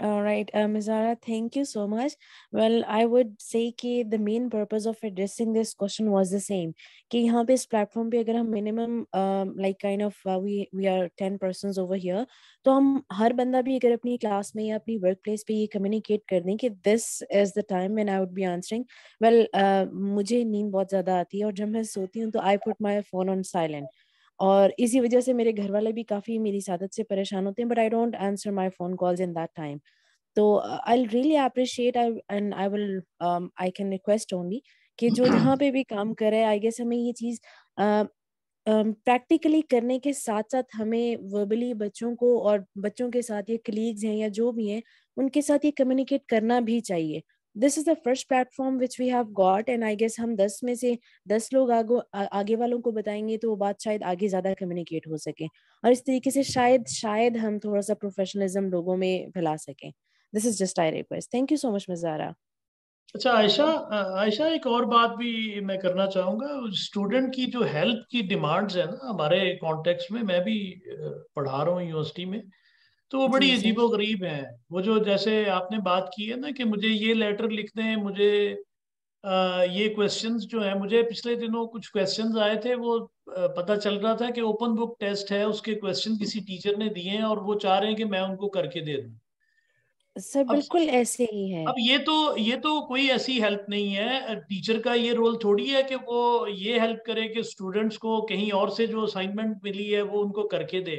All right, uh, Ms. Zara, thank you so much. Well, I would say कि the main purpose of addressing this question was the same कि यहाँ पे इस platform पे अगर हम minimum um, like kind of uh, we we are ten persons over here तो हम हर बंदा भी अगर अपनी class में या अपनी workplace पे ये communicate कर दें कि this is the time when I would be answering. Well, uh, मुझे नींद बहुत ज़्यादा आती है और जब मैं सोती हूँ तो I put my phone on silent. और इसी वजह से मेरे घर वाले भी काफ़ी मेरी सादत से परेशान होते हैं but I don't answer my phone calls in that time तो I really appreciate I and I will I can request only कि जो जहाँ पे भी काम करे आई गेस हमें ये चीज़ प्रैक्टिकली uh, um, करने के साथ साथ हमें वर्बली बच्चों को और बच्चों के साथ ये कलीग्स हैं या जो भी हैं उनके साथ ये कम्युनिकेट करना भी चाहिए this is the first platform which we have got and I guess हम दस में से दस लोग आगो, आ, आगे वालों को बताएंगे तो वो बात शायद आगे ज्यादा कम्युनिकेट हो सके और इस तरीके से शायद शायद हम थोड़ा सा प्रोफेशनलिज्म लोगों में फैला सकें this is just I request thank you so much मजारा अच्छा आयशा आयशा एक और बात भी मैं करना चाहूँगा स्टूडेंट की जो हेल्प की डिमांड्स है ना हमारे कॉन्टेक्स्ट में मैं भी पढ़ा रहा हूँ यूनिवर्सिटी में तो वो बड़ी अजीबो गरीब है वो जो जैसे आपने बात की है ना कि मुझे ये लेटर लिख दें मुझे आ, ये क्वेश्चंस जो है मुझे पिछले दिनों कुछ क्वेश्चंस आए थे वो पता चल रहा था कि ओपन बुक टेस्ट है उसके क्वेश्चन किसी टीचर ने दिए हैं और वो चाह रहे हैं कि मैं उनको करके दे दूं सर बिल्कुल ऐसे ही है अब ये तो ये तो कोई ऐसी हेल्प नहीं है टीचर का ये रोल थोड़ी है कि वो ये हेल्प करे कि स्टूडेंट्स को कहीं और से जो असाइनमेंट मिली है वो उनको करके दे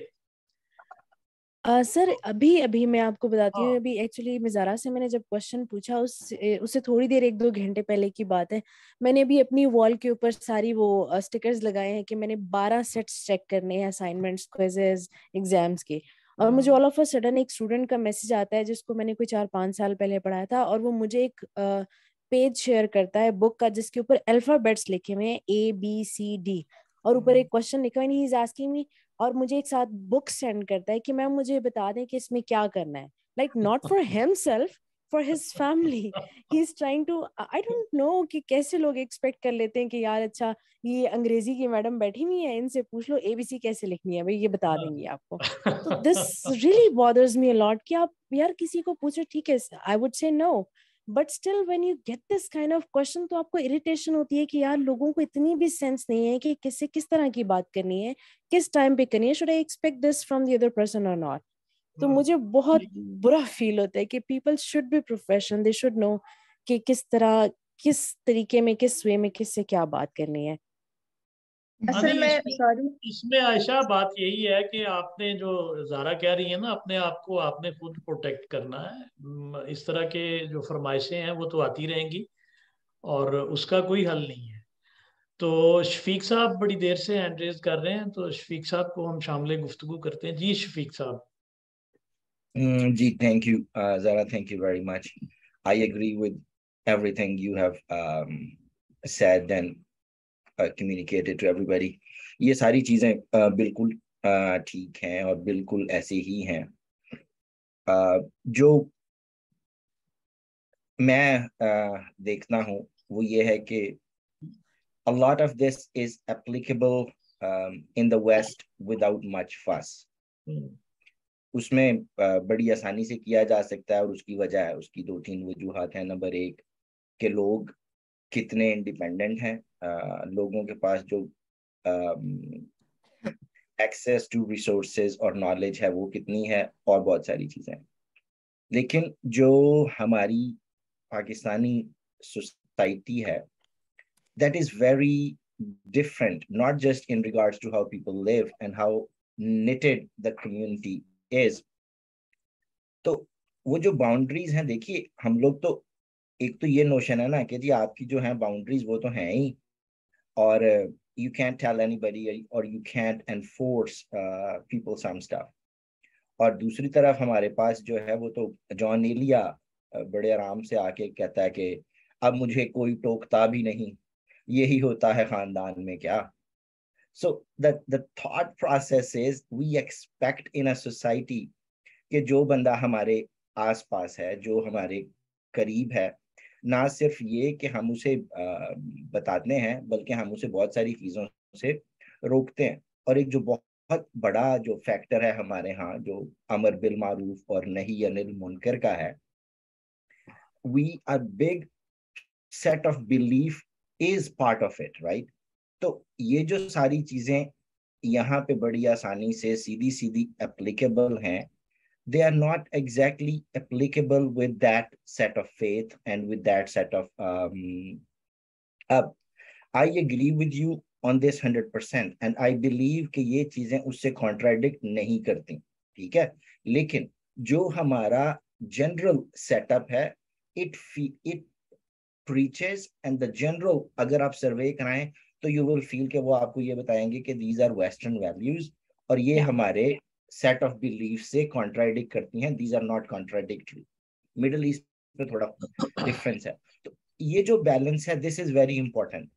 सर uh, अभी अभी मैं आपको बताती हूँ हाँ। अभी एक्चुअली मिजारा से मैंने जब क्वेश्चन पूछा उस उससे थोड़ी देर एक दो घंटे पहले की बात है मैंने अभी अपनी वॉल के ऊपर सारी वो स्टिकर्स लगाए हैं कि मैंने बारह सेट्स चेक करने हैं असाइनमेंट्स क्विजेज एग्जाम्स के और मुझे हाँ। ऑल ऑफ अ सडन एक स्टूडेंट का मैसेज आता है जिसको मैंने कोई चार पाँच साल पहले पढ़ाया था और वो मुझे एक पेज uh, शेयर करता है बुक का जिसके ऊपर अल्फाबेट्स लिखे हुए हैं ए बी सी डी और ऊपर एक हाँ। क्वेश्चन लिखा हुआ ही इज आस्किंग मी और मुझे एक साथ बुक सेंड करता है कि मैम मुझे बता दें कि इसमें क्या करना है like not for himself for his family he is trying to I don't know कि कैसे लोग एक्सपेक्ट कर लेते हैं कि यार अच्छा ये अंग्रेजी की मैडम बैठी हुई है इनसे पूछ लो एबीसी कैसे लिखनी है भाई ये बता हाँ। देंगी आपको तो this really bothers me a lot कि आप यार किसी को पूछो ठीक है I would say no but still when you get this kind of question तो आपको इरिटेशन होती है कि यार लोगों को इतनी भी सेंस नहीं है कि किससे किस तरह की बात करनी है किस टाइम पे करनी है should I expect this from the other person और नॉट तो hmm. मुझे बहुत बुरा फील होता है कि people should be professional they should know कि किस तरह किस तरीके में किस वे में किससे क्या बात करनी है हाँ असल में सॉरी इसमें आयशा बात यही है कि आपने जो जारा कह रही है ना अपने आप को आपने खुद प्रोटेक्ट करना है इस तरह के जो फरमाइशें हैं वो तो आती रहेंगी और उसका कोई हल नहीं है तो शफीक साहब बड़ी देर से हैंड रेज कर रहे हैं तो शफीक साहब को हम शामिल गुफ्तु करते हैं जी शफीक साहब mm, जी thank you Zara thank you very much I agree with everything you have said and communicated to everybody ये सारी चीज़ें uh, बिल्कुल uh, ठीक हैं और बिल्कुल ऐसे ही हैं uh, जो मैं देखता हूँ वो ये है कि a lot of this is applicable um, in the West without much fuss. Hmm. उसमें बड़ी आसानी से किया जा सकता है और उसकी वजह है उसकी दो तीन वजूहत है नंबर एक कि लोग कितने इंडिपेंडेंट हैं लोगों के पास जो एक्सेस टू रिसोर्सेज और नॉलेज है वो कितनी है और बहुत सारी चीज़ें लेकिन जो हमारी पाकिस्तानी सोसाइटी है that is very different not just in regard to how people live and how knitted the community is तो वो जो बाउंड्रीज हैं देखिए हम लोग तो एक तो ये नोशन है ना कि जी आपकी जो है बाउंड्रीज वो तो हैं ही or uh, you can't tell anybody or you can't enforce uh, people some stuff और दूसरी तरफ हमारे पास जो है वो तो जॉन एलिया uh, बड़े आराम से आके कहता है कि अब मुझे कोई टोकता भी नहीं यही होता है खानदान में क्या so the thought process is we expect in a society कि जो बंदा हमारे आसपास है जो हमारे करीब है ना सिर्फ ये कि हम उसे बताते हैं बल्कि हम उसे बहुत सारी चीज़ों से रोकते हैं और एक जो बहुत बड़ा जो फैक्टर है हमारे यहाँ जो अमर बिल मारूफ और नहीं अनिल मुनकर का है we are big set of belief is part of it right तो ये जो सारी चीज़ें यहाँ पे बड़ी आसानी से सीधी सीधी एप्लीकेबल हैं they are not exactly applicable with that set of faith and with that set of um uh, i agree with you on this 100% and i believe ki ye cheeze usse contradict nahi karti theek hai lekin jo hamara general setup hai it it preaches and the general agar aap survey karaye to you will feel ke wo aapko ye batayenge ki these are western values aur ye hamare set of belief से कॉन्ट्राडिक्ट करती हैं these are not contradictory Middle East में थोड़ा डिफरेंस है तो ये जो बैलेंस है दिस इज वेरी इंपॉर्टेंट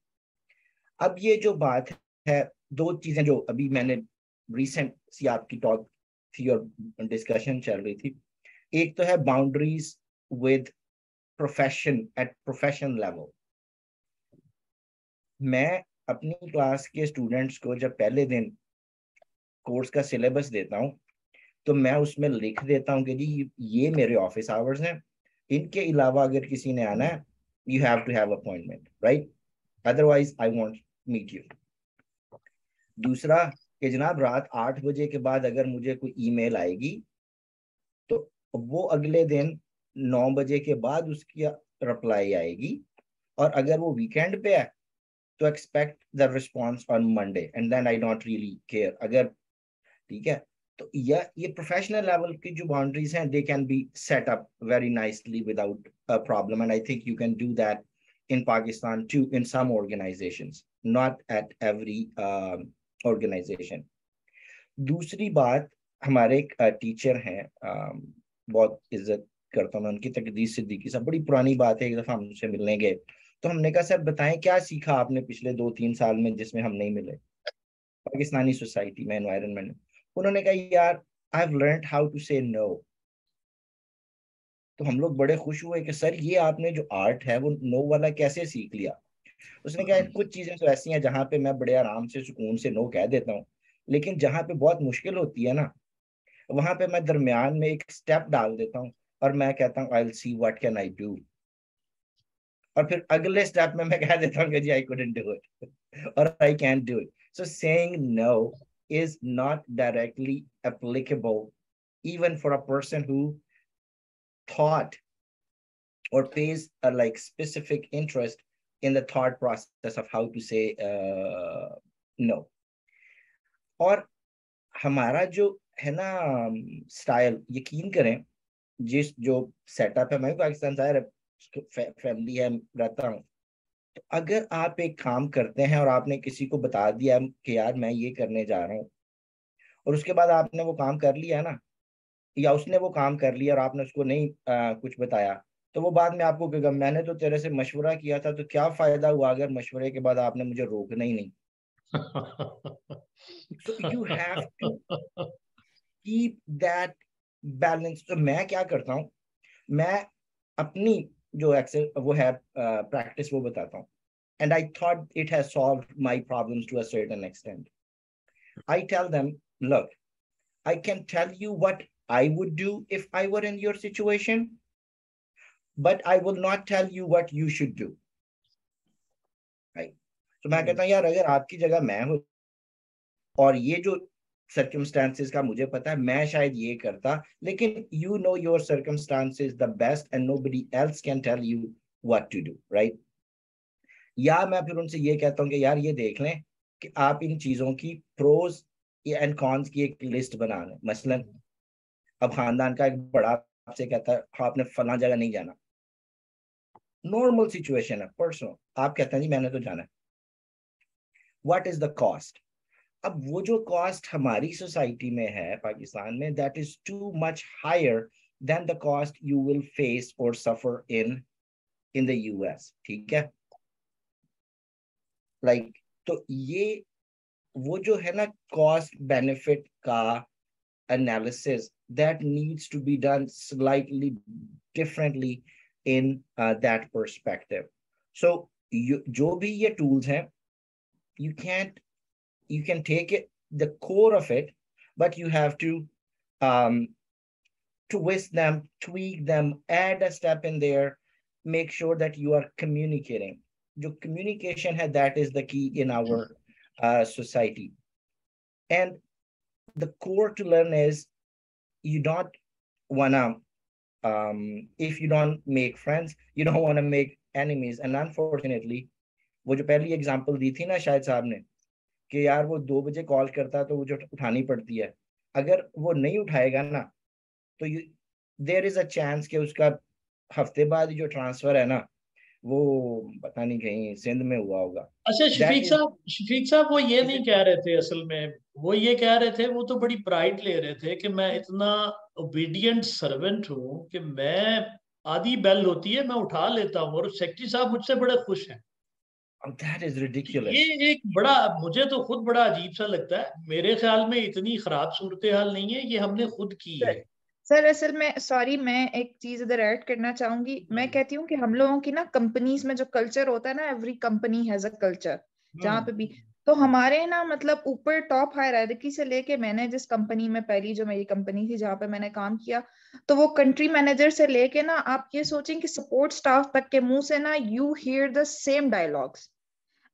अब ये जो बात है दो चीजें जो अभी मैंने रिसेंट सी आपकी टॉक थी और डिस्कशन चल रही थी एक तो है boundaries with profession at profession level मैं अपनी क्लास के स्टूडेंट्स को जब पहले दिन कोर्स का सिलेबस देता हूँ तो मैं उसमें लिख देता हूँ कि जी ये मेरे ऑफिस आवर्स हैं इनके अलावा अगर किसी ने आना है you have to have appointment right otherwise I want meet you दूसरा कि जनाब रात आठ बजे के बाद अगर मुझे कोई ईमेल आएगी तो वो अगले दिन नौ बजे के बाद उसकी रिप्लाई आएगी और अगर वो वीकेंड पे है तो expect the response on Monday and then I don't really care अगर ठीक है तो यह ये प्रोफेशनल लेवल की जो बाउंड्रीज हैं they can be set up very nicely without a problem and I think you can do that in Pakistan too in some organizations, not at every organization दूसरी बात हमारे एक टीचर हैं um, बहुत इज्जत करता हूँ मैं उनकी तकदीर सिद्दीकी साहब बड़ी पुरानी बात है एक दफ़ा हम उनसे मिलने गए तो हमने कहा सर बताएं क्या सीखा आपने पिछले दो तीन साल में जिसमें हम नहीं मिले पाकिस्तानी सोसाइटी में एनवायरनमेंट में उन्होंने कहा यार I have learn how to say no तो हम लोग बड़े खुश हुए कि सर ये आपने जो आर्ट है वो नो वाला कैसे सीख लिया उसने कहा कुछ चीजें तो ऐसी हैं जहां पे मैं बड़े आराम से सुकून से नो कह देता हूँ लेकिन जहां पे बहुत मुश्किल होती है ना वहां पे मैं दरमियान में एक स्टेप डाल देता हूँ और मैं कहता हूँ I will see what can I do और फिर अगले स्टेप में मैं कह देता हूँ कि जी आई कुडंट डू इट और I can do it so saying no is not directly applicable, even for a person who thought or pays a like specific interest in the thought process of how to say uh, no. और हमारा जो है ना स्टाइल um, यकीन करें जिस जो सेटअप है मैं पाकिस्तान से फैमिली है रहता हूँ तो अगर आप एक काम करते हैं और आपने किसी को बता दिया कि यार मैं ये करने जा रहा हूँ और उसके बाद आपने वो काम कर लिया ना या उसने वो काम कर लिया और आपने उसको नहीं आ, कुछ बताया तो वो बाद में आपको कहेगा मैंने तो तेरे से मशवरा किया था तो क्या फायदा हुआ अगर मशवरे के बाद आपने मुझे रोकना ही नहीं तो you have to keep that balance तो मैं क्या करता हूँ मैं अपनी जो एक्सेल वो है प्रैक्टिस uh, वो बताता हूँ and I thought it has solve my problems to a certain extent I tell them look I can tell you what I would do if I were in your situation but I will not tell you what you should do right तो मैं कहता हूँ यार अगर आपकी जगह मैं हूँ और ये जो सर्कमस्टांसिस का मुझे पता है मैं शायद ये करता लेकिन you know your circumstances the best and nobody else can tell you what to do right या मैं फिर उनसे ये कहता हूँ कि यार ये देख लें कि आप इन चीज़ों की प्रोज एंड कॉन्स की एक लिस्ट बना लें मसलन अब खानदान का एक बड़ा आपसे कहता है हाँ आपने फला जगह नहीं जाना नॉर्मल सिचुएशन है परसों आप कहते हैं जी मैंने तो जाना है वट इज द कॉस्ट अब वो जो कॉस्ट हमारी सोसाइटी में है पाकिस्तान में that is too much higher than the cost you will face और suffer in in the US ठीक है लाइक like, तो ये वो जो है ना कॉस्ट बेनिफिट का analysis that needs to be done slightly differently in that perspective so जो भी ये टूल्स हैं you can't you can take it the core of it, but you have to um, twist them, tweak them, add a step in there, make sure that you are communicating. Your communication that is the key in our uh, society. And the core to learn is you don't wanna um, if you don't make friends, you don't wanna make enemies. And unfortunately, वो जो पहली एग्जांपल दी थी ना शायद साहब ने कि यार वो दो बजे कॉल करता है तो मुझे उठानी पड़ती है अगर वो नहीं उठाएगा ना तो देर इज अ चांस कि उसका हफ्ते बाद जो ट्रांसफर है ना वो पता नहीं कहीं सिंध में हुआ होगा अच्छा शफीक साहब शफीक साहब वो ये नहीं कह रहे थे असल में वो ये कह रहे थे वो तो बड़ी प्राइड ले रहे थे कि मैं इतना ओबीडियंट सर्वेंट हूँ कि मैं आधी बेल होती है मैं उठा लेता हूँ और सेक्रेटरी साहब मुझसे बड़े खुश हैं Oh, that is ridiculous. ये एक बड़ा मुझे तो खुद बड़ा अजीब सा लगता है मेरे ख्याल में इतनी खराब सूरत हाल नहीं है ये हमने खुद की है सर असल में सॉरी मैं एक चीज इधर ऐड करना चाहूंगी हम्म। मैं कहती हूँ कि हम लोगों की ना कंपनीज में जो कल्चर होता है ना every company has a culture जहाँ पे भी तो हमारे ना मतलब ऊपर टॉप हायरार्की से लेके मैंने जिस कंपनी में पहली जो मेरी कंपनी थी जहाँ पे मैंने काम किया तो वो कंट्री मैनेजर से लेके ना आप ये सोचें कि सपोर्ट स्टाफ तक के मुंह से ना you hear the same dialogues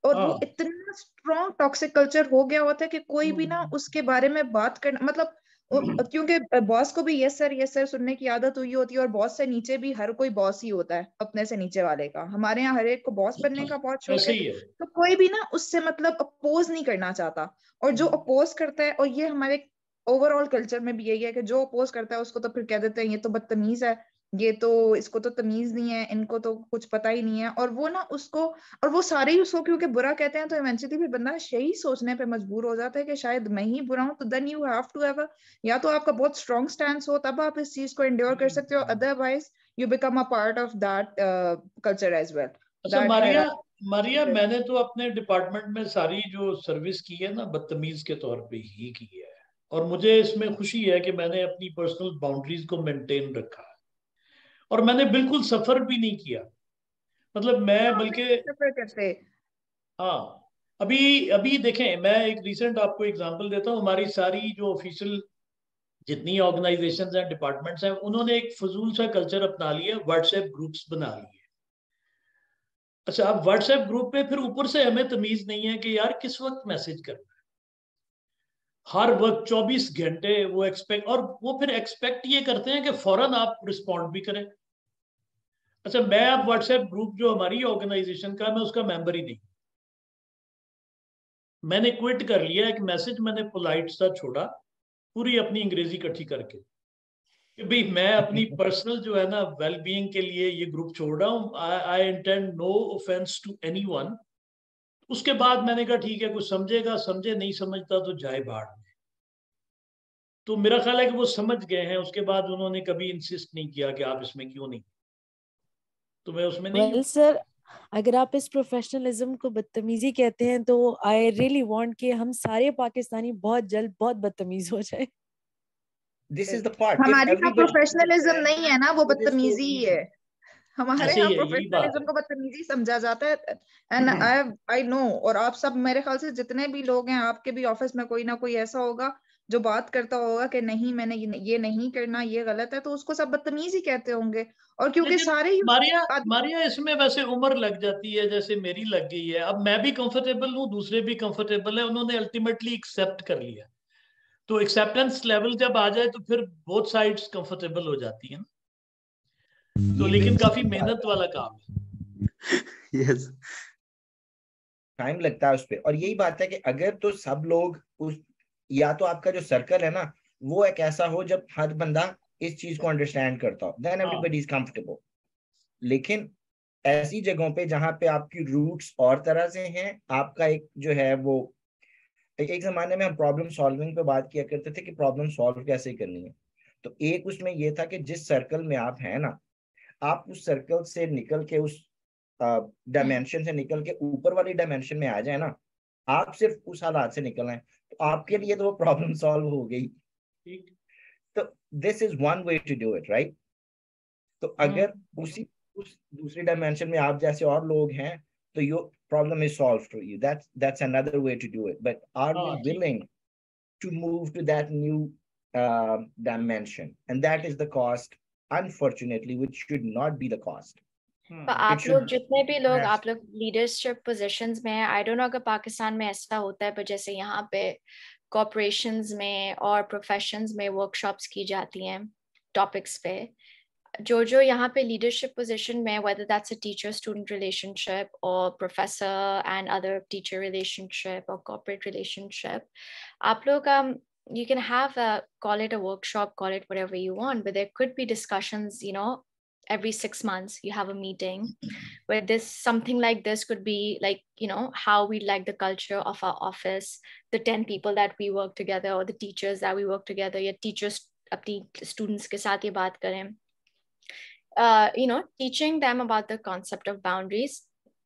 और वो हाँ। इतना स्ट्रॉन्ग टॉक्सिक कल्चर हो गया हुआ था कि कोई भी ना हम्म। उसके बारे में बात करना मतलब हम्म। क्योंकि बॉस को भी यस सर यस सर सुनने की आदत हुई होती है और बॉस से नीचे भी हर कोई बॉस ही होता है अपने से नीचे वाले का हमारे यहाँ हर एक को बॉस बनने का बहुत शौक है तो कोई भी ना उससे मतलब अपोज नहीं करना चाहता और जो अपोज हम्म। करता है और ये हमारे ओवरऑल कल्चर में भी यही है कि जो अपोज करता है उसको तो फिर कह देते हैं ये तो बदतमीज है ये तो इसको तो तमीज नहीं है इनको तो कुछ पता ही नहीं है और वो ना उसको और वो सारे ही उसको क्योंकि बुरा कहते हैं तो इवेंचुअली भी बंदा यही सोचने पे मजबूर हो जाता है कि शायद मैं ही बुरा हूं तो then you have to have या तो आपका बहुत स्ट्रॉन्ग स्टैंड हो तब आप इस चीज को इंडोर कर सकते हो otherwise you become a part of that culture as well अच्छा मारिया मारिया मैंने तो अपने डिपार्टमेंट में सारी जो सर्विस की है ना बदतमीज के तौर पे ही की है और मुझे इसमें खुशी है कि मैंने अपनी पर्सनल बाउंड्रीज को मेंटेन रखा और मैंने बिल्कुल सफर भी नहीं किया मतलब तो मैं बल्कि हाँ अभी अभी देखें मैं एक रिसेंट आपको एग्जांपल देता हूँ हमारी सारी जो ऑफिशियल जितनी ऑर्गेनाइजेशंस हैं डिपार्टमेंट्स हैं उन्होंने एक फजूल सा कल्चर अपना लिया व्हाट्सएप ग्रुप्स बना लिए अच्छा आप व्हाट्सएप ग्रुप में फिर ऊपर से हमें तमीज नहीं है कि यार किस वक्त मैसेज करना है हर वक्त 24 घंटे वो एक्सपेक्ट और वो फिर एक्सपेक्ट ये करते हैं कि फौरन आप रिस्पॉन्ड भी करें अच्छा मैं अब व्हाट्सएप ग्रुप जो हमारी ऑर्गेनाइजेशन का मैं उसका मेंबर ही नहीं मैंने क्विट कर लिया एक मैसेज मैंने पोलाइट सा छोड़ा पूरी अपनी अंग्रेजी इकट्ठी करके कि भाई मैं अपनी पर्सनल जो है ना वेलबींग के लिए ये ग्रुप छोड़ रहा हूँ I intend no offence to any उसके बाद मैंने कहा ठीक है कुछ समझेगा समझे नहीं समझता तो जाए बाढ़ में तो मेरा ख्याल है कि वो समझ गए हैं उसके बाद उन्होंने कभी इंसिस्ट नहीं किया कि आप इसमें क्यों नहीं तो मैं उसमें नहीं well, सर अगर आप इस प्रोफेशनलिज्म को बदतमीजी कहते हैं तो आई रियली वांट कि हम सारे पाकिस्तानी बहुत जल्द बहुत बदतमीज हो जाए दिस इज द पार्ट हमारे यहाँ प्रोफेशनलिज्म नहीं है ना वो बदतमीजी ही है हमारे अच्छा, यहाँ प्रोफेशनलिज्म को बदतमीजी समझा जाता है एंड आई आई नो और आप सब मेरे ख्याल से जितने भी लोग हैं आपके भी ऑफिस में कोई ना कोई ऐसा होगा जो बात करता होगा कि नहीं मैंने ये नहीं करना ये गलत है तो उसको सब बदतमीज ही कहते होंगे और क्योंकि सारे मारिया मारिया इसमें वैसे उम्र लग जाती है जैसे मेरी लग गई है अब मैं भी कंफर्टेबल हूँ दूसरे भी कंफर्टेबल है उन्होंने अल्टीमेटली एक्सेप्ट कर लिया तो एक्सेप्टेंस लेवल जब आ जाए तो फिर बोथ साइड्स कंफर्टेबल हो जाती है ना तो लेकिन काफी मेहनत वाला काम है यस टाइम लगता है उस पर और यही बात है कि अगर तो सब लोग उस या तो आपका जो सर्कल है ना वो एक ऐसा हो जब हर बंदा इस चीज को अंडरस्टैंड करता हो देन एवरीबडी इज कंफर्टेबल लेकिन ऐसी जगहों पे जहां पे आपकी रूट्स और तरह से हैं आपका एक जो है वो एक जमाने में हम प्रॉब्लम सॉल्विंग पे बात किया करते थे कि प्रॉब्लम सॉल्व कैसे करनी है तो एक उसमें ये था कि जिस सर्कल में आप हैं ना आप उस सर्कल से निकल के उस डायमेंशन से निकल के ऊपर वाली डायमेंशन में आ जाए ना आप सिर्फ उस हालात से निकल आए आपके लिए तो वो प्रॉब्लम सॉल्व हो गई तो this is one way to do it right तो हाँ। अगर उसी उस दूसरी डायमेंशन में आप जैसे और लोग हैं तो your problem is solve for you that's that's another way to do it but are you willing to move to that new dimension and that is the cost unfortunately which should not be the cost तो आप लोग जितने भी लोग आप लोग लीडरशिप पोजीशंस में हैं आई डोंट नो अगर पाकिस्तान में ऐसा होता है पर जैसे यहाँ पे कॉपरेशंस में और प्रोफेशंस में वर्कशॉप्स की जाती हैं टॉपिक्स पे जो जो यहाँ पे लीडरशिप पोजीशन में whether that's a teacher student relationship और professor and other teacher relationship और कॉर्पोरेट रिलेशनशिप आप लोग um, you can have a call it a workshop call it whatever you want but there could be discussions you know every six months you have a meeting where this something like this could be like you know how we like the culture of our office the 10 people that we work together or the teachers that we work together your teachers अपनी students के साथ uh, you know teaching them about the concept of boundaries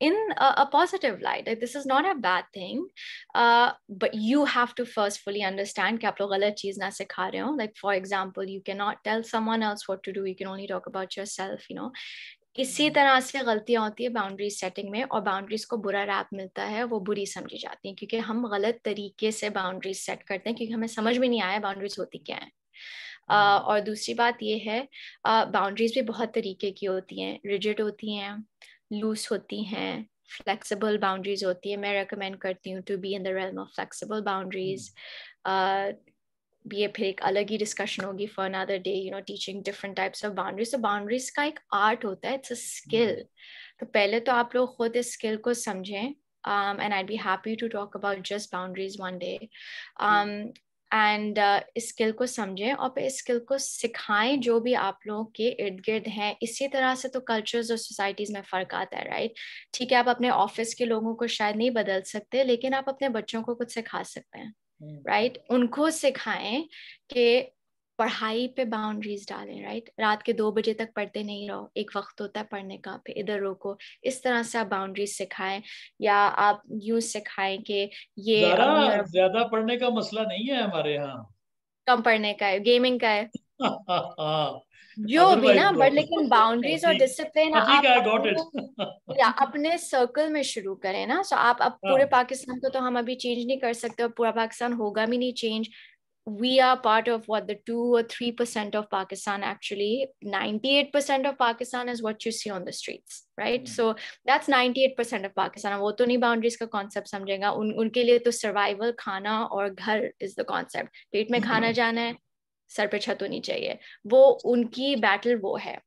in a, a positive light. Like, this is not a bad thing, uh, but you have to first fully understand कि आप लोग गलत चीज़ ना सिखा रहे हो Like for example, you cannot tell someone else what to do. You can only talk about yourself. You know, इसी तरह से गलतियां होती है बाउंड्री सेटिंग में और बाउंड्रीज को बुरा रैप मिलता है वो बुरी समझी जाती है क्योंकि हम गलत तरीके से बाउंड्रीज सेट करते हैं क्योंकि हमें समझ में नहीं आया बाउंड्रीज होती क्या है और दूसरी बात ये है बाउंड्रीज भी बहुत तरीके की होती हैं रिजिड होती हैं लूज होती हैं फ्लेक्सिबल बाउंड्रीज होती है मैं रिकमेंड करती हूँ to be in the realm of flexible boundaries ये फिर एक अलग ही डिस्कशन होगी for another day you know teaching different types of boundaries तो बाउंड्रीज का एक आर्ट होता है इट्स अ स्किल तो पहले तो आप लोग खुद इस स्किल को समझें and I be happy to talk about just boundaries one day and uh, skill को समझें और फिर स्किल को सिखाएं जो भी आप लोगों के इर्द गिर्द हैं इसी तरह से तो कल्चर्स और सोसाइटीज़ में फ़र्क आता है राइट ठीक है आप अपने ऑफिस के लोगों को शायद नहीं बदल सकते लेकिन आप अपने बच्चों को कुछ सिखा सकते हैं राइट हम्म। right? उनको सिखाएं कि पढ़ाई पे बाउंड्रीज डालें राइट रात के दो बजे तक पढ़ते नहीं रहो एक वक्त होता है पढ़ने का फिर इधर रोको इस तरह से आप बाउंड्रीज सिखाएं या आप यू सिखाएं कि ये ज्यादा पढ़ने का मसला नहीं है हमारे यहाँ कम पढ़ने का है गेमिंग का है जो भी ना बट लेकिन बाउंड्रीज और डिसिप्लिन आप या अपने सर्कल में शुरू करें ना सो आप अब पूरे हाँ। पाकिस्तान को तो हम अभी चेंज नहीं कर सकते और पूरा पाकिस्तान होगा भी नहीं change we are part of what the 2 or 3% of pakistan actually 98% of pakistan is what you see on the streets right mm so that's 98% of pakistan wo to nahi boundaries ka concept samjhega Un, unke liye to survival khana or ghar is the concept पेट में hmm. खाना जाना है सर पे छत होनी चाहिए वो उनकी battle वो है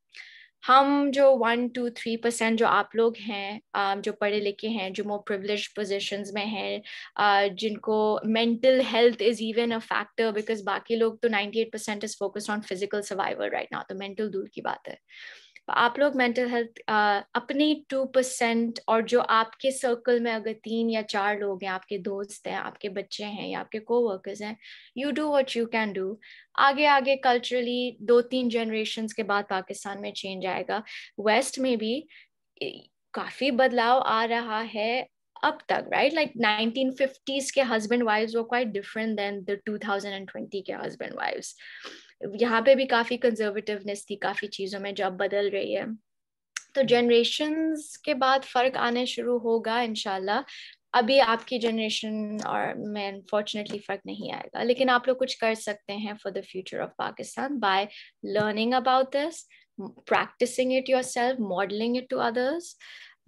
हम जो वन टू थ्री परसेंट जो आप लोग हैं um, जो पढ़े लिखे हैं जो मोर प्रिवलेज पोजिशन में हैं uh, जिनको mental health is even a factor because बाकी लोग तो ninety eight percent is focused on physical survival right ना तो मेंटल दूर की बात है तो आप लोग मेंटल हेल्थ अपने टू परसेंट और जो आपके सर्कल में अगर तीन या चार लोग हैं आपके दोस्त हैं आपके बच्चे हैं या आपके को वर्कर्स हैं you do what you can do आगे आगे कल्चरली दो तीन जनरेशन के बाद पाकिस्तान में चेंज आएगा वेस्ट में भी काफ़ी बदलाव आ रहा है नाइनटीन फिफ्टीज के Like 1950s वो quite different were the two thousand and twenty के husband wives. यहाँ पे भी काफी कंजर्वेटिवनेस थी काफी चीजों में जब बदल रही है तो जनरेशन के बाद फर्क आने शुरू होगा इनशाला अभी आपकी जनरेशन और मैं अनफॉर्चुनेटली फ़र्क नहीं आएगा लेकिन आप लोग कुछ कर सकते हैं for the future of Pakistan by learning about this practising it yourself modelling it to others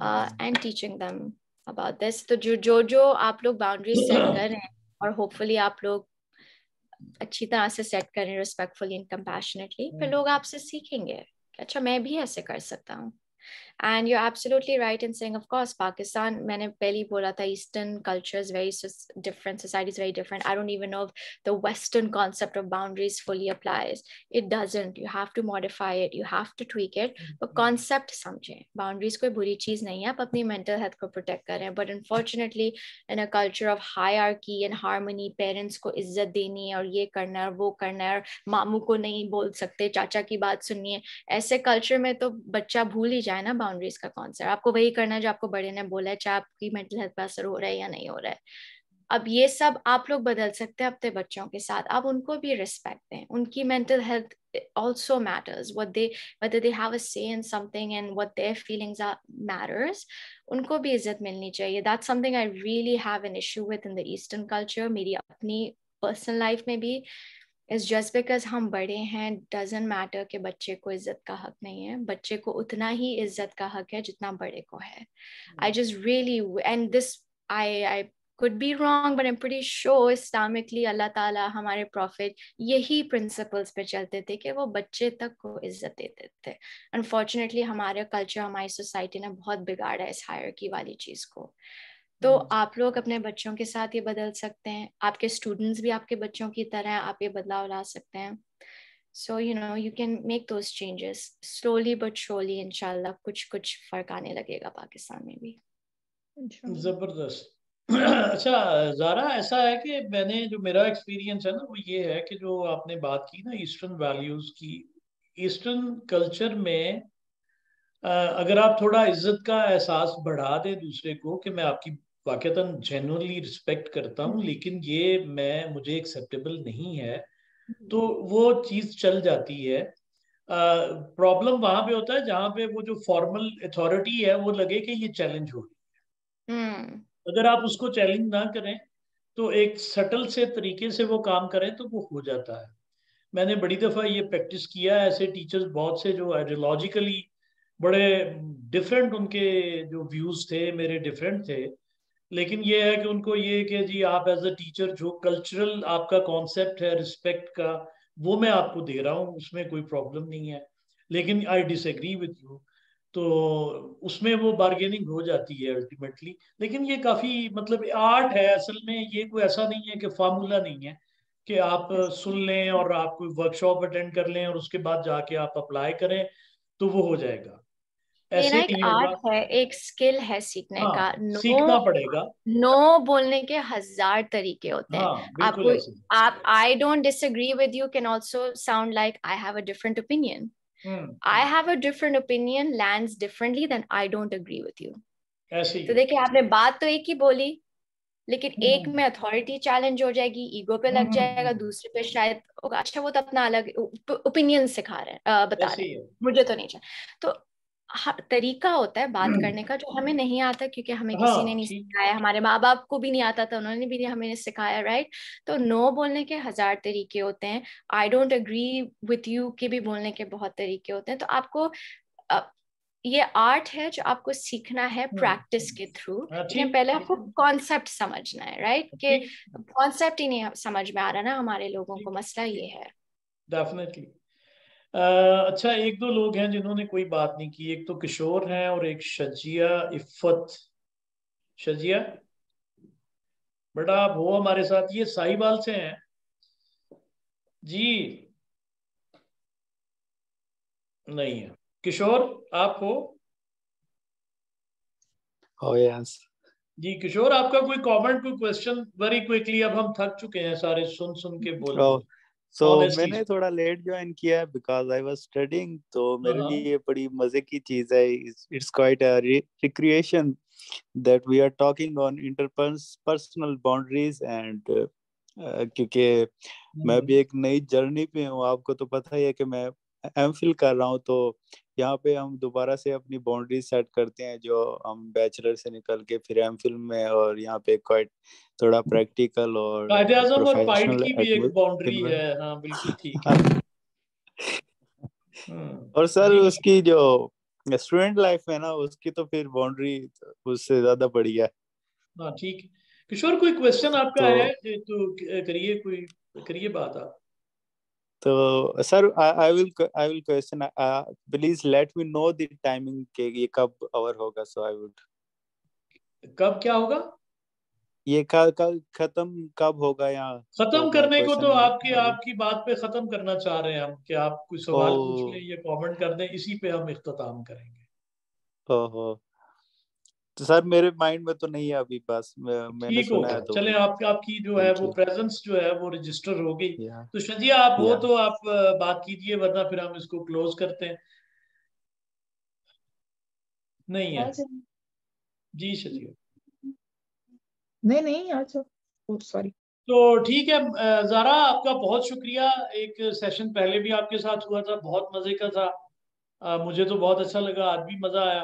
and teaching them about this तो जो जो जो आप लोग बाउंड्री सेट करें और होपफुली आप लोग अच्छी तरह से सेट करें रिस्पेक्टफुली एंड कंपैशनेटली फिर हम्म। लोग आपसे सीखेंगे अच्छा मैं भी ऐसे कर सकता हूँ And you're absolutely right in saying, of course, Pakistan, मैंने पहले बोला था, Eastern culture is very different, society is very different. I don't even know if the Western concept of boundaries fully applies. It doesn't. You have to modify it. You have to tweak it. Mm-hmm. But concept समझें. Boundaries कोई बुरी चीज नहीं है. आप अपनी mental health को protect करें. But unfortunately, in a culture of hierarchy and harmony, parents को इज्जत देनी है और ये करना है और वो करना है और मामू को नहीं बोल सकते चाचा की बात सुननी ऐसे कल्चर में तो बच्चा भूल ही जाए ना बाउंड्रीज का कॉन्सेप्ट आपको वही करना है जो आपको बड़े ने बोला है चाहे आपकी मेंटल हेल्थ पर असर हो रहा है या नहीं हो रहा है अब ये सब आप लोग बदल सकते हैं अपने बच्चों के साथ आप उनको भी रिस्पेक्ट दें उनकी mental health also matters they have a say in something and what their feelings are matters उनको भी इज्जत मिलनी चाहिए that something I really have an issue with in the eastern culture मेरी अपनी पर्सनल लाइफ में भी इज जस्ट बिकॉज हम बड़े हैं डजेंट मैटर के बच्चे को इज्जत का हक नहीं है बच्चे को उतना ही इज्जत का हक है जितना बड़े को है I just really and this I I could be wrong but am pretty sure Islamically अल्लाह ताला हमारे प्रॉफिट यही प्रिंसिपल्स पे चलते थे कि वो बच्चे तक को इज्जत देते थे अनफॉर्चुनेटली हमारे कल्चर हमारी सोसाइटी ने बहुत बिगाड़ा इस की वाली चीज को तो हम्म। आप लोग अपने बच्चों के साथ ये बदल सकते हैं आपके स्टूडेंट्स भी आपके बच्चों की तरह आप ये बदलाव ला सकते हैं so you know you can make those changes slowly but slowly इनशाला कुछ कुछ फर्क आने लगेगा पाकिस्तान में भी जबरदस्त अच्छा जारा ऐसा है कि मैंने जो मेरा एक्सपीरियंस है ना वो ये है कि जो आपने बात की ना ईस्टर्न वैल्यूज की ईस्टर्न कल्चर में अगर आप थोड़ा इज्जत का एहसास बढ़ा दें दूसरे को कि मैं आपकी वाक़ता जेनली रिस्पेक्ट करता हूँ हम्म। लेकिन ये मैं मुझे एक्सेप्टेबल नहीं है हम्म। तो वो चीज़ चल जाती है प्रॉब्लम वहां पे होता है जहाँ पे वो जो फॉर्मल अथॉरिटी है वो लगे कि ये चैलेंज हो रही है हम्म। अगर आप उसको चैलेंज ना करें तो एक सटल से तरीके से वो काम करें तो वो हो जाता है मैंने बड़ी दफ़ा ये प्रैक्टिस किया ऐसे टीचर्स बहुत से जो आइडियोलॉजिकली बड़े डिफरेंट उनके जो व्यूज थे मेरे डिफरेंट थे लेकिन ये है कि उनको ये कि जी आप एज अ टीचर जो कल्चरल आपका कॉन्सेप्ट है रिस्पेक्ट का वो मैं आपको दे रहा हूँ उसमें कोई प्रॉब्लम नहीं है लेकिन आई डिसग्री विद यू तो उसमें वो बार्गेनिंग हो जाती है अल्टीमेटली लेकिन ये काफ़ी मतलब आर्ट है असल में ये कोई ऐसा नहीं है कि फार्मूला नहीं है कि आप सुन लें और आप कोई वर्कशॉप अटेंड कर लें और उसके बाद जाके आप अप्लाई करें तो वो हो जाएगा लेना एक आर्ट है एक स्किल है सीखने हाँ, का नो सीखना पड़ेगा नो बोलने के हजार तरीके होते हैं हाँ, आपको आप I don't disagree with you can also sound like I have a different opinion I have a different opinion lands differently then I don't agree with you तो देखिए आपने बात तो एक ही बोली लेकिन हम्म। एक में अथॉरिटी चैलेंज हो जाएगी ईगो पे लग हम्म। जाएगा दूसरे पे शायद अच्छा वो तो अपना अलग ओपिनियन सिखा रहे हैं बता रहे हैं मुझे तो नहीं चाहिए तो तरीका होता है बात हम्म। करने का जो हमें नहीं आता क्योंकि हमें किसी हाँ, ने नहीं सिखाया हमारे माँ बाप को भी नहीं आता था उन्होंने भी नहीं हमें सिखाया राइट तो नो बोलने के हजार तरीके होते हैं I don't agree with you के भी बोलने के बहुत तरीके होते हैं तो आपको ये आर्ट है जो आपको सीखना है प्रैक्टिस हम्म। के थ्रू हाँ, पहले आपको कॉन्सेप्ट समझना है राइट कि कॉन्सेप्ट ही नहीं समझ में आ रहा ना हमारे लोगों को मसला ये है डेफिनेटली अच्छा एक दो लोग हैं जिन्होंने कोई बात नहीं की एक तो किशोर हैं और एक शजिया इफ्फत शजिया बेटा आप हो हमारे साथ ये साहिबाल से हैं जी नहीं है किशोर आप हो oh, yes. जी किशोर आपका कोई कमेंट कोई क्वेश्चन वेरी क्विकली अब हम थक चुके हैं सारे सुन सुन के बोल oh. सो so, मैंने थोड़ा लेट ज्वाइन किया बिकॉज आई वाज स्टडिंग तो मेरे हाँ। लिए ये बड़ी मजे की चीज है it's quite a recreation that we are talking on interpersonal boundaries and क्योंकि मैं हम्म। भी एक नई जर्नी पे हूँ आपको तो पता ही है कि मैं एम फिल कर रहा हूँ तो यहाँ पे हम दोबारा से अपनी बाउंड्री सेट करते हैं जो हम बैचलर से निकल के फिर एम फिल में और यहाँ पे क्वाइट थोड़ा प्रैक्टिकल और प्रोफेशनल हाँ, हम्म। और सर उसकी जो स्टूडेंट लाइफ है ना उसकी तो फिर बाउंड्री उससे ज्यादा बढ़िया है हाँ, ठीक किशोर कोई क्वेश्चन आपका तो, है तो करिए कोई करिए बात आप तो sir I will I will question please let me know the timing के ये कब आवर होगा सो आई वुड कब क्या होगा ये खत्म कब होगा यहाँ खत्म करने को तो आपके आपकी बात पे खत्म करना चाह रहे हैं हम कि आप कोई सवाल पूछ लें ये कमेंट कर दें इसी पे हम इख्तिताम करेंगे ओहो तो सर मेरे माइंड में तो नहीं है अभी बस मैंने सुना है तो चले आप, आपकी जो है वो प्रेजेंस जो है वो रजिस्टर हो गई तो शजी आप वो तो आप बात कीजिए वरना फिर हम इसको क्लोज करते हैं नहीं है जी शजी नहीं नहीं अच्छा सॉरी तो ठीक है जारा आपका बहुत शुक्रिया एक सेशन पहले भी आपके साथ हुआ था बहुत मजे का था मुझे तो बहुत अच्छा लगा आज भी मजा आया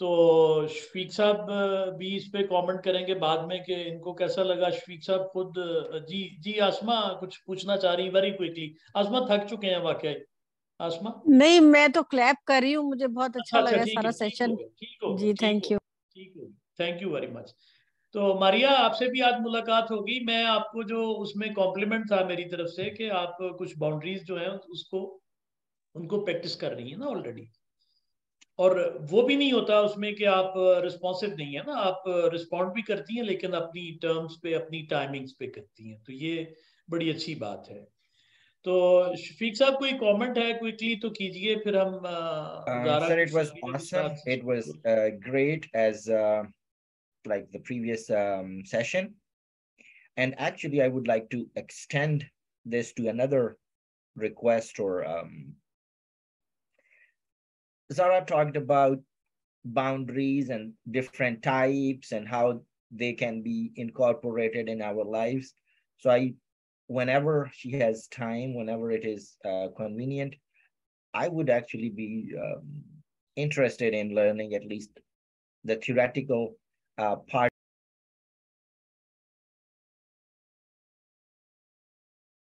तो शफीक साहब भी इस पे कमेंट करेंगे बाद में कि इनको कैसा लगा शफीक साहब खुद जी जी आसमा कुछ पूछना चाह रही वेरी क्विकली आसमा थक चुके हैं वाकई आसमा नहीं मैं तो क्लैप कर रही हूँ मुझे बहुत अच्छा, अच्छा, अच्छा लगा सारा सेशन जी थैंक यू ठीक है थैंक यू वेरी मच तो मारिया आपसे भी आज मुलाकात होगी मैं आपको जो उसमें कॉम्प्लीमेंट था मेरी तरफ से कि आप कुछ बाउंड्रीज जो है उसको उनको प्रैक्टिस कर रही है ना ऑलरेडी और वो भी नहीं होता उसमें कि आप रिस्पॉन्सिव नहीं है ना आप रिस्पॉन्ड भी करती हैं लेकिन अपनी टर्म्स पे अपनी टाइमिंग्स पे करती हैं तो ये बड़ी अच्छी बात है तो शफीक साहब कोई कमेंट है क्विकली तो कीजिए फिर हम sir it was awesome it was great as like the previous session and actually I would like to extend this to another request और Zara talked about boundaries and different types and how they can be incorporated in our lives. So I, whenever she has time, whenever it is uh, convenient, I would actually be um, interested in learning at least the theoretical uh, part